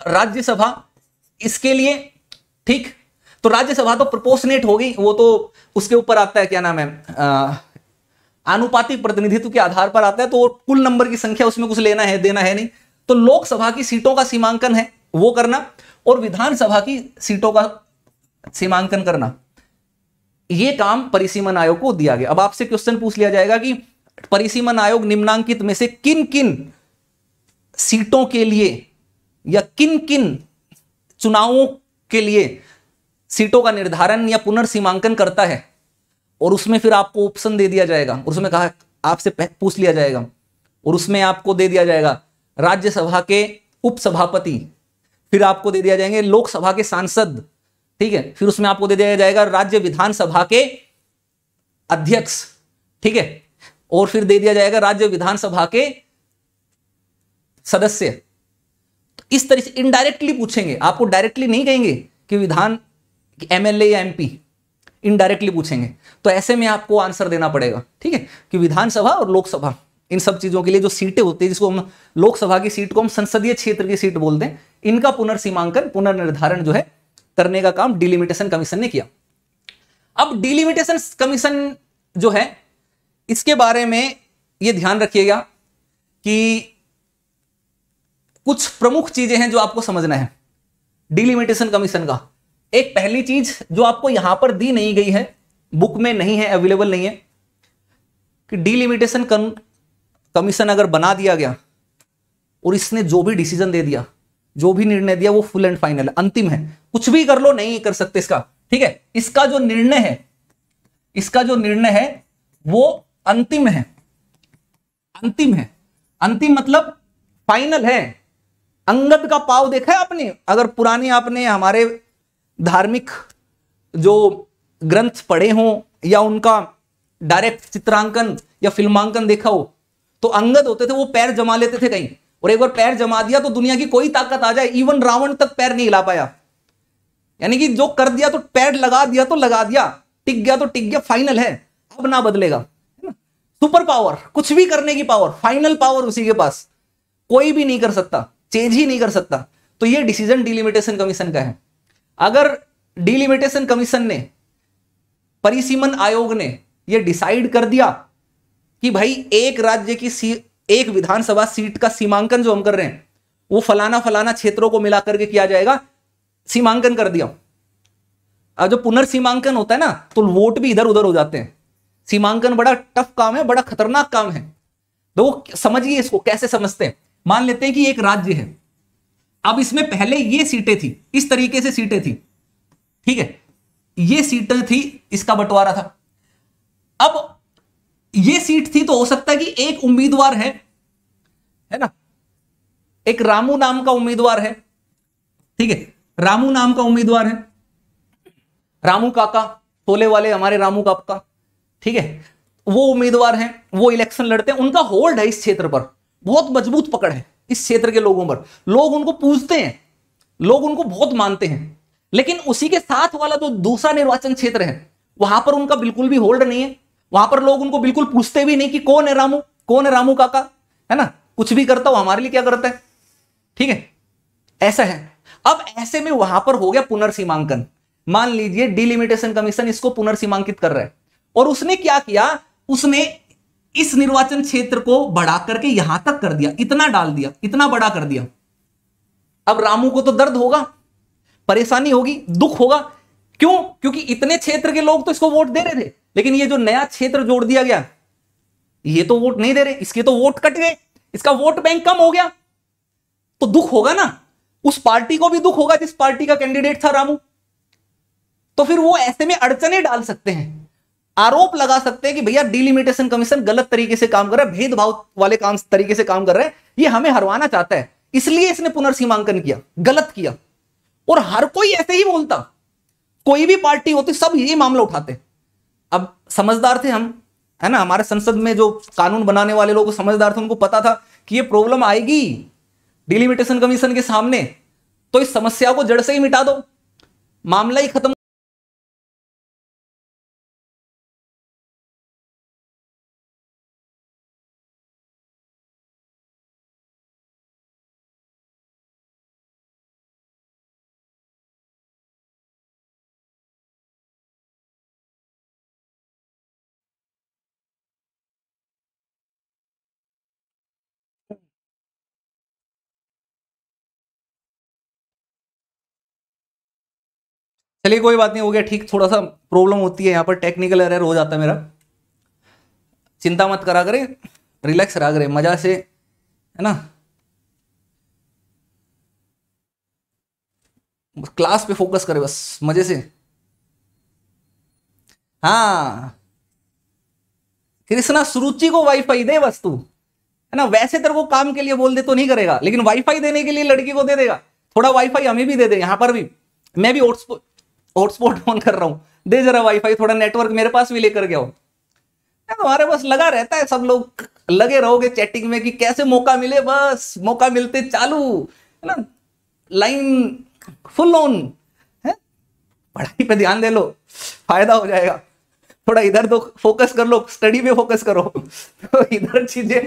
राज्यसभा इसके लिए ठीक तो राज्यसभा तो प्रपोर्शनेट होगी वो तो उसके ऊपर आता है क्या नाम है अनुपातिक प्रतिनिधित्व के आधार पर आता है तो कुल नंबर की संख्या उसमें कुछ लेना है देना है नहीं तो लोकसभा की सीटों का सीमांकन है वो करना और विधानसभा की सीटों का सीमांकन करना ये काम परिसीमन आयोग को दिया गया अब आपसे क्वेश्चन पूछ लिया जाएगा कि परिसीमन आयोग निम्नांकित में से किन किन सीटों के लिए या किन किन चुनावों के लिए सीटों का निर्धारण या पुनर्सीमांकन करता है और उसमें फिर आपको ऑप्शन दे दिया जाएगा उसमें कहा आपसे पूछ लिया जाएगा और उसमें आपको दे दिया जाएगा राज्यसभा के उपसभापति फिर आपको दे दिया जाएंगे लोकसभा के सांसद ठीक है फिर उसमें आपको दे दिया जाएगा राज्य विधानसभा के अध्यक्ष ठीक है और फिर दे दिया जाएगा राज्य विधानसभा के सदस्य तो इस तरह से इनडायरेक्टली पूछेंगे आपको डायरेक्टली नहीं कहेंगे कि विधान एमएलए या एमपी इनडायरेक्टली पूछेंगे तो ऐसे में आपको आंसर देना पड़ेगा ठीक है कि विधानसभा और लोकसभा इन सब चीज़ों के लिए जो सीटें होती है जिसको हम लोकसभा की सीट को हम संसदीय क्षेत्र की सीट बोलते हैं इनका पुनर्सीमांकन पुनर्निर्धारण जो है करने का काम डिलिमिटेशन कमीशन ने किया अब डिलिमिटेशन कमीशन जो है इसके बारे में ये ध्यान रखिएगा कि कुछ प्रमुख चीजें हैं जो आपको समझना है डिलिमिटेशन कमीशन का एक पहली चीज जो आपको यहां पर दी नहीं गई है बुक में नहीं है अवेलेबल नहीं है कि डिलिमिटेशन कमीशन अगर बना दिया गया और इसने जो भी डिसीजन दे दिया जो भी निर्णय दिया वो फुल एंड फाइनल है अंतिम है कुछ भी कर लो नहीं कर सकते इसका ठीक है इसका जो निर्णय है इसका जो निर्णय है वो अंतिम है अंतिम है अंतिम मतलब फाइनल है अंगद का पाव देखा है आपने अगर पुराने आपने हमारे धार्मिक जो ग्रंथ पढ़े हों या उनका डायरेक्ट चित्रांकन या फिल्मांकन देखा हो तो अंगद होते थे वो पैर जमा लेते थे कहीं और एक बार पैर जमा दिया तो दुनिया की कोई ताकत आ जाए इवन रावण तक पैर नहीं हिला पाया यानी कि जो कर दिया तो पैर लगा दिया तो लगा दिया टिक गया तो टिक गया फाइनल है अब ना बदलेगा सुपर पावर कुछ भी करने की पावर फाइनल पावर उसी के पास कोई भी नहीं कर सकता चेंज ही नहीं कर सकता तो ये डिसीजन डिलिमिटेशन कमीशन का है अगर डिलिमिटेशन कमीशन ने परिसीमन आयोग ने ये डिसाइड कर दिया कि भाई एक राज्य की एक विधानसभा सीट का सीमांकन जो हम कर रहे हैं वो फलाना फलाना क्षेत्रों को मिलाकर के किया जाएगा सीमांकन कर दिया अब जो पुनर्सीमांकन होता है ना तो वोट भी इधर उधर हो जाते हैं सीमांकन बड़ा टफ काम है बड़ा खतरनाक काम है तो समझिए इसको कैसे समझते हैं मान लेते हैं कि एक राज्य है अब इसमें पहले ये सीटें थी इस तरीके से सीटें थी ठीक है ये सीटें थी इसका बंटवारा था अब ये सीट थी तो हो सकता है कि एक उम्मीदवार है है ना एक रामू नाम का उम्मीदवार है ठीक है रामू नाम का उम्मीदवार है रामू काका टोले वाले हमारे रामू काका ठीक है वो उम्मीदवार हैं वो इलेक्शन लड़ते हैं उनका होल्ड है इस क्षेत्र पर बहुत मजबूत पकड़ है इस क्षेत्र के लोगों पर लोग उनको पूछते हैं लोग उनको बहुत मानते हैं लेकिन उसी के साथ वाला जो तो दूसरा निर्वाचन क्षेत्र है वहां पर उनका बिल्कुल भी होल्ड नहीं है वहां पर लोग उनको बिल्कुल पूछते भी नहीं कि कौन है रामू कौन है रामू काका है ना कुछ भी करता हो हमारे लिए क्या करता है ठीक है ऐसा है अब ऐसे में वहां पर हो गया पुनर्सीमांकन मान लीजिए डिलिमिटेशन कमीशन इसको पुनर्सीमांकित कर रहा है और उसने क्या किया उसने इस निर्वाचन क्षेत्र को बढ़ा करके यहां तक कर दिया इतना डाल दिया इतना बड़ा कर दिया अब रामू को तो दर्द होगा परेशानी होगी दुख होगा क्यों क्योंकि इतने क्षेत्र के लोग तो इसको वोट दे रहे थे लेकिन ये जो नया क्षेत्र जोड़ दिया गया ये तो वोट नहीं दे रहे इसके तो वोट कट गए इसका वोट बैंक कम हो गया तो दुख होगा ना उस पार्टी को भी दुख होगा जिस पार्टी का कैंडिडेट था रामू तो फिर वो ऐसे में अड़चने डाल सकते हैं आरोप लगा सकते हैं कि भैया डिलिमिटेशन कमीशन गलत तरीके से काम कर रहा है भेदभाव वाले काम तरीके से काम कर रहा है ये हमें हरवाना चाहता है इसलिए इसने पुनर्सीमांकन किया गलत किया और हर कोई ऐसे ही बोलता कोई भी पार्टी होती सब ये मामला उठाते हैं अब समझदार थे हम है ना हमारे संसद में जो कानून बनाने वाले लोग समझदार थे उनको पता था कि ये प्रॉब्लम आएगी डिलिमिटेशन कमीशन के सामने तो इस समस्या को जड़ से ही मिटा दो मामला ही खत्म चलिए कोई बात नहीं हो गया ठीक थोड़ा सा प्रॉब्लम होती है यहाँ पर टेक्निकल एरर हो जाता है मेरा चिंता मत करा करे रिलैक्स रहा करे मज़ा से है ना क्लास पे फोकस करे बस मज़े से हाँ कृष्णा सुरुचि को वाईफाई दे बस तू है ना वैसे तेरे को काम के लिए बोल दे तो नहीं करेगा लेकिन वाईफाई देने के लिए लड़की को दे देगा थोड़ा वाईफाई हमें भी दे दे यहां पर भी मैं भी हॉटस्पॉट हॉटस्पॉट ऑन कर रहा हूँ दे जरा वाईफाई थोड़ा नेटवर्क मेरे पास भी लेकर गया हो तुम्हारे तो बस लगा रहता है सब लोग लगे रहोगे चैटिंग में कि कैसे मौका मिले बस मौका मिलते चालू है ना लाइन फुल ऑन है पढ़ाई पे ध्यान दे लो फायदा हो जाएगा थोड़ा इधर तो फोकस कर लो स्टडी पे फोकस करो तो इधर चीजें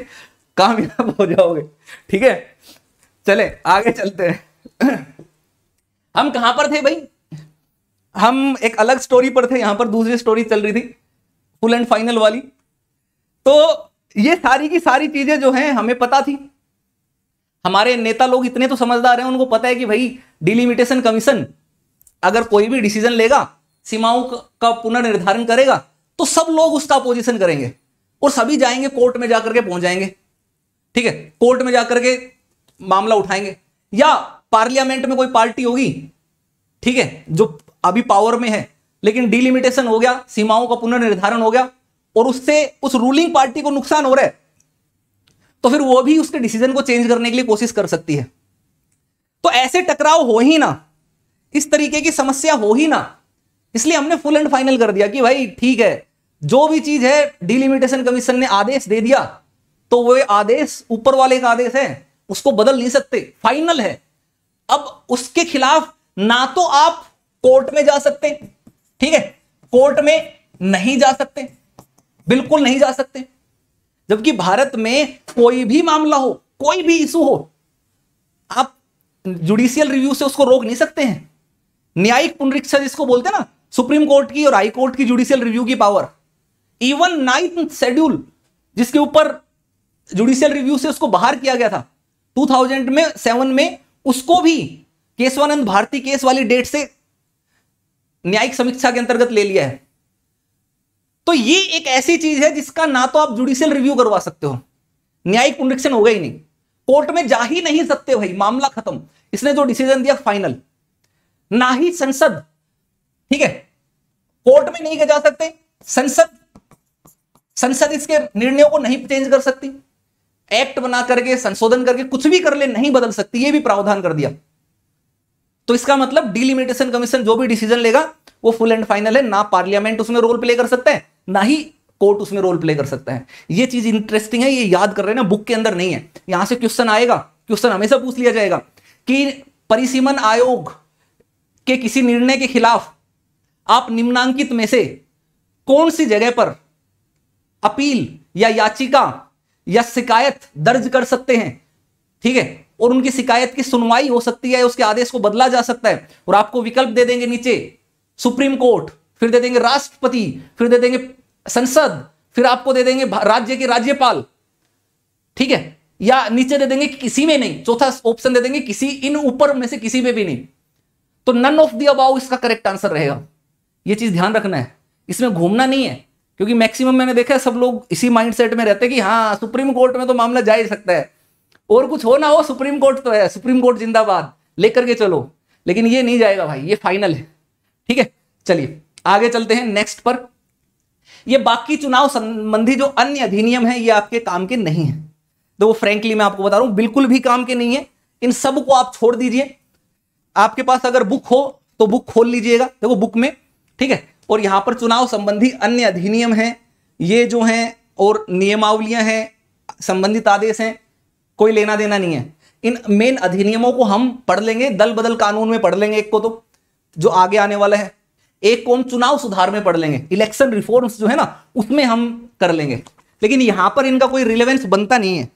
कामयाब हो जाओगे ठीक है चले आगे चलते हैं हम कहां पर थे भाई हम एक अलग स्टोरी पर थे यहां पर दूसरी स्टोरी चल रही थी फुल एंड फाइनल वाली तो ये सारी की सारी चीजें जो हैं हमें पता थी हमारे नेता लोग इतने तो समझदार हैं उनको पता है कि भाई डिलिमिटेशन कमीशन अगर कोई भी डिसीजन लेगा सीमाओं का पुनर्निर्धारण करेगा तो सब लोग उसका अपोजिशन करेंगे और सभी जाएंगे कोर्ट में जाकर के पहुंच जाएंगे ठीक है कोर्ट में जाकर के मामला उठाएंगे या पार्लियामेंट में कोई पार्टी होगी ठीक है जो अभी पावर में है लेकिन डिलिमिटेशन हो गया सीमाओं का पुनर्निर्धारण हो गया और उससे उस रूलिंग पार्टी को नुकसान हो रहा है तो फिर वो भी उसके डिसीजन को चेंज करने के लिए कोशिश कर सकती है तो ऐसे टकराव हो ही ना इस तरीके की समस्या हो ही ना इसलिए हमने फुल एंड फाइनल कर दिया कि भाई ठीक है जो भी चीज है डिलिमिटेशन कमीशन ने आदेश दे दिया तो वह आदेश ऊपर वाले का आदेश है उसको बदल नहीं सकते फाइनल है अब उसके खिलाफ ना तो आप कोर्ट में जा सकते ठीक है कोर्ट में नहीं जा सकते बिल्कुल नहीं जा सकते जबकि भारत में कोई भी मामला हो कोई भी इशू हो आप जुडिशियल रिव्यू से उसको रोक नहीं सकते हैं न्यायिक पुनरीक्षा जिसको बोलते हैं ना सुप्रीम कोर्ट की और हाई कोर्ट की जुडिशियल रिव्यू की पावर इवन नाइन्थ शेड्यूल जिसके ऊपर जुडिशियल रिव्यू से उसको बाहर किया गया था 2000 में सेवन में उसको भी केशवानंद भारती केस वाली डेट से न्यायिक समीक्षा के अंतर्गत ले लिया है तो ये एक ऐसी चीज है जिसका ना तो आप जुडिशियल रिव्यू करवा सकते हो न्यायिक पुनरीक्षण होगा ही नहीं कोर्ट में जा ही नहीं सकते भाई मामला खत्म इसने जो डिसीजन दिया फाइनल ना ही संसद ठीक है कोर्ट में नहीं जा सकते संसद संसद इसके निर्णयों को नहीं चेंज कर सकती एक्ट बना करके संशोधन करके कुछ भी कर ले नहीं बदल सकती ये भी प्रावधान कर दिया तो इसका मतलब डिलिमिटेशन कमीशन जो भी डिसीजन लेगा वो फुल एंड फाइनल है ना पार्लियामेंट उसमें रोल प्ले कर सकते हैं ना ही कोर्ट उसमें रोल प्ले कर सकता है ये चीज इंटरेस्टिंग है ये याद कर रहे हैं ना बुक के अंदर नहीं है यहां से क्वेश्चन आएगा क्वेश्चन हमेशा पूछ लिया जाएगा कि परिसीमन आयोग के किसी निर्णय के खिलाफ आप निम्नांकित में से कौन सी जगह पर अपील या याचिका या शिकायत दर्ज कर सकते हैं ठीक है और उनकी शिकायत की सुनवाई हो सकती है उसके आदेश को बदला जा सकता है और आपको विकल्प दे देंगे नीचे सुप्रीम कोर्ट फिर दे देंगे राष्ट्रपति फिर दे देंगे संसद फिर आपको दे देंगे राज्य के राज्यपाल ठीक है या नीचे दे देंगे किसी में नहीं चौथा ऑप्शन दे देंगे किसी इन ऊपर में से किसी में भी नहीं तो नन ऑफ दी अबाउ इसका करेक्ट आंसर रहेगा ये चीज ध्यान रखना है इसमें घूमना नहीं है क्योंकि मैक्सिमम मैंने देखा है सब लोग इसी माइंडसेट में रहते हैं कि हाँ सुप्रीम कोर्ट में तो मामला जा ही सकता है और कुछ हो ना हो सुप्रीम कोर्ट तो है सुप्रीम कोर्ट जिंदाबाद लेकर के चलो लेकिन ये नहीं जाएगा भाई ये फाइनल है ठीक है चलिए आगे चलते हैं नेक्स्ट पर ये बाकी चुनाव संबंधी जो अन्य अधिनियम है ये आपके काम के नहीं है तो वो फ्रेंकली मैं आपको बता रहा हूं बिल्कुल भी काम के नहीं है इन सब को आप छोड़ दीजिए आपके पास अगर बुक हो तो बुक खोल लीजिएगा देखो बुक में ठीक है और यहां पर चुनाव संबंधी अन्य अधिनियम है ये जो है और नियमावलियां हैं संबंधित आदेश हैं कोई लेना देना नहीं है इन मेन अधिनियमों को हम पढ़ लेंगे दल बदल कानून में पढ़ लेंगे एक को तो जो आगे आने वाला है एक को हम चुनाव सुधार में पढ़ लेंगे इलेक्शन रिफॉर्म्स जो है ना उसमें हम कर लेंगे लेकिन यहां पर इनका कोई रिलेवेंस बनता नहीं है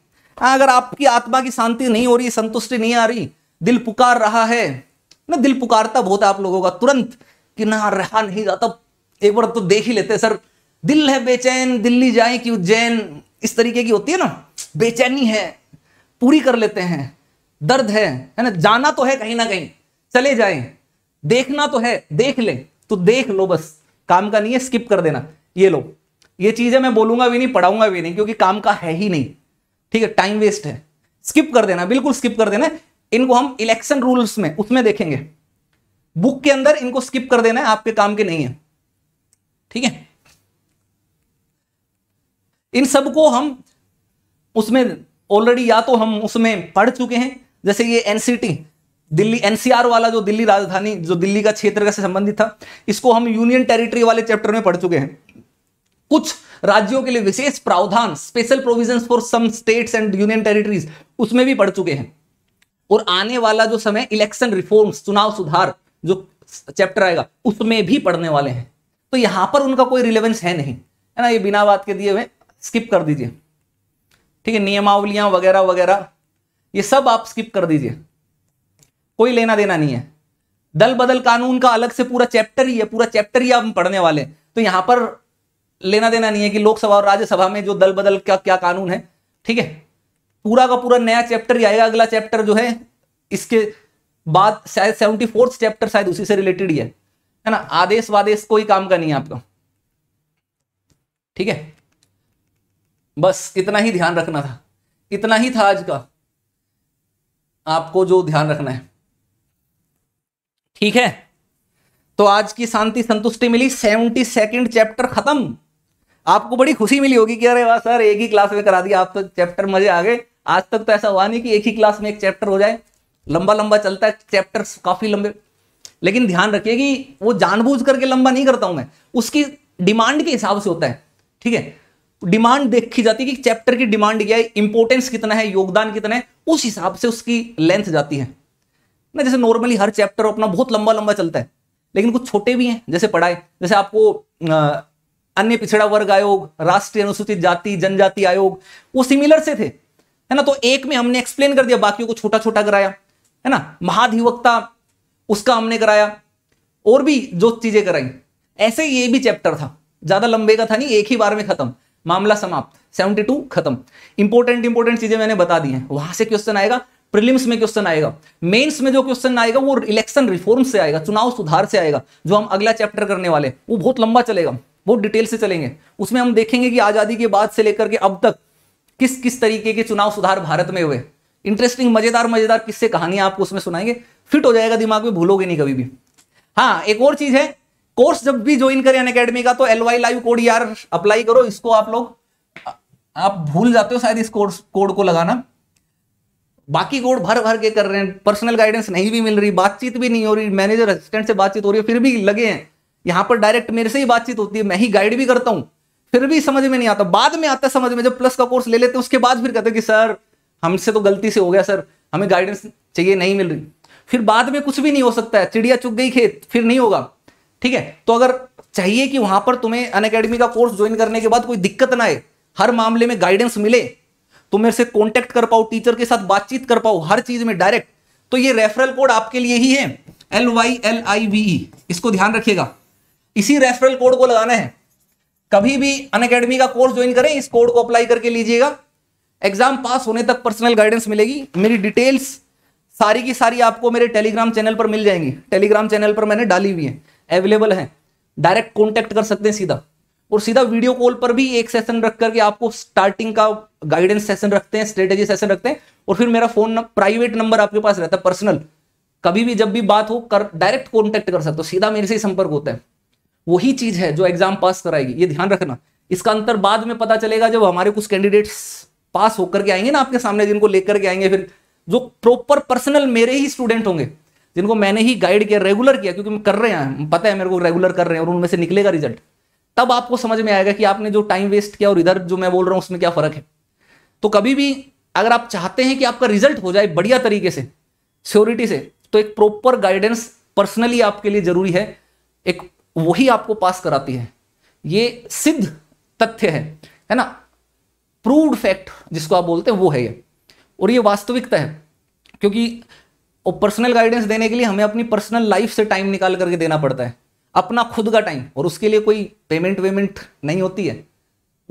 अगर आपकी आत्मा की शांति नहीं हो रही संतुष्टि नहीं आ रही दिल पुकार रहा है ना दिल पुकारता बहुत है आप लोगों का तुरंत कि ना रहा नहीं जाता एक बार तो देख ही लेते सर दिल है बेचैन दिल्ली जाए कि उज्जैन इस तरीके की होती है ना बेचैनी है पूरी कर लेते हैं दर्द है है ना जाना तो है कहीं ना कहीं चले जाए देखना तो है देख ले तो देख लो बस काम का नहीं है स्किप कर देना ये लो ये चीजें मैं बोलूंगा भी नहीं पढ़ाऊंगा भी नहीं क्योंकि काम का है ही नहीं ठीक है टाइम वेस्ट है स्किप कर देना बिल्कुल स्किप कर देना इनको हम इलेक्शन रूल्स में उसमें देखेंगे बुक के अंदर इनको स्किप कर देना है आपके काम के नहीं है ठीक है इन सबको हम उसमें ऑलरेडी या तो हम उसमें पढ़ चुके हैं जैसे ये एनसीटी दिल्ली एनसीआर वाला जो दिल्ली राजधानी जो दिल्ली का क्षेत्र से संबंधित था इसको हम यूनियन टेरिटरी वाले चैप्टर में पढ़ चुके हैं कुछ राज्यों के लिए विशेष प्रावधान special provisions for some states and union territories उसमें भी पढ़ चुके हैं और आने वाला जो समय इलेक्शन रिफॉर्म्स चुनाव सुधार जो चैप्टर आएगा उसमें भी पढ़ने वाले हैं तो यहां पर उनका कोई रिलेवेंस है नहीं है ना ये बिना बात के दिए हुए स्किप कर दीजिए ठीक है नियमावलियां वगैरह वगैरह ये सब आप स्किप कर दीजिए कोई लेना देना नहीं है दल बदल कानून का अलग से पूरा चैप्टर ही है पूरा चैप्टर ही आप पढ़ने वाले तो यहां पर लेना देना नहीं है कि लोकसभा और राज्यसभा में जो दल बदल का क्या कानून है ठीक है पूरा का पूरा नया चैप्टर ही आएगा अगला चैप्टर जो है इसके बाद शायद सेवेंटी फोर्थ चैप्टर शायद उसी से रिलेटेड ही है है ना आदेश वादेश कोई काम का नहीं है आपका ठीक है बस इतना ही ध्यान रखना था इतना ही था आज का आपको जो ध्यान रखना है ठीक है तो आज की शांति संतुष्टि मिली सेवेंटी सेकेंड चैप्टर खत्म आपको बड़ी खुशी मिली होगी कि अरे वाह सर एक ही क्लास में करा दिया आप तो चैप्टर मजे आ गए आज तक तो ऐसा हुआ नहीं कि एक ही क्लास में एक चैप्टर हो जाए लंबा लंबा चलता है चैप्टर काफी लंबे लेकिन ध्यान रखिए कि वो जानबूझ करके लंबा नहीं करता हूं मैं उसकी डिमांड के हिसाब से होता है ठीक है डिमांड देखी जाती है कि चैप्टर की डिमांड क्या है इंपोर्टेंस कितना है योगदान कितना है उस हिसाब से उसकी लेंथ जाती है ना जैसे नॉर्मली हर चैप्टर अपना बहुत लंबा लंबा चलता है लेकिन कुछ छोटे भी हैं जैसे पढ़ाए जैसे आपको अन्य पिछड़ा वर्ग आयोग राष्ट्रीय अनुसूचित जाति जनजाति आयोग वो सिमिलर से थे है ना तो एक में हमने एक्सप्लेन कर दिया बाकियों को छोटा छोटा कराया है ना महाधिवक्ता उसका हमने कराया और भी जो चीजें कराई ऐसे ये भी चैप्टर था ज्यादा लंबे का था नहीं एक ही बार में खत्म मामला समाप्त टू खत्म इंपोर्टेंट इंपोर्टेंट चीजें मैंने बता दी हैं वहां से क्वेश्चन आएगा प्रीलिम्स में क्वेश्चन आएगा मेंस में जो क्वेश्चन आएगा वो इलेक्शन रिफॉर्म से आएगा चुनाव सुधार से आएगा जो हम अगला चैप्टर करने वाले वो बहुत लंबा चलेगा बहुत डिटेल से चलेंगे उसमें हम देखेंगे कि आजादी के बाद से लेकर के अब तक किस किस तरीके के चुनाव सुधार भारत में हुए इंटरेस्टिंग मजेदार मजेदार किससे कहानियां आपको उसमें सुनाएंगे फिट हो जाएगा दिमाग में भूलोगे नहीं कभी भी हाँ एक और चीज है कोर्स जब भी ज्वाइन करें अनकेडमी का तो एल वाई लाइव कोड यार अप्लाई करो इसको आप लोग आप भूल जाते हो शायद इस कोर्स कोड को लगाना बाकी कोड भर भर के कर रहे हैं पर्सनल गाइडेंस नहीं भी मिल रही बातचीत भी नहीं हो रही मैनेजर असिस्टेंट से बातचीत हो रही है फिर भी लगे हैं यहाँ पर डायरेक्ट मेरे से ही बातचीत होती है मैं ही गाइड भी करता हूँ फिर भी समझ में नहीं आता बाद में आता समझ में जब प्लस का कोर्स ले लेते हैं उसके बाद फिर कहते हैं कि सर हमसे तो गलती से हो गया सर हमें गाइडेंस चाहिए नहीं मिल रही फिर बाद में कुछ भी नहीं हो सकता है चिड़िया चुग गई खेत फिर नहीं होगा ठीक है तो अगर चाहिए कि वहां पर तुम्हें अन अकेडमी का कोर्स ज्वाइन करने के बाद कोई दिक्कत ना आए हर मामले में गाइडेंस मिले तुम तो मेरे से कॉन्टेक्ट कर पाओ टीचर के साथ बातचीत कर पाओ हर चीज में डायरेक्ट तो ये रेफरल कोड आपके लिए ही है L Y L I V E इसको ध्यान रखिएगा इसी रेफरल कोड को लगाना है कभी भी अन अकेडमी का कोर्स ज्वाइन करें इस कोड को अप्लाई करके लीजिएगा एग्जाम पास होने तक पर्सनल गाइडेंस मिलेगी मेरी डिटेल्स सारी की सारी आपको मेरे टेलीग्राम चैनल पर मिल जाएंगी टेलीग्राम चैनल पर मैंने डाली हुई है अवेलेबल है डायरेक्ट कॉन्टेक्ट कर सकते हैं सीधा और सीधा वीडियो कॉल पर भी एक सेशन रख करके आपको स्टार्टिंग का गाइडेंस सेशन रखते हैं स्ट्रेटेजी सेशन रखते हैं और फिर मेरा फोन प्राइवेट नंबर आपके पास रहता है पर्सनल कभी भी जब भी बात हो कर डायरेक्ट कॉन्टेक्ट कर सकते हो सीधा मेरे से ही संपर्क होता है वही चीज है जो एग्जाम पास कराएगी ये ध्यान रखना इसका अंतर बाद में पता चलेगा जब हमारे कुछ कैंडिडेट्स पास होकर के आएंगे ना आपके सामने जिनको लेकर के आएंगे फिर जो प्रॉपर पर्सनल मेरे ही स्टूडेंट होंगे जिनको मैंने ही गाइड किया रेगुलर किया क्योंकि कर रहे हैं पता है मेरे को रेगुलर कर रहे हैं और उनमें से निकलेगा रिजल्ट तब आपको समझ में आएगा कि आपने जो टाइम वेस्ट किया और इधर जो मैं बोल रहा हूं उसमें क्या फ़र्क है तो कभी भी अगर आप चाहते हैं कि आपका रिजल्ट हो जाए बढ़िया तरीके से श्योरिटी से तो एक प्रॉपर गाइडेंस पर्सनली आपके लिए ज़रूरी है एक वही आपको पास कराती है ये सिद्ध तथ्य है है ना प्रूव फैक्ट जिसको आप बोलते हैं वो है ये और ये वास्तविकता है क्योंकि और पर्सनल गाइडेंस देने के लिए हमें अपनी पर्सनल लाइफ से टाइम निकाल करके देना पड़ता है अपना खुद का टाइम और उसके लिए कोई पेमेंट वेमेंट नहीं होती है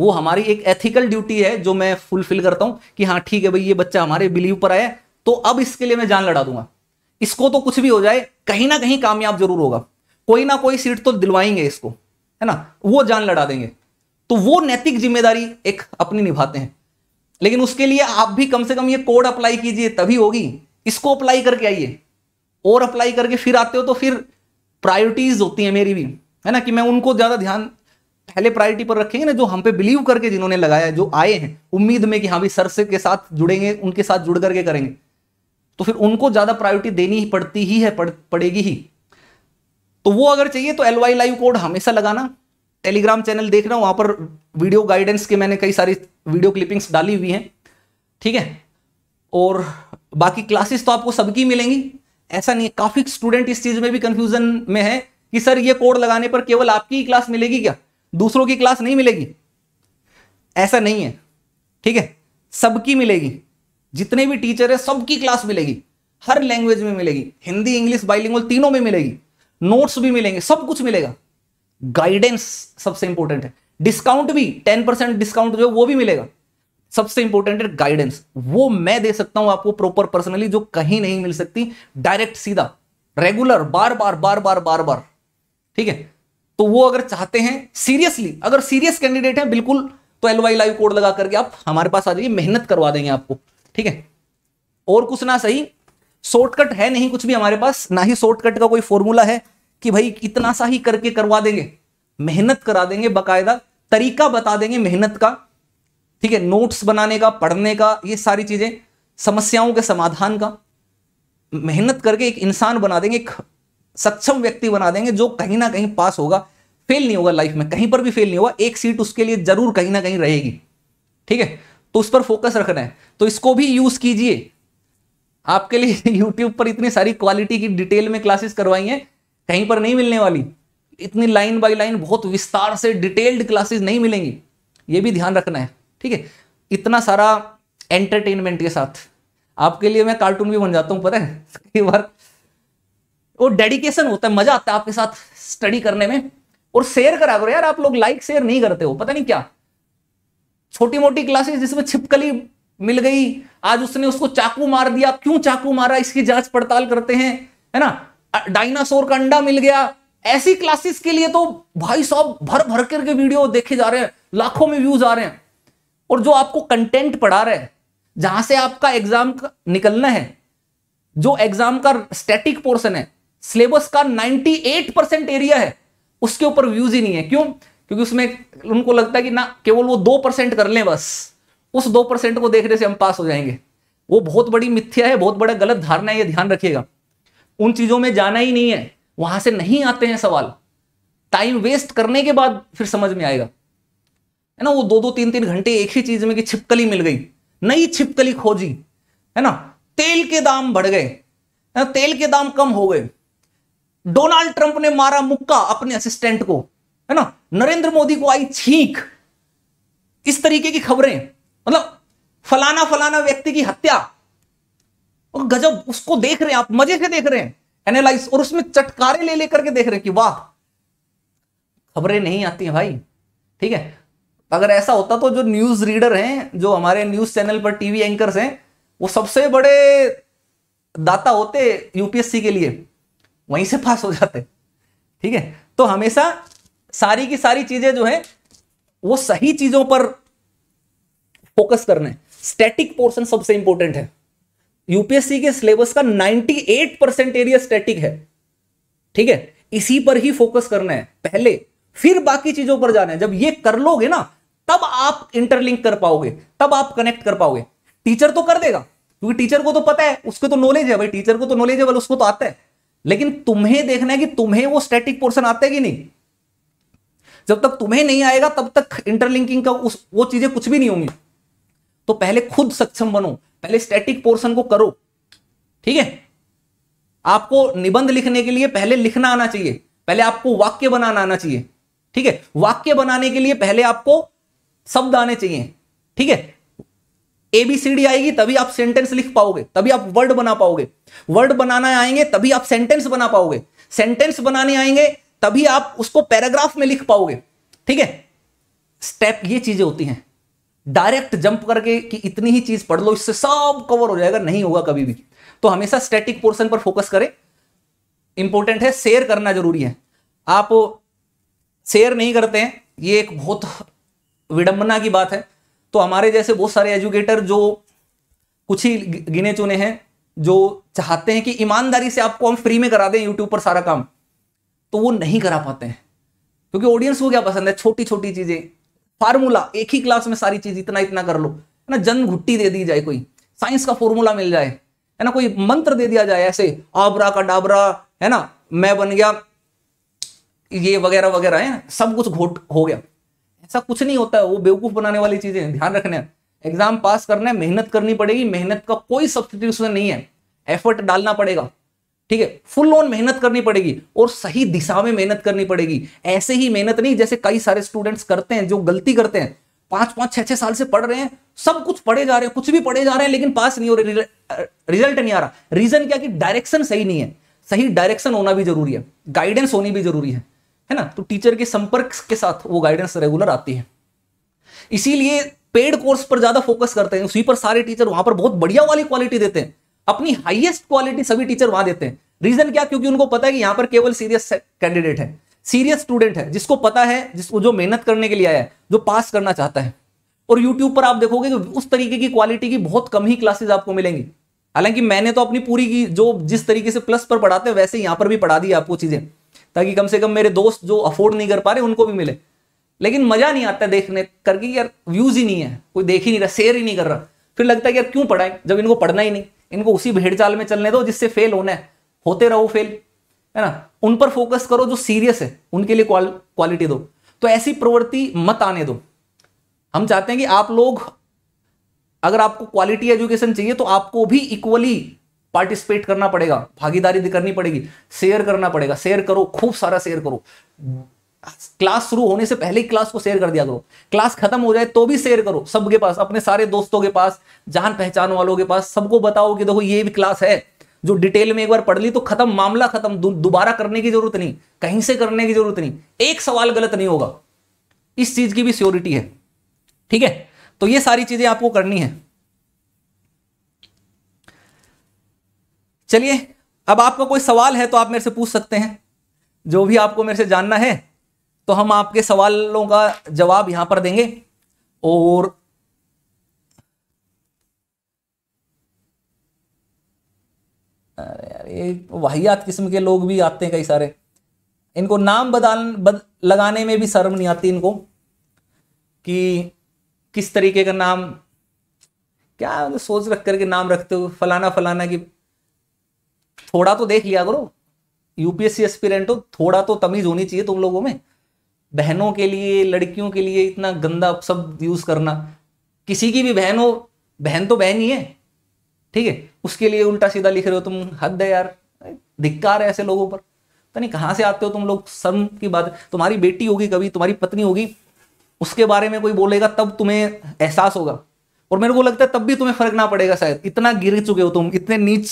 वो हमारी एक एथिकल ड्यूटी है जो मैं फुलफिल करता हूं कि हाँ ठीक है भाई ये बच्चा हमारे बिलीव पर आया तो अब इसके लिए मैं जान लड़ा दूंगा इसको तो कुछ भी हो जाए कहीं ना कहीं कामयाब जरूर होगा कोई ना कोई सीट तो दिलवाएंगे इसको है ना वो जान लड़ा देंगे तो वो नैतिक जिम्मेदारी एक अपनी निभाते हैं लेकिन उसके लिए आप भी कम से कम ये कोड अप्लाई कीजिए तभी होगी इसको अप्लाई करके आइए और अप्लाई करके फिर आते हो तो फिर प्रायोरिटीज होती है मेरी भी है ना कि मैं उनको ज़्यादा ध्यान पहले प्रायोरिटी पर रखेंगे ना जो हम पे बिलीव करके जिन्होंने लगाया जो आए हैं उम्मीद में कि हाँ भी सर से के साथ जुड़ेंगे उनके साथ जुड़ करके करेंगे तो फिर उनको ज़्यादा प्रायोरिटी देनी ही पड़ती ही है पड़, पड़ेगी ही तो वो अगर चाहिए तो एल वाई लाइव कोड हमेशा लगाना टेलीग्राम चैनल देख रहा हूँ पर वीडियो गाइडेंस के मैंने कई सारी वीडियो क्लिपिंग्स डाली हुई हैं ठीक है और बाकी क्लासेस तो आपको सबकी मिलेंगी ऐसा नहीं काफी स्टूडेंट इस चीज में भी कंफ्यूजन में है कि सर ये कोड लगाने पर केवल आपकी ही क्लास मिलेगी क्या दूसरों की क्लास नहीं मिलेगी ऐसा नहीं है ठीक है सबकी मिलेगी जितने भी टीचर है सबकी क्लास मिलेगी हर लैंग्वेज में मिलेगी हिंदी इंग्लिश बाइलिंगल तीनों में मिलेगी नोट्स भी मिलेंगे सब कुछ मिलेगा गाइडेंस सबसे इंपॉर्टेंट है डिस्काउंट भी टेन परसेंट डिस्काउंट जो है वो भी मिलेगा सबसे इंपॉर्टेंट है गाइडेंस वो मैं दे सकता हूं आपको प्रॉपर पर्सनली जो कहीं नहीं मिल सकती डायरेक्ट सीधा रेगुलर बार बार बार बार बार बार ठीक है तो वो अगर चाहते हैं सीरियसली अगर सीरियस कैंडिडेट हैं बिल्कुल तो एल वाई लाइव कोड लगा करके आप हमारे पास आ जाइए मेहनत करवा देंगे आपको ठीक है और कुछ ना सही शॉर्टकट है नहीं कुछ भी हमारे पास ना ही शॉर्टकट का कोई फॉर्मूला है कि भाई इतना सा ही करके करवा देंगे मेहनत करा देंगे बाकायदा तरीका बता देंगे मेहनत का ठीक है नोट्स बनाने का पढ़ने का ये सारी चीज़ें समस्याओं के समाधान का मेहनत करके एक इंसान बना देंगे एक सक्षम व्यक्ति बना देंगे जो कहीं ना कहीं पास होगा फेल नहीं होगा लाइफ में कहीं पर भी फेल नहीं होगा एक सीट उसके लिए जरूर कहीं ना कहीं रहेगी ठीक है तो उस पर फोकस रखना है तो इसको भी यूज कीजिए आपके लिए यूट्यूब पर इतनी सारी क्वालिटी की डिटेल में क्लासेस करवाई हैं कहीं पर नहीं मिलने वाली इतनी लाइन बाय लाइन बहुत विस्तार से डिटेल्ड क्लासेस नहीं मिलेंगी ये भी ध्यान रखना है ठीक है इतना सारा एंटरटेनमेंट के साथ आपके लिए मैं कार्टून भी बन जाता हूँ पता है कई बार वो डेडिकेशन होता है मजा आता है आपके साथ स्टडी करने में और शेयर करा करो यार आप लोग लाइक शेयर नहीं करते हो पता नहीं क्या छोटी मोटी क्लासेस जिसमें छिपकली मिल गई आज उसने उसको चाकू मार दिया क्यों चाकू मारा इसकी जांच पड़ताल करते हैं है ना डायनासोर का अंडा मिल गया ऐसी क्लासेस के लिए तो भाई साहब भर भर करके वीडियो देखे जा रहे हैं लाखों में व्यूज आ रहे हैं और जो आपको कंटेंट पढ़ा रहा है जहां से आपका एग्जाम निकलना है जो एग्जाम का स्टैटिक पोर्शन है सिलेबस का 98 परसेंट एरिया है उसके ऊपर व्यूज ही नहीं है क्यों क्योंकि उसमें उनको लगता है कि ना केवल वो दो परसेंट कर लें बस उस दो परसेंट को देखने से हम पास हो जाएंगे वो बहुत बड़ी मिथ्या है बहुत बड़ा गलत धारणा है ये ध्यान रखिएगा उन चीज़ों में जाना ही नहीं है वहां से नहीं आते हैं सवाल टाइम वेस्ट करने के बाद फिर समझ में आएगा है ना वो दो दो तीन तीन घंटे एक ही चीज में कि छिपकली मिल गई नई छिपकली खोजी है ना तेल के दाम बढ़ गए तेल के दाम कम हो गए डोनाल्ड ट्रंप ने मारा मुक्का अपने असिस्टेंट को है ना नरेंद्र मोदी को आई छींक इस तरीके की खबरें मतलब फलाना फलाना व्यक्ति की हत्या और गजब उसको देख रहे हैं आप मजे से देख रहे हैं एनालाइज और उसमें चटकारे ले लेकर के देख रहे हैं कि वाह खबरें नहीं आती हैं भाई ठीक है अगर ऐसा होता तो जो न्यूज रीडर हैं जो हमारे न्यूज चैनल पर टीवी एंकर हैं वो सबसे बड़े दाता होते यूपीएससी के लिए वहीं से पास हो जाते ठीक है तो हमेशा सारी की सारी चीजें जो है वो सही चीजों पर फोकस करना है स्टैटिक पोर्शन सबसे इंपॉर्टेंट है यूपीएससी के सिलेबस का 98 परसेंट एरिया स्टैटिक है ठीक है इसी पर ही फोकस करना है पहले फिर बाकी चीजों पर जाना है जब ये कर लोगे ना तब आप इंटरलिंक कर पाओगे तब आप कनेक्ट कर पाओगे टीचर तो कर देगा क्योंकि टीचर को तो पता है उसके तो नॉलेज है भाई टीचर को तो नॉलेज है उसको तो आता है लेकिन तुम्हें देखना है कि तुम्हें वो स्टैटिक पोर्शन आता है कि नहीं जब तक तुम्हें नहीं आएगा तब तक इंटरलिंकिंग का उस वो चीजें कुछ भी नहीं होंगी तो पहले खुद सक्षम बनो पहले स्टैटिक पोर्शन को करो ठीक है आपको निबंध लिखने के लिए पहले लिखना आना चाहिए पहले आपको वाक्य बनाना आना चाहिए ठीक है वाक्य बनाने के लिए पहले आपको शब्द आने चाहिए ठीक है एबीसीडी आएगी तभी आप सेंटेंस लिख पाओगे तभी आप वर्ड बना पाओगे वर्ड बनाना आएंगे तभी आप सेंटेंस बना पाओगे सेंटेंस बनाने आएंगे तभी आप उसको पैराग्राफ में लिख पाओगे ठीक है स्टेप ये चीजें होती हैं डायरेक्ट जंप करके कि इतनी ही चीज पढ़ लो इससे सब कवर हो जाएगा नहीं होगा कभी भी तो हमेशा स्टैटिक पोर्शन पर फोकस करें इंपॉर्टेंट है शेयर करना जरूरी है आप शेयर नहीं करते हैं ये एक बहुत विडंबना की बात है तो हमारे जैसे बहुत सारे एजुकेटर जो कुछ ही गिने चुने हैं जो चाहते हैं कि ईमानदारी से आपको हम फ्री में करा दें यूट्यूब पर सारा काम तो वो नहीं करा पाते हैं क्योंकि ऑडियंस को क्या पसंद है छोटी छोटी चीज़ें फार्मूला एक ही क्लास में सारी चीज़ इतना इतना कर लो है ना जन घुट्टी दे दी जाए कोई साइंस का फॉर्मूला मिल जाए है ना कोई मंत्र दे दिया जाए ऐसे आबरा का डाबरा है ना मैं बन गया ये वगैरह वगैरह है ना सब कुछ घोट हो गया ऐसा कुछ नहीं होता है वो बेवकूफ बनाने वाली चीजें ध्यान रखना एग्जाम पास करना है मेहनत करनी पड़ेगी मेहनत का कोई सब्सिट्यूशन नहीं है एफर्ट डालना पड़ेगा ठीक है फुल ऑन मेहनत करनी पड़ेगी और सही दिशा में मेहनत करनी पड़ेगी ऐसे ही मेहनत नहीं जैसे कई सारे स्टूडेंट्स करते हैं जो गलती करते हैं पांच पांच छह छह साल से पढ़ रहे हैं सब कुछ पढ़े जा रहे हैं कुछ भी पढ़े जा रहे हैं लेकिन पास नहीं हो रहे रिजल्ट uh, नहीं आ रहा रीजन क्या कि डायरेक्शन सही नहीं है सही डायरेक्शन होना भी जरूरी है गाइडेंस होनी भी जरूरी है है ना तो टीचर के संपर्क के साथ वो गाइडेंस रेगुलर आती है इसीलिए पेड कोर्स पर ज्यादा फोकस करते हैं उसी पर सारे टीचर वहां पर बहुत बढ़िया वाली क्वालिटी देते हैं अपनी हाईएस्ट क्वालिटी सभी टीचर वहां देते हैं रीजन क्या क्योंकि उनको पता है कि यहां पर केवल सीरियस कैंडिडेट है सीरियस स्टूडेंट है जिसको पता है जिसको जो मेहनत करने के लिए आया है जो पास करना चाहता है और यूट्यूब पर आप देखोगे कि उस तरीके की क्वालिटी की बहुत कम ही क्लासेज आपको मिलेंगी हालांकि मैंने तो अपनी पूरी की जो जिस तरीके से प्लस पर पढ़ाते हैं वैसे यहां पर भी पढ़ा दी आपको चीजें ताकि कम से कम मेरे दोस्त जो अफोर्ड नहीं कर पा रहे उनको भी मिले लेकिन मजा नहीं आता देखने करके यार व्यूज ही नहीं है कोई देख ही नहीं रहा शेयर ही नहीं कर रहा फिर लगता है कि यार क्यों पढ़ाए जब इनको पढ़ना ही नहीं इनको उसी भेड़ चाल में चलने दो जिससे फेल होना है होते रहो फेल है ना उन पर फोकस करो जो सीरियस है उनके लिए क्वालिटी दो तो ऐसी प्रवृत्ति मत आने दो हम चाहते हैं कि आप लोग अगर आपको क्वालिटी एजुकेशन चाहिए तो आपको भी इक्वली पार्टिसिपेट करना पड़ेगा भागीदारी करनी पड़ेगी शेयर करना पड़ेगा शेयर करो खूब सारा शेयर करो क्लास शुरू होने से पहले ही क्लास को शेयर कर दिया करो क्लास खत्म हो जाए तो भी शेयर करो सबके पास अपने सारे दोस्तों के पास जान पहचान वालों के पास सबको बताओ कि देखो ये भी क्लास है जो डिटेल में एक बार पढ़ ली तो खत्म मामला खत्म दोबारा करने की जरूरत नहीं कहीं से करने की जरूरत नहीं एक सवाल गलत नहीं होगा इस चीज की भी सियोरिटी है ठीक है तो ये सारी चीजें आपको करनी है चलिए अब आपको कोई सवाल है तो आप मेरे से पूछ सकते हैं जो भी आपको मेरे से जानना है तो हम आपके सवालों का जवाब यहां पर देंगे और अरे यार ये तो वाहियात किस्म के लोग भी आते हैं कई सारे इनको नाम बदल बद, लगाने में भी शर्म नहीं आती इनको कि किस तरीके का नाम क्या मतलब सोच रख करके नाम रखते हो फलाना फलाना की थोड़ा तो देख लिया करो यूपीएससी एस्पिरेंट हो थोड़ा तो तमीज होनी चाहिए तुम लोगों में बहनों के लिए लड़कियों के लिए इतना गंदा सब यूज करना किसी की भी बहन हो बहन तो बहन ही है ठीक है उसके लिए उल्टा सीधा लिख रहे हो तुम हद है यार धिक्कार है ऐसे लोगों पर पता नहीं कहाँ से आते हो तुम लोग शर्म की बात तुम्हारी बेटी होगी कभी तुम्हारी पत्नी होगी उसके बारे में कोई बोलेगा तब तुम्हें एहसास होगा और मेरे को लगता है तब भी तुम्हें फर्क ना पड़ेगा शायद इतना गिर चुके हो तुम इतने नीच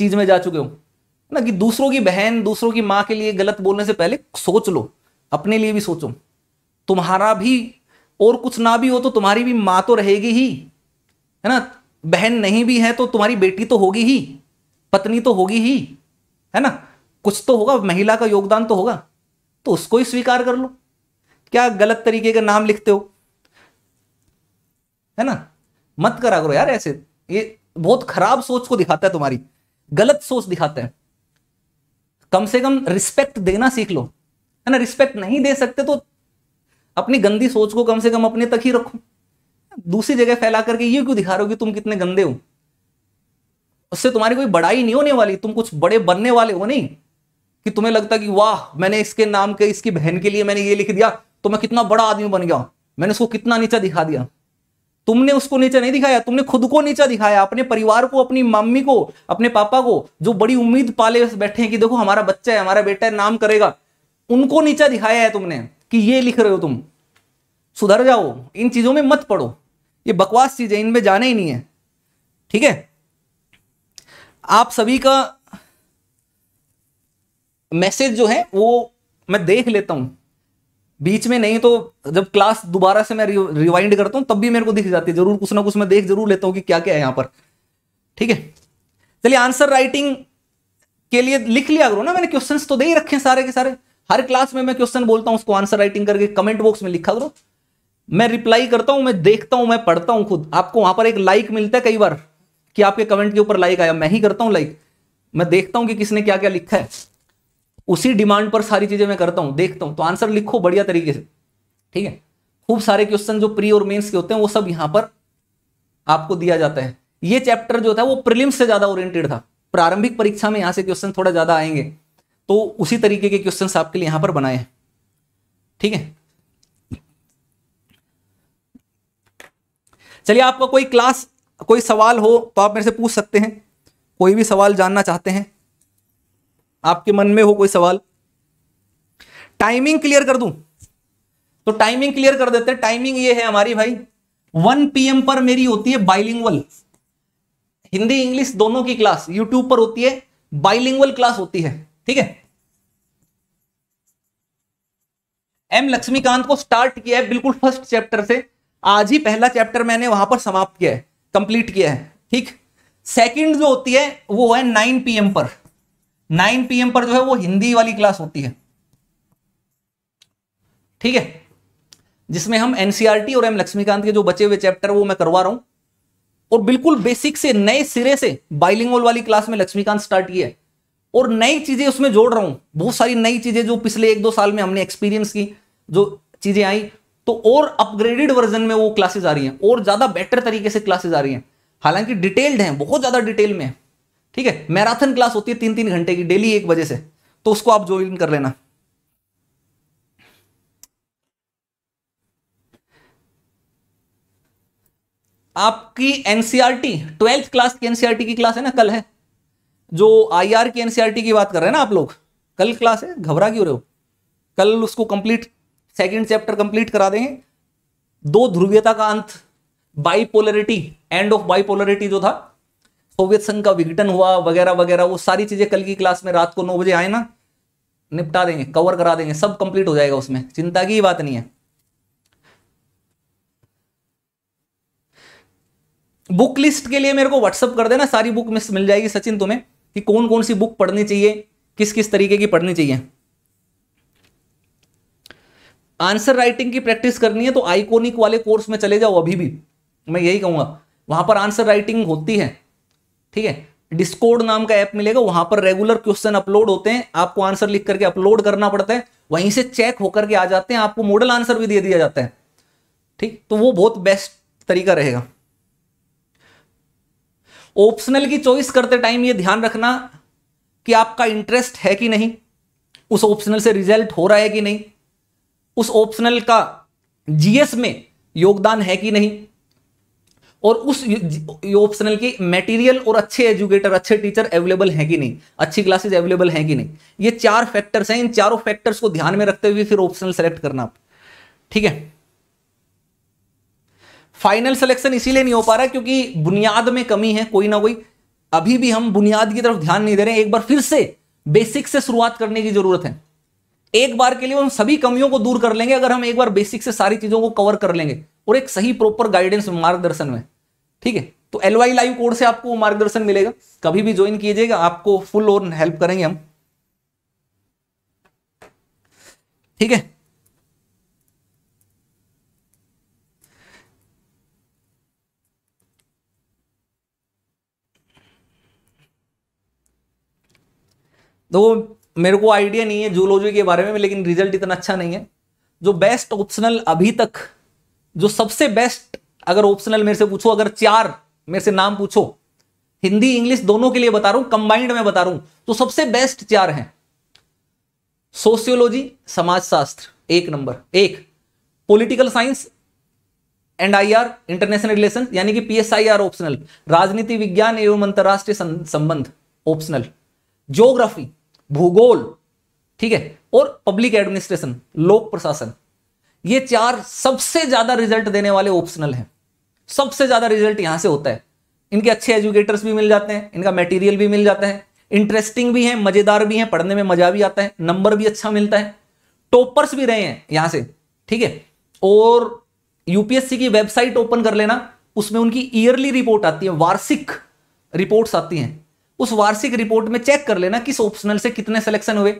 चीज में जा चुके हो ना कि दूसरों की बहन दूसरों की माँ के लिए गलत बोलने से पहले सोच लो अपने लिए भी सोचो तुम्हारा भी और कुछ ना भी हो तो तुम्हारी भी माँ तो रहेगी ही है ना बहन नहीं भी है तो तुम्हारी बेटी तो होगी ही पत्नी तो होगी ही है ना कुछ तो होगा महिला का योगदान तो होगा तो उसको ही स्वीकार कर लो क्या गलत तरीके का नाम लिखते हो है ना मत करा करो यार ऐसे ये बहुत खराब सोच को दिखाता है तुम्हारी गलत सोच दिखाते हैं कम से कम रिस्पेक्ट देना सीख लो है ना रिस्पेक्ट नहीं दे सकते तो अपनी गंदी सोच को कम से कम अपने तक ही रखो दूसरी जगह फैला करके ये क्यों दिखा रहे हो कि तुम कितने गंदे हो उससे तुम्हारी कोई बड़ाई नहीं होने वाली तुम कुछ बड़े बनने वाले हो नहीं कि तुम्हें लगता कि वाह मैंने इसके नाम के इसकी बहन के लिए मैंने ये लिख दिया तो मैं कितना बड़ा आदमी बन गया मैंने उसको कितना नीचा दिखा दिया तुमने उसको नीचा नहीं दिखाया तुमने खुद को नीचा दिखाया अपने परिवार को अपनी मम्मी को अपने पापा को जो बड़ी उम्मीद पाले बैठे हैं कि देखो हमारा बच्चा है हमारा बेटा है नाम करेगा उनको नीचा दिखाया है तुमने कि ये लिख रहे हो तुम सुधर जाओ इन चीजों में मत पढ़ो ये बकवास चीज है इनमें जाना ही नहीं है ठीक है आप सभी का मैसेज जो है वो मैं देख लेता हूं बीच में नहीं तो जब क्लास दोबारा से मैं रिवाइंड करता हूं तब भी मेरे को दिख जाती है जरूर कुछ ना कुछ मैं देख जरूर लेता हूँ कि क्या क्या है यहां पर ठीक है चलिए आंसर राइटिंग के लिए लिख लिया करो ना मैंने क्वेश्चन तो दे ही रखे हैं सारे के सारे हर क्लास में मैं क्वेश्चन बोलता हूँ उसको आंसर राइटिंग करके कमेंट बॉक्स में लिखा करो मैं रिप्लाई करता हूं मैं देखता हूं मैं पढ़ता हूँ खुद आपको वहां पर एक लाइक मिलता है कई बार कि आपके कमेंट के ऊपर लाइक आया मैं ही करता हूँ लाइक मैं देखता हूँ कि किसने क्या क्या लिखा है उसी डिमांड पर सारी चीजें मैं करता हूं देखता हूं तो आंसर लिखो बढ़िया तरीके से ठीक है खूब सारे क्वेश्चन जो प्री और मेंस के होते हैं वो सब यहां पर आपको दिया जाता है ये चैप्टर जो था वो प्रिलिम्स से ज़्यादा ओरिएंटेड था प्रारंभिक परीक्षा में यहां से क्वेश्चन थोड़ा ज़्यादा आएंगे तो उसी तरीके के क्वेश्चन आपके लिए यहां पर बनाए हैं ठीक है चलिए आपका कोई क्लास कोई सवाल हो तो आप मेरे से पूछ सकते हैं कोई भी सवाल जानना चाहते हैं आपके मन में हो कोई सवाल टाइमिंग क्लियर कर दूं तो टाइमिंग क्लियर कर देते हैं टाइमिंग ये है हमारी भाई 1 पीएम पर मेरी होती है बाइलिंगवल हिंदी इंग्लिश दोनों की क्लास यूट्यूब पर होती है बाइलिंगवल क्लास होती है ठीक है एम लक्ष्मीकांत को स्टार्ट किया है बिल्कुल फर्स्ट चैप्टर से आज ही पहला चैप्टर मैंने वहां पर समाप्त किया है कंप्लीट किया है ठीक सेकंड जो होती है वो है 9 पीएम पर 9 पीएम पर जो है वो हिंदी वाली क्लास होती है ठीक है जिसमें हम एनसीआरटी e और एम लक्ष्मीकांत के जो बचे हुए चैप्टर वो मैं करवा रहा हूं और बिल्कुल बेसिक से नए सिरे से बाइलिंगोल वाली क्लास में लक्ष्मीकांत स्टार्ट किया है और नई चीजें उसमें जोड़ रहा हूं बहुत सारी नई चीजें जो पिछले एक दो साल में हमने एक्सपीरियंस की जो चीजें आई तो और अपग्रेडेड वर्जन में वो क्लासेज आ रही हैं और ज्यादा बेटर तरीके से क्लासेज आ रही हैं हालांकि डिटेल्ड हैं बहुत ज्यादा डिटेल में है ठीक है मैराथन क्लास होती है तीन तीन घंटे की डेली एक बजे से तो उसको आप ज्वाइन कर लेना आपकी एनसीआरटी ट्वेल्थ क्लास की एनसीआरटी e की क्लास है ना कल है जो आईआर की एनसीआरटी e की बात कर रहे हैं ना आप लोग कल क्लास है घबरा क्यों रहे हो कल उसको कंप्लीट सेकंड चैप्टर कंप्लीट करा देंगे दो ध्रुवीयता का अंत बाइपोलरिटी एंड ऑफ बाइपोलरिटी जो था सोवियत संघ का विघटन हुआ वगैरह वगैरह वो सारी चीजें कल की क्लास में रात को नौ बजे आए ना निपटा देंगे कवर करा देंगे सब कंप्लीट हो जाएगा उसमें चिंता की बात नहीं है बुक लिस्ट के लिए मेरे को व्हाट्सअप कर देना सारी बुक मिस मिल जाएगी सचिन तुम्हें कि कौन कौन सी बुक पढ़नी चाहिए किस किस तरीके की पढ़नी चाहिए आंसर राइटिंग की प्रैक्टिस करनी है तो आइकोनिक वाले कोर्स में चले जाओ अभी भी मैं यही कहूंगा वहां पर आंसर राइटिंग होती है ठीक है डिस्कोड नाम का ऐप मिलेगा वहां पर रेगुलर क्वेश्चन अपलोड होते हैं आपको आंसर लिख करके अपलोड करना पड़ता है वहीं से चेक होकर के आ जाते हैं आपको मॉडल आंसर भी दे दिया जाता है ठीक तो वो बहुत बेस्ट तरीका रहेगा ऑप्शनल की चॉइस करते टाइम ये ध्यान रखना कि आपका इंटरेस्ट है कि नहीं उस ऑप्शनल से रिजल्ट हो रहा है कि नहीं उस ऑप्शनल का जीएस में योगदान है कि नहीं और उस ऑप्शनल की मटेरियल और अच्छे एजुकेटर अच्छे टीचर अवेलेबल हैं कि नहीं अच्छी क्लासेज अवेलेबल हैं कि नहीं ये चार फैक्टर्स हैं इन चारों फैक्टर्स को ध्यान में रखते हुए फिर ऑप्शनल सेलेक्ट करना आप ठीक है फाइनल सिलेक्शन इसीलिए नहीं हो पा रहा क्योंकि बुनियाद में कमी है कोई ना कोई अभी भी हम बुनियाद की तरफ ध्यान नहीं दे रहे एक बार फिर से बेसिक से शुरुआत करने की जरूरत है एक बार के लिए हम सभी कमियों को दूर कर लेंगे अगर हम एक बार बेसिक से सारी चीजों को कवर कर लेंगे और एक सही प्रॉपर गाइडेंस मार्गदर्शन में ठीक है तो एल वाई लाइव कोर्स से आपको मार्गदर्शन मिलेगा कभी भी ज्वाइन कीजिएगा आपको फुल और हेल्प करेंगे हम ठीक है तो मेरे को आइडिया नहीं है जूलॉजी के बारे में लेकिन रिजल्ट इतना अच्छा नहीं है जो बेस्ट ऑप्शनल अभी तक जो सबसे बेस्ट अगर ऑप्शनल मेरे से पूछो अगर चार मेरे से नाम पूछो हिंदी इंग्लिश दोनों के लिए बता रहा हूं कंबाइंड में बता रहा हूं तो सबसे बेस्ट चार हैं सोशियोलॉजी समाजशास्त्र एक नंबर एक political science and I R international relation यानी कि पीएसआईआर ऑप्शनल राजनीति विज्ञान एवं अंतर्राष्ट्रीय संबंध ऑप्शनल ज्योग्राफी भूगोल ठीक है और पब्लिक एडमिनिस्ट्रेशन लोक प्रशासन ये चार सबसे ज्यादा रिजल्ट देने वाले ऑप्शनल हैं सबसे ज्यादा रिजल्ट यहां से होता है इनके अच्छे एजुकेटर्स भी मिल जाते हैं इनका मटेरियल भी मिल जाता है इंटरेस्टिंग भी है मजेदार भी है पढ़ने में मजा भी आता है नंबर भी अच्छा मिलता है टॉपर्स भी रहे हैं यहां से ठीक है और यूपीएससी की वेबसाइट ओपन कर लेना उसमें उनकी ईयरली रिपोर्ट आती है वार्षिक रिपोर्ट्स आती हैं उस वार्षिक रिपोर्ट में चेक कर लेना किस ऑप्शनल से कितने सिलेक्शन हुए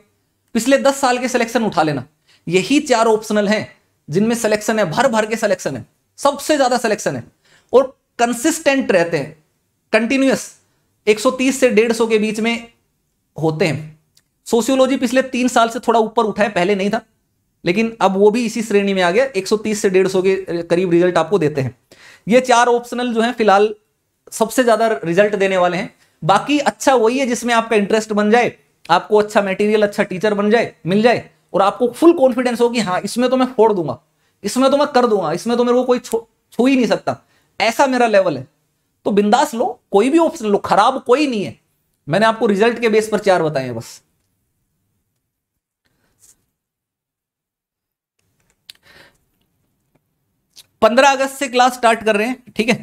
पिछले दस साल के सिलेक्शन उठा लेना यही चार ऑप्शनल हैं जिनमें सिलेक्शन है भर भर के सिलेक्शन है सबसे ज्यादा सिलेक्शन है और कंसिस्टेंट रहते हैं कंटिन्यूस 130 से 150 के बीच में होते हैं सोशियोलॉजी पिछले तीन साल से थोड़ा ऊपर उठा है पहले नहीं था लेकिन अब वो भी इसी श्रेणी में आ गया 130 से 150 के करीब रिजल्ट आपको देते हैं ये चार ऑप्शनल जो है फिलहाल सबसे ज्यादा रिजल्ट देने वाले हैं बाकी अच्छा वही है जिसमें आपका इंटरेस्ट बन जाए आपको अच्छा मेटीरियल अच्छा टीचर बन जाए मिल जाए और आपको फुल कॉन्फिडेंस हो कि हाँ इसमें तो मैं फोड़ दूंगा इसमें तो मैं कर दूंगा इसमें तो मेरे को कोई छू ही नहीं सकता ऐसा मेरा लेवल है तो बिंदास लो कोई भी ऑप्शन लो खराब कोई नहीं है मैंने आपको रिजल्ट के बेस पर चार बताए बस पंद्रह अगस्त से क्लास स्टार्ट कर रहे हैं ठीक है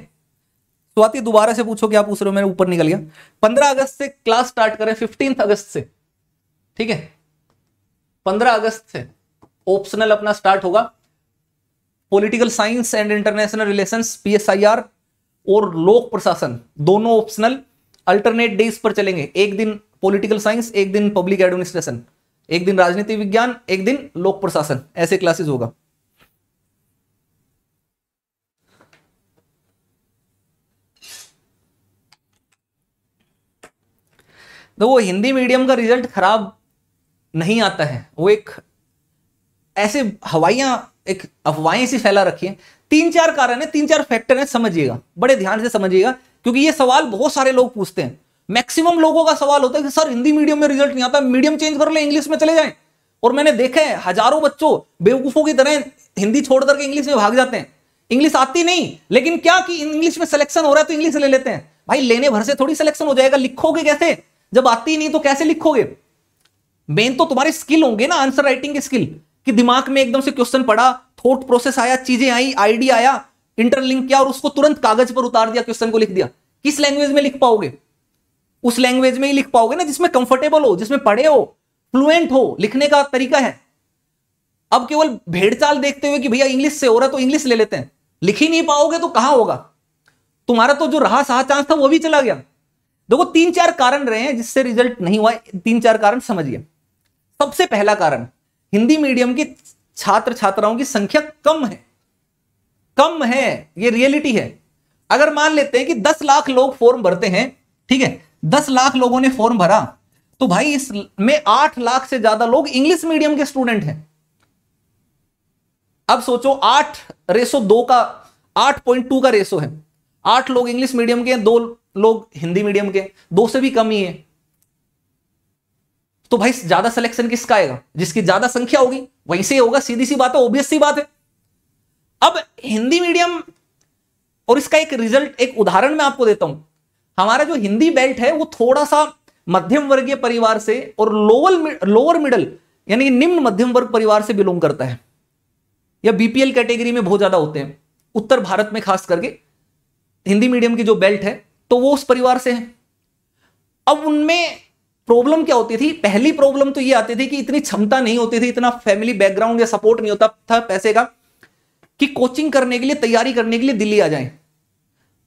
स्वाति दोबारा से पूछो क्या पूछ रहे हो मेरे ऊपर निकल गया पंद्रह अगस्त से क्लास स्टार्ट कर रहे हैं फिफ्टींथ अगस्त से ठीक है पंद्रह अगस्त से ऑप्शनल अपना स्टार्ट होगा political science and international relation PSIR और लोक प्रशासन दोनों ऑप्शनल अल्टरनेट डेज पर चलेंगे एक दिन पॉलिटिकल साइंस एक दिन पब्लिक एडमिनिस्ट्रेशन एक दिन राजनीति विज्ञान एक दिन लोक प्रशासन ऐसे क्लासेस होगा तो वो हिंदी मीडियम का रिजल्ट खराब नहीं आता है वो एक ऐसे हवाइया एक अफवाहें सी फैला रखी है तीन चार कारण है तीन चार फैक्टर है समझिएगा बड़े ध्यान से समझिएगा क्योंकि ये सवाल बहुत सारे लोग पूछते हैं मैक्सिमम लोगों का सवाल होता है कि सर हिंदी मीडियम में रिजल्ट नहीं आता मीडियम चेंज कर ले इंग्लिश में चले जाएं और मैंने देखा है हजारों बच्चों बेवकूफों की तरह हिंदी छोड़ करके इंग्लिश में भाग जाते हैं इंग्लिश आती नहीं लेकिन क्या कि इंग्लिश में सिलेक्शन हो रहा है तो इंग्लिश ले लेते हैं भाई लेने भर से थोड़ी सिलेक्शन हो जाएगा लिखोगे कैसे जब आती नहीं तो कैसे लिखोगे मेन तो तुम्हारे स्किल होंगे ना आंसर राइटिंग के स्किल कि दिमाग में एकदम से क्वेश्चन पड़ा थॉट प्रोसेस आया चीजें आई आइडिया आया इंटरलिंक किया और उसको तुरंत कागज पर उतार दिया क्वेश्चन को लिख दिया किस लैंग्वेज में लिख पाओगे उस लैंग्वेज में ही लिख पाओगे ना जिसमें कंफर्टेबल हो जिसमें पढ़े हो फ्लुएंट हो लिखने का तरीका है अब केवल भेड़चाल देखते हुए कि भैया इंग्लिश से हो रहा तो इंग्लिश ले लेते हैं लिख ही नहीं पाओगे तो कहां होगा तुम्हारा तो जो रहा सहा चांस था वो भी चला गया देखो तीन चार कारण रहे हैं जिससे रिजल्ट नहीं हुआ तीन चार कारण समझिए सबसे पहला कारण हिंदी मीडियम की छात्र छात्राओं की संख्या कम है कम है ये रियलिटी है अगर मान लेते हैं कि 10 लाख लोग फॉर्म भरते हैं ठीक है 10 लाख लोगों ने फॉर्म भरा तो भाई इसमें 8 लाख से ज्यादा लोग इंग्लिश मीडियम के स्टूडेंट हैं अब सोचो आठ रेसो दो का आठ पॉइंट टू का रेसो है आठ लोग इंग्लिश मीडियम के हैं दो लोग हिंदी मीडियम के दो से भी कम ही है तो भाई ज्यादा सिलेक्शन किसका आएगा जिसकी ज्यादा संख्या होगी वहीं से होगा सीधी सी बात है ओबियस सी बात है अब हिंदी मीडियम और इसका एक रिजल्ट एक उदाहरण मैं आपको देता हूं हमारा जो हिंदी बेल्ट है वो थोड़ा सा मध्यम वर्गीय परिवार से और लोअर लोअर मिडल यानी निम्न मध्यम वर्ग परिवार से बिलोंग करता है या बीपीएल कैटेगरी में बहुत ज्यादा होते हैं उत्तर भारत में खास करके हिंदी मीडियम की जो बेल्ट है तो वो उस परिवार से है अब उनमें प्रॉब्लम क्या होती थी पहली प्रॉब्लम तो ये आती थी कि इतनी क्षमता नहीं होती थी इतना फैमिली बैकग्राउंड या सपोर्ट नहीं होता था पैसे का कि कोचिंग करने के लिए तैयारी करने के लिए दिल्ली आ जाए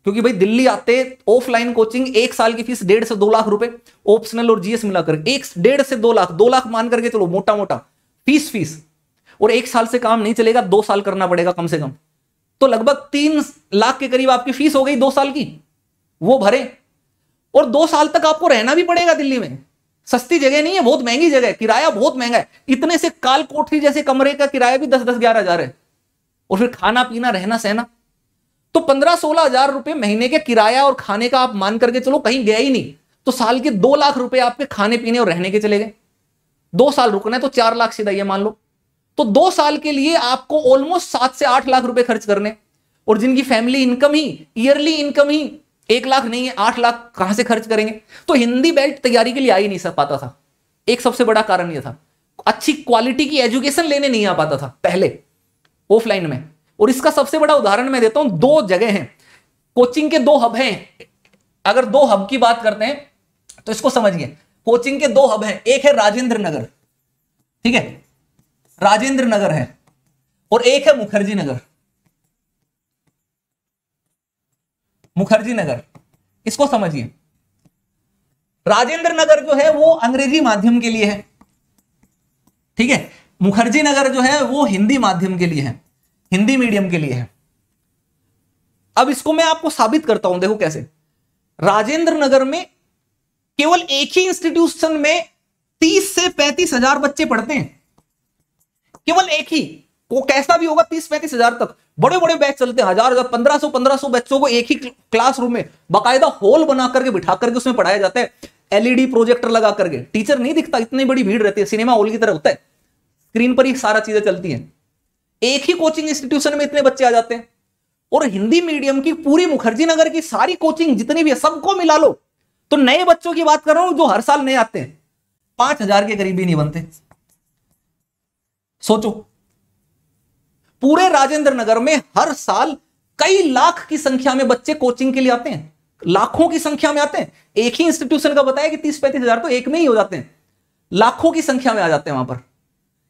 क्योंकि भाई दिल्ली आते ऑफलाइन कोचिंग एक साल की फीस डेढ़ से दो लाख रुपए ऑप्शनल और जीएस मिलाकर एक डेढ़ से दो लाख दो लाख मान करके चलो मोटा मोटा फीस फीस और एक साल से काम नहीं चलेगा दो साल करना पड़ेगा कम से कम तो लगभग तीन लाख के करीब आपकी फीस हो गई दो साल की वो भरे और दो साल तक आपको रहना भी पड़ेगा दिल्ली में सस्ती जगह नहीं है बहुत महंगी जगह है किराया बहुत महंगा है इतने से काल कोठरी जैसे कमरे का किराया भी दस दस ग्यारह हजार है और फिर खाना पीना रहना सहना तो पंद्रह सोलह हजार रुपए महीने के किराया और खाने का आप मान करके चलो कहीं गया ही नहीं तो साल के दो लाख रुपए आपके खाने पीने और रहने के चले गए दो साल रुकना है तो चार लाख सीधा ये मान लो तो दो साल के लिए आपको ऑलमोस्ट सात से आठ लाख रुपए खर्च करने और जिनकी फैमिली इनकम ही ईयरली इनकम ही एक लाख नहीं है आठ लाख कहां से खर्च करेंगे तो हिंदी बेल्ट तैयारी के लिए आ ही नहीं सक पाता था एक सबसे बड़ा कारण यह था अच्छी क्वालिटी की एजुकेशन लेने नहीं आ पाता था पहले ऑफलाइन में और इसका सबसे बड़ा उदाहरण मैं देता हूं दो जगह हैं कोचिंग के दो हब हैं अगर दो हब की बात करते हैं तो इसको समझिए कोचिंग के दो हब हैं एक है राजेंद्र नगर ठीक है राजेंद्र नगर है और एक है मुखर्जी नगर मुखर्जी नगर इसको समझिए राजेंद्र नगर जो है वो अंग्रेजी माध्यम के लिए है ठीक है मुखर्जी नगर जो है वो हिंदी माध्यम के लिए है हिंदी मीडियम के लिए है अब इसको मैं आपको साबित करता हूं देखो कैसे राजेंद्र नगर में केवल एक ही इंस्टीट्यूशन में तीस से पैंतीस हजार बच्चे पढ़ते हैं केवल एक ही वो कैसा भी होगा तीस पैंतीस हजार तक बड़े बड़े बैच चलते हैं हजार हजार पंद्रह सौ पंद्रह सौ बच्चों को एक ही क्लासरूम में बाकायदा हॉल बना करके बिठा करके उसमें पढ़ाया जाता है एलईडी प्रोजेक्टर e लगा करके टीचर नहीं दिखता इतनी बड़ी भीड़ रहती है सिनेमा हॉल की तरह होता है स्क्रीन पर ही सारा चीजें चलती है एक ही कोचिंग इंस्टीट्यूशन में इतने बच्चे आ जाते हैं और हिंदी मीडियम की पूरी मुखर्जी नगर की सारी कोचिंग जितनी भी है सबको मिला लो तो नए बच्चों की बात कर रहा हूं जो हर साल नए आते हैं पांच हजार के करीब ही नहीं बनते सोचो पूरे राजेंद्र नगर में हर साल कई लाख की संख्या में बच्चे कोचिंग के लिए आते हैं लाखों की संख्या में आते हैं एक ही इंस्टीट्यूशन का बताया कि तीस पैंतीस हजार तो एक में ही हो जाते हैं लाखों की संख्या में आ जाते हैं वहां पर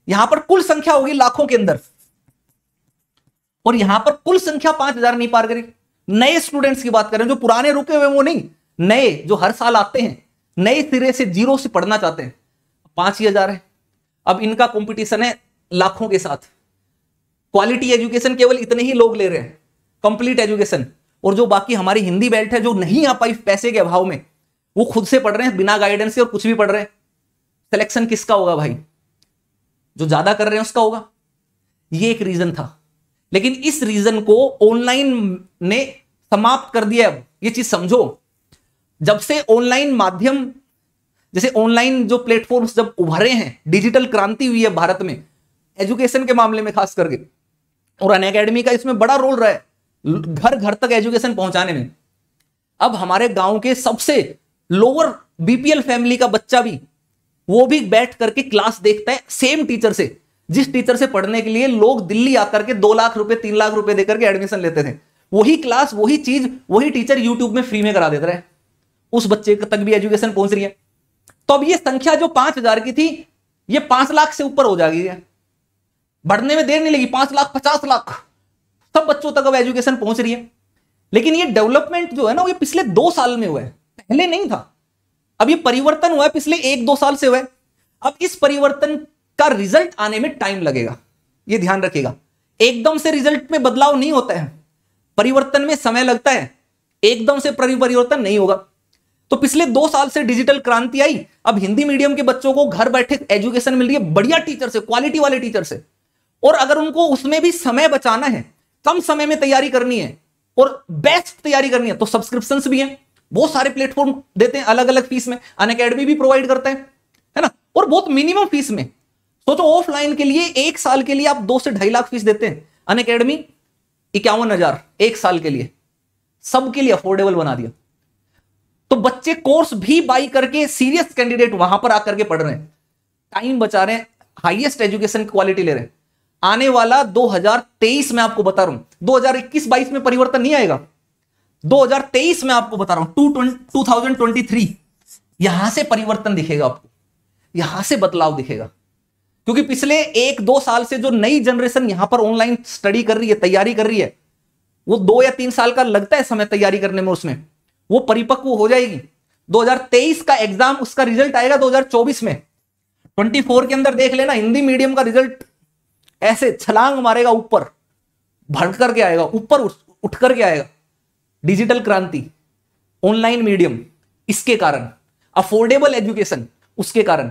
यहां पर कुल संख्या होगी लाखों के अंदर और यहां पर कुल संख्या पांच हजार नहीं पार करेगी नए स्टूडेंट्स की बात करें जो पुराने रुके हुए वो नहीं नए जो हर साल आते हैं नए सिरे से जीरो से पढ़ना चाहते हैं पांच ही हजार है अब इनका कंपटीशन है लाखों के साथ क्वालिटी एजुकेशन केवल इतने ही लोग ले रहे हैं कंप्लीट एजुकेशन और जो बाकी हमारी हिंदी बेल्ट है जो नहीं आ पाई पैसे के अभाव में वो खुद से पढ़ रहे हैं बिना गाइडेंस से और कुछ भी पढ़ रहे हैं सिलेक्शन किसका होगा भाई जो ज्यादा कर रहे हैं उसका होगा ये एक रीजन था लेकिन इस रीजन को ऑनलाइन ने समाप्त कर दिया अब ये चीज समझो जब से ऑनलाइन माध्यम जैसे ऑनलाइन जो प्लेटफॉर्म्स जब उभरे हैं डिजिटल क्रांति हुई है भारत में एजुकेशन के मामले में खास करके और अन अकेडमी का इसमें बड़ा रोल रहा है घर घर तक एजुकेशन पहुंचाने में अब हमारे गांव के सबसे लोअर बीपीएल फैमिली का बच्चा भी वो भी बैठ करके क्लास देखता है सेम टीचर से जिस टीचर से पढ़ने के लिए लोग दिल्ली आकर के दो लाख रुपए तीन लाख रुपए देकर के एडमिशन लेते थे वही क्लास वही चीज वही टीचर यूट्यूब में फ्री में करा देता है उस बच्चे तक भी एजुकेशन पहुंच रही है तो अब ये संख्या जो पांच हजार की थी ये पांच लाख से ऊपर हो जाएगी बढ़ने में देर नहीं लगी पांच लाख पचास लाख सब बच्चों तक अब एजुकेशन पहुंच रही है लेकिन ये डेवलपमेंट जो है ना वो ये पिछले दो साल में हुआ है पहले नहीं था अब ये परिवर्तन हुआ है पिछले एक दो साल से हुआ है अब इस परिवर्तन का रिजल्ट आने में टाइम लगेगा ये ध्यान रखिएगा एकदम से रिजल्ट में बदलाव नहीं होता है परिवर्तन में समय लगता है एकदम से परिवर्तन नहीं होगा तो पिछले दो साल से डिजिटल क्रांति आई अब हिंदी मीडियम के बच्चों को घर बैठे एजुकेशन मिल रही है बढ़िया टीचर से क्वालिटी वाले टीचर से और अगर उनको उसमें भी समय बचाना है कम तो समय में तैयारी करनी है और बेस्ट तैयारी करनी है तो सब्सक्रिप्शन भी है बहुत सारे प्लेटफॉर्म देते हैं अलग अलग फीस में अन अकेडमी भी प्रोवाइड करते हैं है ना और बहुत मिनिमम फीस में सोचो ऑफलाइन के लिए एक साल के लिए आप दो से ढाई लाख फीस देते हैं अन अकेडमी इक्यावन हजार एक साल के लिए सबके लिए अफोर्डेबल बना दिया तो बच्चे कोर्स भी बाई करके सीरियस कैंडिडेट वहां पर आकर के पढ़ रहे हैं टाइम बचा रहे हैं हाइएस्ट एजुकेशन क्वालिटी ले रहे हैं आने वाला 2023 में आपको बता रहा हूं 2021-22 में परिवर्तन नहीं आएगा 2023 में आपको बता रहा हूं टू टू यहां से परिवर्तन दिखेगा आपको यहां से बदलाव दिखेगा क्योंकि पिछले एक दो साल से जो नई जनरेशन यहां पर ऑनलाइन स्टडी कर रही है तैयारी कर रही है वो दो या तीन साल का लगता है समय तैयारी करने में उसमें वो परिपक्व हो जाएगी 2023 का एग्जाम उसका रिजल्ट आएगा 2024 में 24 के अंदर देख लेना हिंदी मीडियम का रिजल्ट ऐसे छलांग मारेगा ऊपर भड़क करके आएगा ऊपर उठ करके आएगा डिजिटल क्रांति ऑनलाइन मीडियम इसके कारण अफोर्डेबल एजुकेशन उसके कारण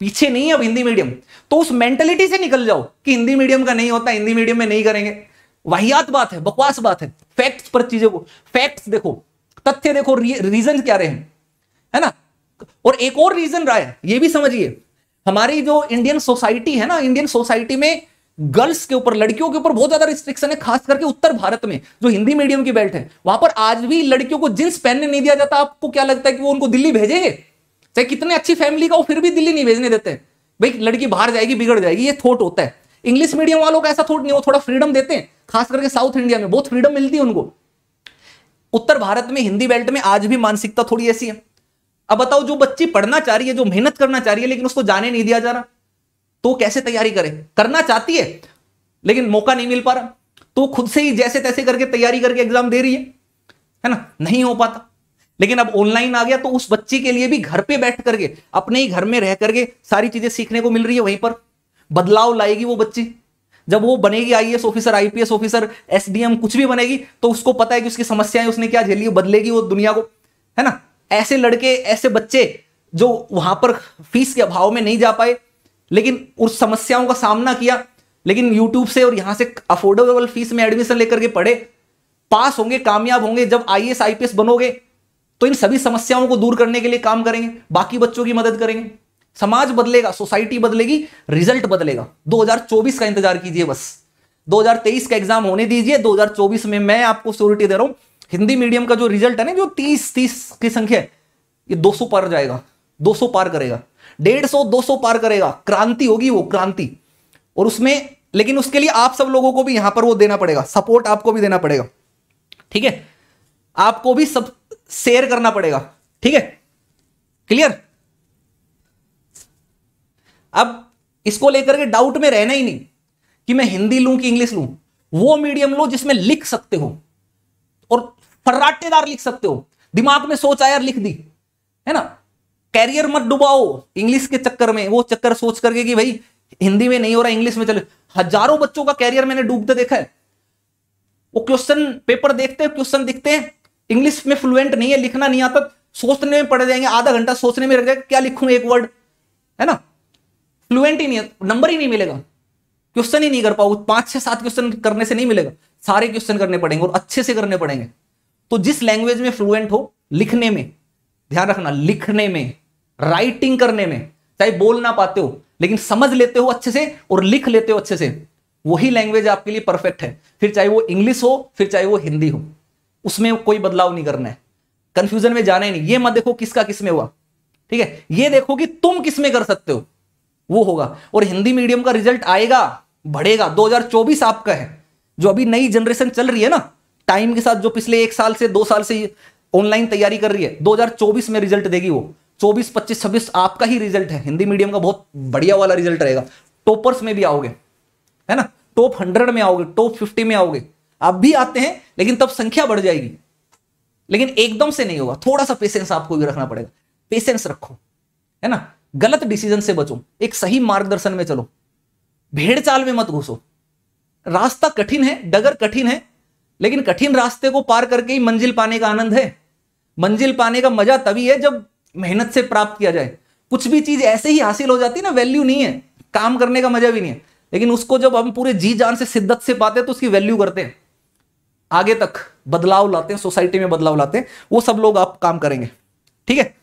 पीछे नहीं अब हिंदी मीडियम तो उस मेंटेलिटी से निकल जाओ कि हिंदी मीडियम का नहीं होता हिंदी मीडियम में नहीं करेंगे वाहियात बात है बकवास बात है फैक्ट्स पर चीजों को फैक्ट्स देखो तथ्य देखो रीजन क्या रहे हैं है ना और एक और रीजन रहा है ये भी समझिए हमारी जो इंडियन सोसाइटी है ना इंडियन सोसाइटी में गर्ल्स के ऊपर लड़कियों के ऊपर बहुत ज्यादा रिस्ट्रिक्शन है खास करके उत्तर भारत में जो हिंदी मीडियम की बेल्ट है वहां पर आज भी लड़कियों को जींस पहनने नहीं दिया जाता आपको क्या लगता है कि वो उनको दिल्ली भेजेंगे चाहे कितने अच्छी फैमिली का वो फिर भी दिल्ली नहीं भेजने देते भाई लड़की बाहर जाएगी बिगड़ जाएगी ये थोट होता है इंग्लिश मीडियम वालों का ऐसा थोट नहीं वो थोड़ा फ्रीडम देते हैं खास करके साउथ इंडिया में बहुत फ्रीडम मिलती है उनको उत्तर भारत में हिंदी बेल्ट में आज भी मानसिकता थोड़ी ऐसी है अब बताओ जो बच्ची पढ़ना चाह रही है जो मेहनत करना चाह रही है लेकिन उसको जाने नहीं दिया जा रहा तो कैसे तैयारी करे करना चाहती है लेकिन मौका नहीं मिल पा रहा तो खुद से ही जैसे तैसे करके तैयारी करके एग्जाम दे रही है है ना नहीं हो पाता लेकिन अब ऑनलाइन आ गया तो उस बच्चे के लिए भी घर पे बैठ करके अपने ही घर में रह करके सारी चीजें सीखने को मिल रही है वहीं पर बदलाव लाएगी वो बच्ची जब वो बनेगी IAS officer IPS officer SDM कुछ भी बनेगी तो उसको पता है कि उसकी समस्याएं उसने क्या झेली बदलेगी वो दुनिया को है ना ऐसे लड़के ऐसे बच्चे जो वहां पर फीस के अभाव में नहीं जा पाए लेकिन उस समस्याओं का सामना किया लेकिन यूट्यूब से और यहां से अफोर्डेबल फीस में एडमिशन लेकर के पढ़े पास होंगे कामयाब होंगे जब आई एस बनोगे तो इन सभी समस्याओं को दूर करने के लिए काम करेंगे बाकी बच्चों की मदद करेंगे समाज बदलेगा सोसाइटी बदलेगी रिजल्ट बदलेगा 2024 का इंतजार कीजिए बस 2023 का एग्जाम होने दीजिए 2024 में मैं आपको सोरिटी दे रहा हूं हिंदी मीडियम का जो रिजल्ट है ना जो 30 30 की संख्या है ये 200 पार जाएगा 200 पार करेगा डेढ़ सौ दो सौ पार करेगा क्रांति होगी वो क्रांति और उसमें लेकिन उसके लिए आप सब लोगों को भी यहां पर वो देना पड़ेगा सपोर्ट आपको भी देना पड़ेगा ठीक है आपको भी सब शेयर करना पड़ेगा ठीक है क्लियर अब इसको लेकर के डाउट में रहना ही नहीं कि मैं हिंदी लूं कि इंग्लिश लूं वो मीडियम लो जिसमें लिख सकते हो और फर्राटेदार लिख सकते हो दिमाग में सोच आया लिख दी है ना कैरियर मत डुबाओ इंग्लिश के चक्कर में वो चक्कर सोच करके कि भाई हिंदी में नहीं हो रहा इंग्लिश में चले हजारों बच्चों का कैरियर मैंने डूबते देखा है वो क्वेश्चन पेपर देखते हैं क्वेश्चन दिखते हैं इंग्लिश में फ्लुएंट नहीं है लिखना नहीं आता सोचने में पड़ जाएंगे आधा घंटा सोचने में रह जाएगा क्या लिखूं एक वर्ड है ना फ्लुएंट ही नहीं है नंबर ही नहीं मिलेगा क्वेश्चन ही नहीं कर पाऊ पांच छह सात क्वेश्चन करने से नहीं मिलेगा सारे क्वेश्चन करने पड़ेंगे और अच्छे से करने पड़ेंगे तो जिस लैंग्वेज में फ्लुएंट हो लिखने में ध्यान रखना लिखने में राइटिंग करने में चाहे बोल ना पाते हो लेकिन समझ लेते हो अच्छे से और लिख लेते हो अच्छे से वही लैंग्वेज आपके लिए परफेक्ट है फिर चाहे वो इंग्लिश हो फिर चाहे वो हिंदी हो उसमें कोई बदलाव नहीं करना है कंफ्यूजन में जाना ही नहीं ये मत देखो किसका किस में हुआ ठीक है ये देखो कि तुम किस में कर सकते हो वो होगा और हिंदी मीडियम का रिजल्ट आएगा बढ़ेगा 2024 आपका है जो अभी नई जनरेशन चल रही है ना टाइम के साथ जो पिछले एक साल से दो साल से ऑनलाइन तैयारी कर रही है 2024 में रिजल्ट देगी वो चौबीस पच्चीस छब्बीस आपका ही रिजल्ट है हिंदी मीडियम का बहुत बढ़िया वाला रिजल्ट रहेगा टॉपर्स में भी आओगे है ना टॉप हंड्रेड में आओगे टॉप फिफ्टी में आओगे आप भी आते हैं लेकिन तब संख्या बढ़ जाएगी लेकिन एकदम से नहीं होगा थोड़ा सा पेशेंस आपको भी रखना पड़ेगा पेशेंस रखो है ना गलत डिसीजन से बचो एक सही मार्गदर्शन में चलो भेड़ चाल में मत घुसो रास्ता कठिन है डगर कठिन है लेकिन कठिन रास्ते को पार करके ही मंजिल पाने का आनंद है मंजिल पाने का मजा तभी है जब मेहनत से प्राप्त किया जाए कुछ भी चीज़ ऐसे ही हासिल हो जाती है ना वैल्यू नहीं है काम करने का मजा भी नहीं है लेकिन उसको जब हम पूरे जी जान से शिद्दत से पाते हैं तो उसकी वैल्यू करते हैं आगे तक बदलाव लाते हैं सोसाइटी में बदलाव लाते हैं वो सब लोग आप काम करेंगे ठीक है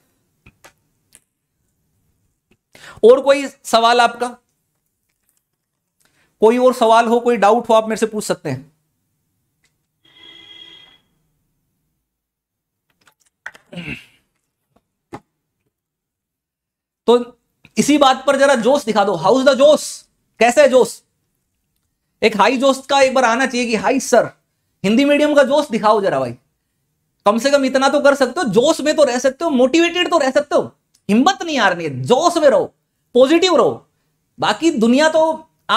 और कोई सवाल आपका कोई और सवाल हो कोई डाउट हो आप मेरे से पूछ सकते हैं Mm-hmm. तो इसी बात पर जरा जोश दिखा दो हाउस द जोश कैसे है जोश एक हाई जोश का एक बार आना चाहिए कि हाई सर हिंदी मीडियम का जोश दिखाओ जरा भाई कम से कम इतना तो कर सकते हो जोश में तो रह सकते हो मोटिवेटेड तो रह सकते हो हिम्मत नहीं हारनी है जोश में रहो पॉजिटिव रहो बाकी दुनिया तो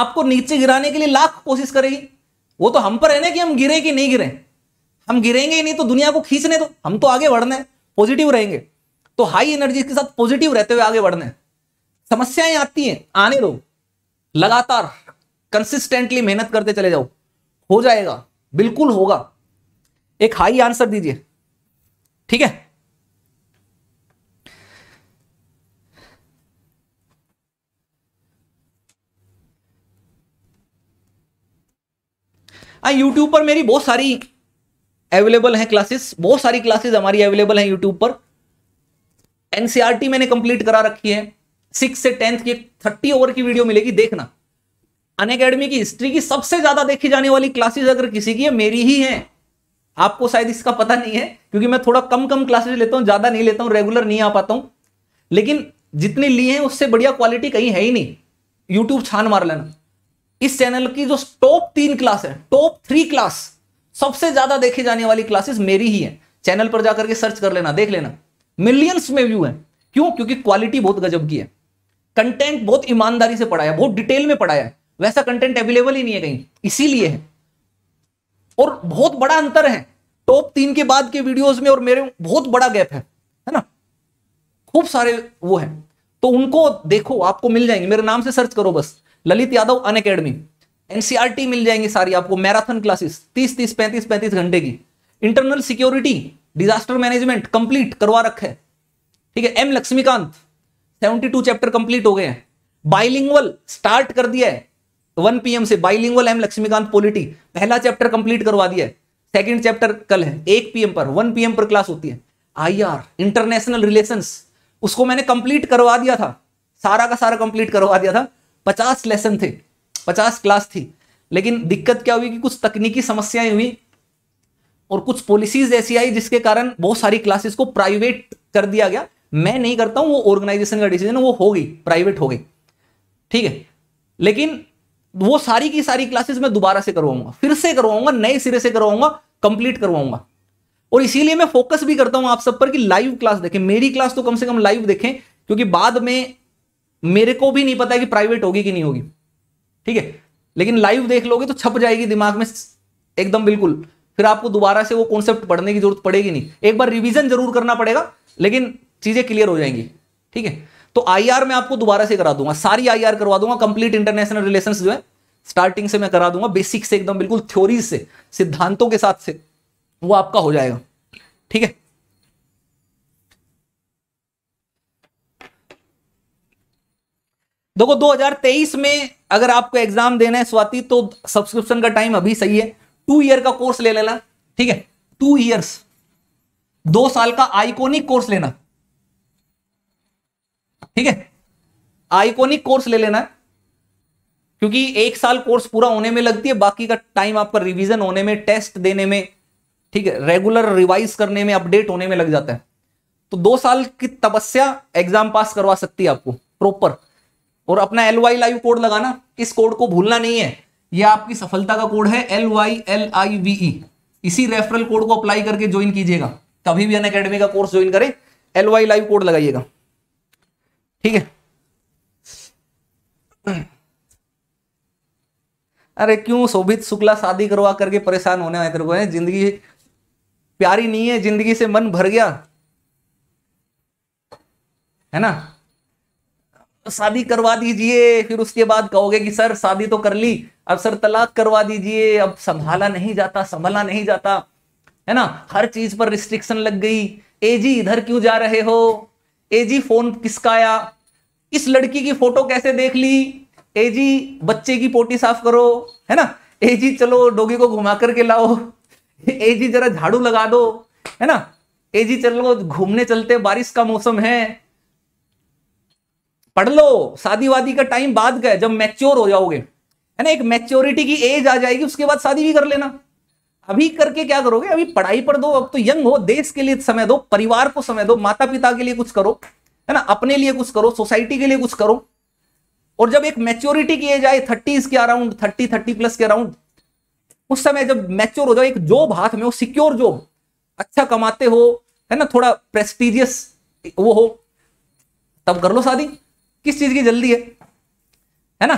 आपको नीचे गिराने के लिए लाख कोशिश करेगी वो तो हम पर है ना कि हम गिरे कि नहीं गिरे हम गिरेंगे ही नहीं तो दुनिया को खींचने दो हम तो आगे बढ़ने पॉजिटिव रहेंगे तो हाई एनर्जी के साथ पॉजिटिव रहते हुए आगे बढ़ने समस्याएं आती हैं आने दो लगातार कंसिस्टेंटली मेहनत करते चले जाओ हो जाएगा बिल्कुल होगा एक हाई आंसर दीजिए ठीक है हाँ, YouTube यूट्यूब पर मेरी बहुत सारी अवेलेबल हैं क्लासेस बहुत सारी क्लासेस हमारी अवेलेबल हैं यूट्यूब पर एनसीआरटी मैंने कंप्लीट करा रखी है सिक्स से टेंथ की थर्टी ओवर की वीडियो मिलेगी देखना अन अकेडमी की हिस्ट्री की सबसे ज्यादा देखी जाने वाली क्लासेज अगर किसी की है मेरी ही है आपको शायद इसका पता नहीं है क्योंकि मैं थोड़ा कम कम क्लासेज लेता हूँ ज्यादा नहीं लेता हूँ रेगुलर नहीं आ पाता हूँ लेकिन जितनी ली है उससे बढ़िया क्वालिटी कहीं है ही नहीं यूट्यूब छान मार लेना इस चैनल की जो टॉप तीन क्लास है टॉप थ्री क्लास सबसे ज्यादा देखी जाने वाली क्लासेस मेरी ही है चैनल पर जाकर के सर्च कर लेना देख लेना मिलियंस में व्यू है क्यों क्योंकि क्वालिटी बहुत गजब की है कंटेंट बहुत ईमानदारी से पढ़ाया बहुत डिटेल में पढ़ाया है वैसा कंटेंट अवेलेबल ही नहीं है कहीं इसीलिए है और बहुत बड़ा अंतर है टॉप तीन के बाद के वीडियोस में और मेरे बहुत बड़ा गैप है है ना खूब सारे वो है तो उनको देखो आपको मिल जाएंगे मेरे नाम से सर्च करो बस Lalit Yadav Unacademy NCERT e मिल जाएंगी सारी आपको मैराथन क्लासेस तीस तीस पैंतीस पैंतीस घंटे की internal security disaster management complete करवा रखे है ठीक है एम लक्ष्मीकांत 72 चैप्टर कंप्लीट हो गए हैं बाइलिंगवल स्टार्ट कर दिया है वन पीएम से बाइलिंगवल एम लक्ष्मीकांत पॉलिटी पहला चैप्टर कंप्लीट करवा दिया है सेकंड चैप्टर कल है एक पीएम पर वन पीएम पर क्लास होती है आई इंटरनेशनल रिलेशन उसको मैंने कंप्लीट करवा दिया था सारा का सारा कंप्लीट करवा दिया था पचास लेसन थे पचास क्लास थी लेकिन दिक्कत क्या हुई कि कुछ तकनीकी समस्याएं हुई और कुछ पॉलिसीज ऐसी आई जिसके कारण बहुत सारी क्लासेस को प्राइवेट कर दिया गया मैं नहीं करता हूं वो ऑर्गेनाइजेशन का डिसीजन वो हो गई प्राइवेट हो गई ठीक है लेकिन वो सारी की सारी क्लासेस मैं दोबारा से करवाऊंगा फिर से करवाऊंगा नए सिरे से करवाऊंगा कंप्लीट करवाऊंगा और इसीलिए मैं फोकस भी करता हूं आप सब पर कि लाइव क्लास देखें मेरी क्लास तो कम से कम लाइव देखें क्योंकि बाद में मेरे को भी नहीं पता है कि प्राइवेट होगी कि नहीं होगी ठीक है लेकिन लाइव देख लोगे तो छप जाएगी दिमाग में एकदम बिल्कुल फिर आपको दोबारा से वो कॉन्सेप्ट पढ़ने की जरूरत पड़ेगी नहीं एक बार रिविजन जरूर करना पड़ेगा लेकिन चीजें क्लियर हो जाएंगी ठीक है तो आई मैं आपको दोबारा से करा दूंगा सारी आई करवा दूंगा कंप्लीट इंटरनेशनल रिलेशन जो है स्टार्टिंग से मैं करा दूंगा बेसिक से एकदम बिल्कुल थ्योरी से सिद्धांतों के साथ से वो आपका हो जाएगा ठीक है देखो 2023 में अगर आपको एग्जाम देना है स्वाति तो सब्सक्रिप्शन का टाइम अभी सही है टू ईयर का कोर्स ले लेना ठीक है टू ईयर्स दो साल का आइकोनिक कोर्स लेना ठीक है आइकोनिक कोर्स ले लेना क्योंकि एक साल कोर्स पूरा होने में लगती है बाकी का टाइम आपका रिवीजन होने में टेस्ट देने में ठीक है रेगुलर रिवाइज करने में अपडेट होने में लग जाता है तो दो साल की तपस्या एग्जाम पास करवा सकती है आपको प्रॉपर और अपना एल वाई लाइव कोड लगाना इस कोड को भूलना नहीं है ये आपकी सफलता का कोड है L Y L I V E इसी रेफरल कोड को अप्लाई करके ज्वाइन कीजिएगा कभी भी अन अकेडमी का कोर्स ज्वाइन करें एल वाई लाइव कोड लगाइएगा ठीक है अरे क्यों शोभित शुक्ला शादी करवा करके परेशान होने वाले तेरे को है जिंदगी प्यारी नहीं है जिंदगी से मन भर गया है ना तो शादी करवा दीजिए फिर उसके बाद कहोगे कि सर शादी तो कर ली अब सर तलाक करवा दीजिए अब संभाला नहीं जाता संभला नहीं जाता है ना हर चीज पर रिस्ट्रिक्शन लग गई एजी इधर क्यों जा रहे हो एजी फोन किसका आया इस लड़की की फोटो कैसे देख ली एजी बच्चे की पोटी साफ करो है ना एजी चलो डोगी को घुमा करके लाओ एजी जरा झाड़ू लगा दो है ना एजी चलो घूमने चलते बारिश का मौसम है पढ़ लो शादी वादी का टाइम बाद का है जब मैच्योर हो जाओगे है ना एक मैच्योरिटी की एज आ जाएगी उसके बाद शादी भी कर लेना अभी करके क्या करोगे अभी पढ़ाई पर दो अब तो यंग हो देश के लिए समय दो परिवार को समय दो माता पिता के लिए कुछ करो है ना अपने लिए कुछ करो सोसाइटी के लिए कुछ करो और जब एक मैच्योरिटी की एज आए थर्टीज के अराउंड थर्टी थर्टी प्लस के अराउंड उस समय जब मैच्योर हो जाओ एक जॉब हाथ में हो सिक्योर जॉब अच्छा कमाते हो है ना थोड़ा प्रेस्टिजियस वो हो तब कर लो शादी किस चीज की जल्दी है है ना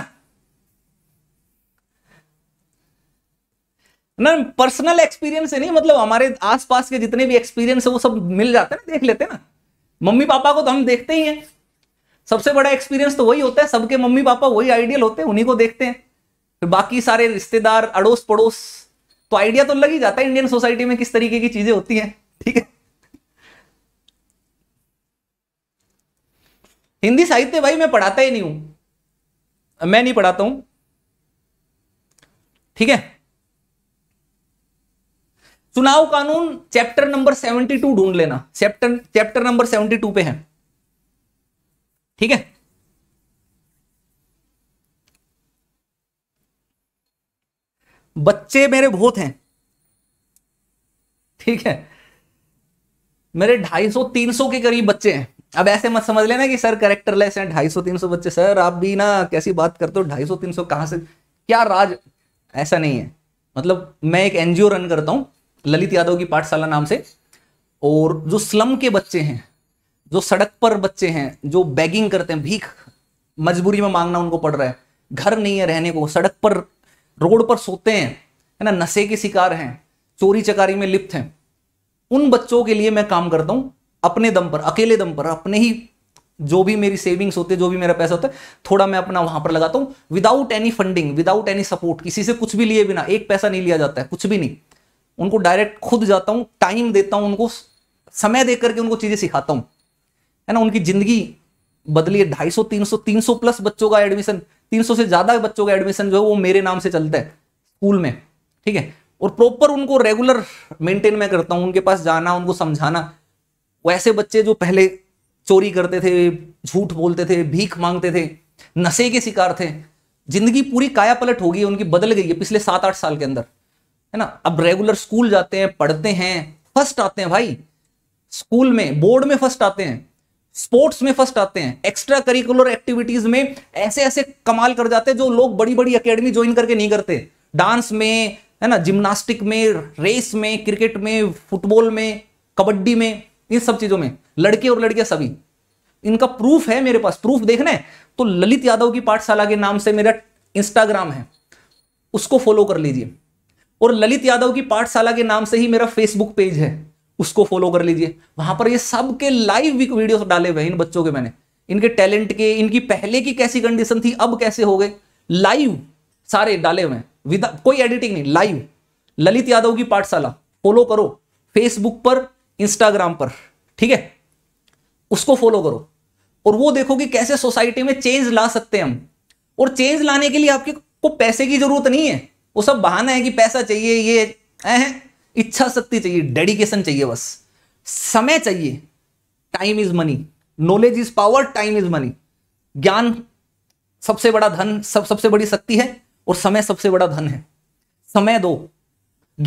ना पर्सनल एक्सपीरियंस है नहीं मतलब हमारे आसपास के जितने भी एक्सपीरियंस है वो सब मिल जाते हैं ना देख लेते हैं ना मम्मी पापा को तो हम देखते ही हैं सबसे बड़ा एक्सपीरियंस तो वही होता है सबके मम्मी पापा वही आइडियल होते हैं उन्हीं को देखते हैं फिर बाकी सारे रिश्तेदार अड़ोस पड़ोस तो आइडिया तो लग ही जाता है इंडियन सोसाइटी में किस तरीके की चीजें होती हैं ठीक है हिंदी साहित्य भाई मैं पढ़ाता ही नहीं हूं मैं नहीं पढ़ाता हूं ठीक है चुनाव कानून चैप्टर नंबर 72 ढूंढ लेना चैप्टर चैप्टर नंबर 72 पे है ठीक है बच्चे मेरे बहुत हैं ठीक है मेरे ढाई सौ तीन सौ के करीब बच्चे हैं अब ऐसे मत समझ लेना कि सर करेक्टर लेस हैं ढाई सौ तीन सौ बच्चे सर आप भी ना कैसी बात करते हो ढाई सौ तीन सौ कहाँ से क्या राज ऐसा नहीं है मतलब मैं एक एनजीओ रन करता हूँ ललित यादव की पाठशाला नाम से और जो स्लम के बच्चे हैं जो सड़क पर बच्चे हैं जो बैगिंग करते हैं भीख मजबूरी में मांगना उनको पड़ रहा है घर नहीं है रहने को सड़क पर रोड पर सोते हैं है ना नशे के शिकार हैं चोरी चकारी में लिप्त हैं उन बच्चों के लिए मैं काम करता हूँ अपने दम पर अकेले दम पर अपने ही जो भी मेरी सेविंग्स होते जो भी मेरा पैसा होता है थोड़ा मैं अपना वहां पर लगाता हूँ without any funding without any support किसी से कुछ भी लिए बिना एक पैसा नहीं लिया जाता है कुछ भी नहीं उनको डायरेक्ट खुद जाता हूँ टाइम देता हूँ उनको समय दे करके उनको चीजें सिखाता हूँ है ना उनकी जिंदगी बदली है ढाई सौ तीन सौ तीन सौ प्लस बच्चों का एडमिशन तीन सौ से ज्यादा बच्चों का एडमिशन जो है वो मेरे नाम से चलता है स्कूल में ठीक है और प्रॉपर उनको रेगुलर मेंटेन मैं करता हूँ उनके पास जाना उनको समझाना वैसे बच्चे जो पहले चोरी करते थे झूठ बोलते थे भीख मांगते थे नशे के शिकार थे जिंदगी पूरी काया पलट होगी उनकी बदल गई है पिछले सात आठ साल के अंदर है ना अब रेगुलर स्कूल जाते हैं पढ़ते हैं फर्स्ट आते हैं भाई स्कूल में बोर्ड में फर्स्ट आते हैं स्पोर्ट्स में फर्स्ट आते हैं एक्स्ट्रा करिकुलर एक्टिविटीज में ऐसे ऐसे कमाल कर जाते हैं जो लोग बड़ी बड़ी अकेडमी ज्वाइन करके नहीं करते डांस में है ना जिम्नास्टिक में रेस में क्रिकेट में फुटबॉल में कबड्डी में इन सब चीजों में लड़के और लड़कियां सभी इनका प्रूफ है मेरे पास प्रूफ देखना है तो ललित यादव की पाठशाला के नाम से मेरा इंस्टाग्राम है उसको फॉलो कर लीजिए और ललित यादव की पाठशाला के नाम से ही मेरा फेसबुक पेज है उसको फॉलो कर लीजिए वहां पर ये सबके लाइव वीडियो डाले हुए इन बच्चों के मैंने इनके टैलेंट के इनकी पहले की कैसी कंडीशन थी अब कैसे हो गए लाइव सारे डाले हुए विद कोई एडिटिंग नहीं लाइव ललित यादव की पाठशाला फॉलो करो फेसबुक पर इंस्टाग्राम पर ठीक है उसको फॉलो करो और वो देखो कि कैसे सोसाइटी में चेंज ला सकते हैं हम और चेंज लाने के लिए आपके को पैसे की जरूरत नहीं है वो सब बहाना है कि पैसा चाहिए ये है इच्छा शक्ति चाहिए डेडिकेशन चाहिए बस समय चाहिए time is money knowledge is power time is money ज्ञान सबसे बड़ा धन सब सबसे बड़ी शक्ति है और समय सबसे बड़ा धन है समय दो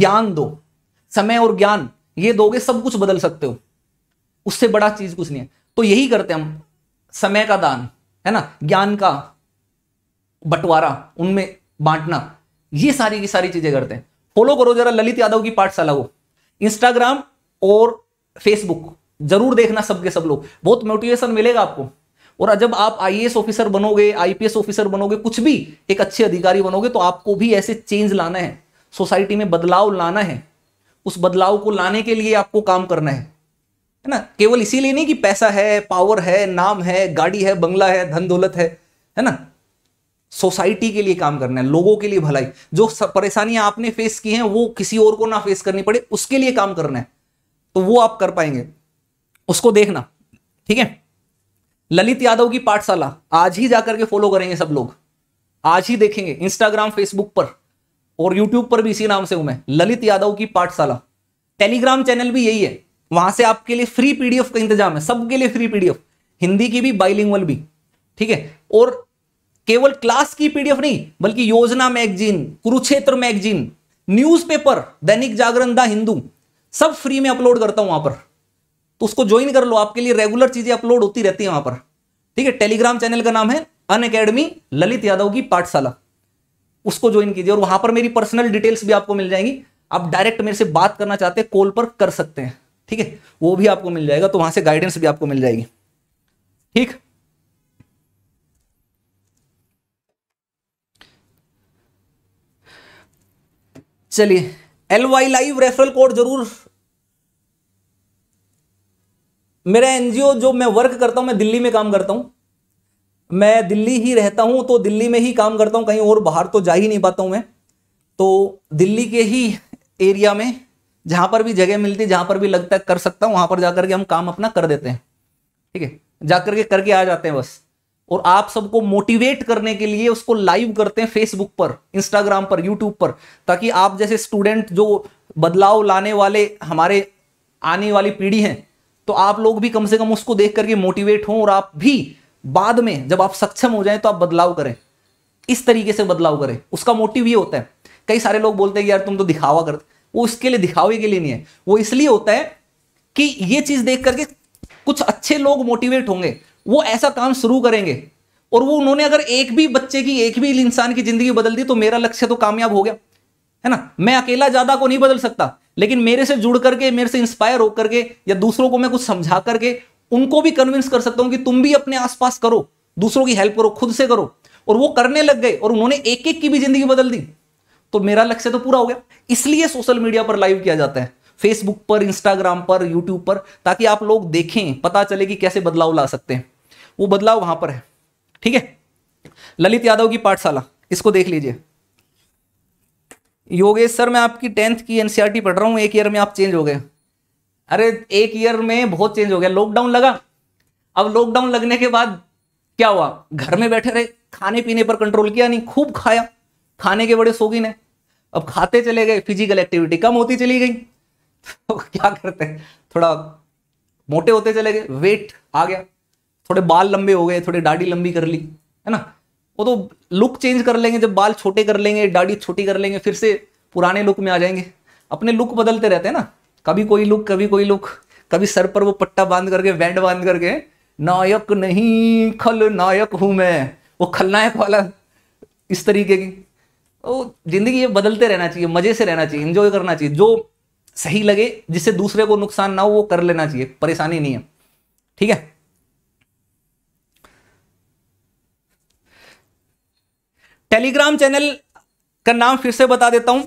ज्ञान दो समय और ज्ञान ये दोगे सब कुछ बदल सकते हो उससे बड़ा चीज कुछ नहीं है तो यही करते हम समय का दान है ना ज्ञान का बंटवारा उनमें बांटना ये सारी की सारी चीजें करते हैं फॉलो करो जरा ललित यादव की पाठशाला को इंस्टाग्राम और फेसबुक जरूर देखना सबके सब लोग बहुत मोटिवेशन मिलेगा आपको और जब आप आईएएस ऑफिसर बनोगे आईपीएस ऑफिसर बनोगे कुछ भी एक अच्छे अधिकारी बनोगे तो आपको भी ऐसे चेंज लाना है सोसाइटी में बदलाव लाना है उस बदलाव को लाने के लिए आपको काम करना है है ना केवल इसीलिए नहीं कि पैसा है पावर है नाम है गाड़ी है बंगला है धन दौलत है है ना सोसाइटी के लिए काम करना है लोगों के लिए भलाई जो परेशानियां आपने फेस की हैं वो किसी और को ना फेस करनी पड़े उसके लिए काम करना है तो वो आप कर पाएंगे उसको देखना ठीक है ललित यादव की पाठशाला आज ही जाकर के फॉलो करेंगे सब लोग आज ही देखेंगे इंस्टाग्राम फेसबुक पर और यूट्यूब पर भी इसी नाम से हूं मैं ललित यादव की पाठशाला टेलीग्राम चैनल भी यही है वहां से आपके लिए फ्री पीडीएफ का इंतजाम है सबके लिए फ्री पीडीएफ हिंदी की भी बाइलिंग भी ठीक है और केवल क्लास की पीडीएफ नहीं बल्कि योजना मैगजीन कुरुक्षेत्र मैगजीन न्यूज़पेपर दैनिक जागरण द हिंदू सब फ्री में अपलोड करता हूं वहां पर तो उसको ज्वाइन कर लो आपके लिए रेगुलर चीजें अपलोड होती रहती है वहां पर ठीक है टेलीग्राम चैनल का नाम है अन अकेडमी ललित यादव की पाठशाला उसको ज्वाइन कीजिए और वहां पर मेरी पर्सनल डिटेल्स भी आपको मिल जाएंगी आप डायरेक्ट मेरे से बात करना चाहते हैं कॉल पर कर सकते हैं ठीक है वो भी आपको मिल जाएगा तो वहां से गाइडेंस भी आपको मिल जाएगी ठीक चलिए L Y live referral code जरूर मेरा एनजीओ जो मैं वर्क करता हूं मैं दिल्ली में काम करता हूं मैं दिल्ली ही रहता हूँ तो दिल्ली में ही काम करता हूँ कहीं और बाहर तो जा ही नहीं पाता हूँ मैं तो दिल्ली के ही एरिया में जहाँ पर भी जगह मिलती जहाँ पर भी लगता है कर सकता हूँ वहाँ पर जाकर के हम काम अपना कर देते हैं ठीक है जाकर के करके आ जाते हैं बस और आप सबको मोटिवेट करने के लिए उसको लाइव करते हैं फेसबुक पर इंस्टाग्राम पर यूट्यूब पर ताकि आप जैसे स्टूडेंट जो बदलाव लाने वाले हमारे आने वाली पीढ़ी हैं तो आप लोग भी कम से कम उसको देख करके मोटिवेट हों और आप भी बाद में जब आप सक्षम हो जाए तो आप बदलाव करें इस तरीके से बदलाव करें उसका मोटिव ये होता है कई सारे लोग बोलते हैं यार तुम तो दिखावा करते वो इसके लिए दिखावे के लिए नहीं है वो इसलिए होता है कि ये चीज देख करके कुछ अच्छे लोग मोटिवेट होंगे वो ऐसा काम शुरू करेंगे और वो उन्होंने अगर एक भी बच्चे की एक भी इंसान की जिंदगी बदल दी तो मेरा लक्ष्य तो कामयाब हो गया है ना मैं अकेला ज्यादा को नहीं बदल सकता लेकिन मेरे से जुड़ करके मेरे से इंस्पायर होकर के या दूसरों को मैं कुछ समझा करके उनको भी कन्विंस कर सकता हूं कि तुम भी अपने आसपास करो दूसरों की हेल्प करो खुद से करो और वो करने लग गए और उन्होंने एक एक की भी जिंदगी बदल दी तो मेरा लक्ष्य तो पूरा हो गया इसलिए सोशल मीडिया पर लाइव किया जाता है फेसबुक पर इंस्टाग्राम पर यूट्यूब पर ताकि आप लोग देखें पता चले कि कैसे बदलाव ला सकते हैं वो बदलाव वहां पर है ठीक है ललित यादव की पाठशाला इसको देख लीजिए योगेश सर मैं आपकी टेंथ की एनसीआरटी e पढ़ रहा हूं एक ईयर में आप चेंज हो गए अरे एक ईयर में बहुत चेंज हो गया लॉकडाउन लगा अब लॉकडाउन लगने के बाद क्या हुआ घर में बैठे रहे खाने पीने पर कंट्रोल किया नहीं खूब खाया खाने के बड़े शौकीन है अब खाते चले गए फिजिकल एक्टिविटी कम होती चली गई तो क्या करते हैं थोड़ा मोटे होते चले गए वेट आ गया थोड़े बाल लंबे हो गए थोड़ी दाढ़ी लंबी कर ली है ना वो तो लुक चेंज कर लेंगे जब बाल छोटे कर लेंगे दाढ़ी छोटी कर लेंगे फिर से पुराने लुक में आ जाएंगे अपने लुक बदलते रहते हैं ना कभी कोई लुक कभी कोई लुक कभी सर पर वो पट्टा बांध करके बैंड बांध करके नायक नहीं खल नायक हूं मैं वो खलनायक वाला इस तरीके की वो जिंदगी ये बदलते रहना चाहिए मजे से रहना चाहिए इंजॉय करना चाहिए जो सही लगे जिससे दूसरे को नुकसान ना हो वो कर लेना चाहिए परेशानी नहीं है ठीक है टेलीग्राम चैनल का नाम फिर से बता देता हूं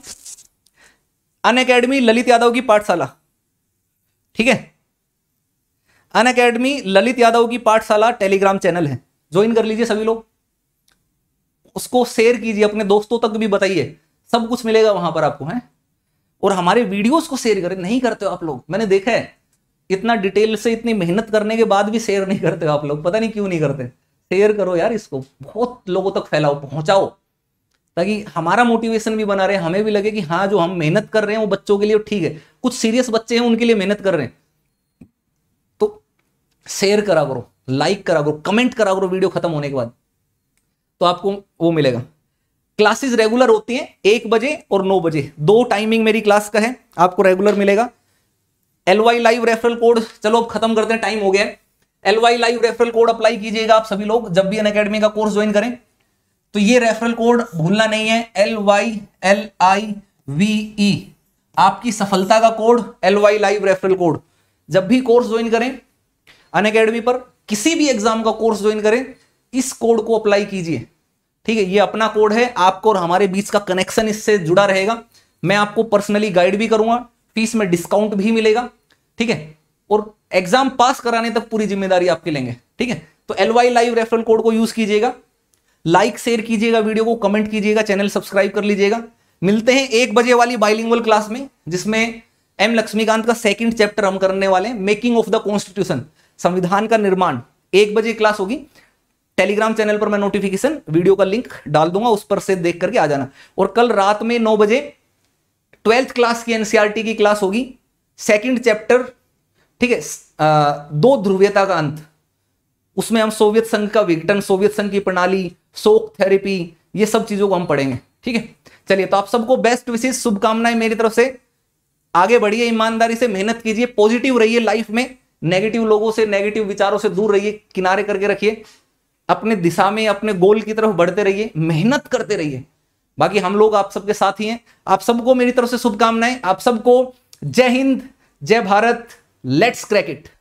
अन अकेडमी ललित यादव की पाठशाला ठीक है अन अकेडमी ललित यादव की पाठशाला टेलीग्राम चैनल है ज्वाइन कर लीजिए सभी लोग उसको शेयर कीजिए अपने दोस्तों तक भी बताइए सब कुछ मिलेगा वहां पर आपको है और हमारे वीडियोस को शेयर करें नहीं करते हो आप लोग मैंने देखा है इतना डिटेल से इतनी मेहनत करने के बाद भी शेयर नहीं करते हो आप लोग पता नहीं क्यों नहीं करते शेयर करो यार इसको बहुत लोगों तक फैलाओ पहुंचाओ ताकि हमारा मोटिवेशन भी बना रहे हमें भी लगे कि हाँ जो हम मेहनत कर रहे हैं वो बच्चों के लिए ठीक है कुछ सीरियस बच्चे हैं उनके लिए मेहनत कर रहे हैं तो शेयर करा करो लाइक करा करो कमेंट करा करो वीडियो खत्म होने के बाद तो आपको वो मिलेगा क्लासेस रेगुलर होती हैं एक बजे और नौ बजे दो टाइमिंग मेरी क्लास का है आपको रेगुलर मिलेगा L Y live referral code चलो अब खत्म करते हैं टाइम हो गया है L Y live referral code apply कीजिएगा आप सभी लोग जब भी अन अकेडमी का कोर्स ज्वाइन करें तो ये रेफरल कोड भूलना नहीं है L Y L I V E आपकी सफलता का code L Y live referral code जब भी कोर्स ज्वाइन करें अन अकेडमी पर किसी भी एग्जाम का कोर्स ज्वाइन करें इस कोड को अप्लाई कीजिए ठीक है ये अपना कोड है आपको और हमारे बीच का कनेक्शन इससे जुड़ा रहेगा मैं आपको पर्सनली गाइड भी करूंगा फीस में डिस्काउंट भी मिलेगा ठीक है और एग्जाम पास कराने तक पूरी जिम्मेदारी आपकी लेंगे ठीक है तो L Y live referral code को यूज कीजिएगा लाइक शेयर कीजिएगा वीडियो को कमेंट कीजिएगा चैनल सब्सक्राइब कर लीजिएगा मिलते हैं एक बजे वाली बाइलिंगुअल क्लास में जिसमें एम लक्ष्मीकांत का सेकंड चैप्टर हम करने वाले हैं मेकिंग ऑफ द कॉन्स्टिट्यूशन संविधान का निर्माण एक बजे क्लास होगी टेलीग्राम चैनल पर मैं नोटिफिकेशन वीडियो का लिंक डाल दूंगा उस पर से देख करके आ जाना और कल रात में नौ बजे ट्वेल्थ क्लास की एनसीआरटी e की क्लास होगी सेकेंड चैप्टर ठीक है दो ध्रुवीयता का अंत उसमें हम सोवियत संघ का विघटन सोवियत संघ की प्रणाली सोक थेरेपी ये सब चीज़ों को हम पढ़ेंगे ठीक है चलिए तो आप सबको बेस्ट विशेष शुभकामनाएं मेरी तरफ से आगे बढ़िए ईमानदारी से मेहनत कीजिए पॉजिटिव रहिए लाइफ में नेगेटिव लोगों से नेगेटिव विचारों से दूर रहिए किनारे करके रखिए अपने दिशा में अपने गोल की तरफ बढ़ते रहिए मेहनत करते रहिए बाकी हम लोग आप सबके साथ ही हैं आप सबको मेरी तरफ से शुभकामनाएं आप सबको जय हिंद जय भारत लेट्स क्रैक इट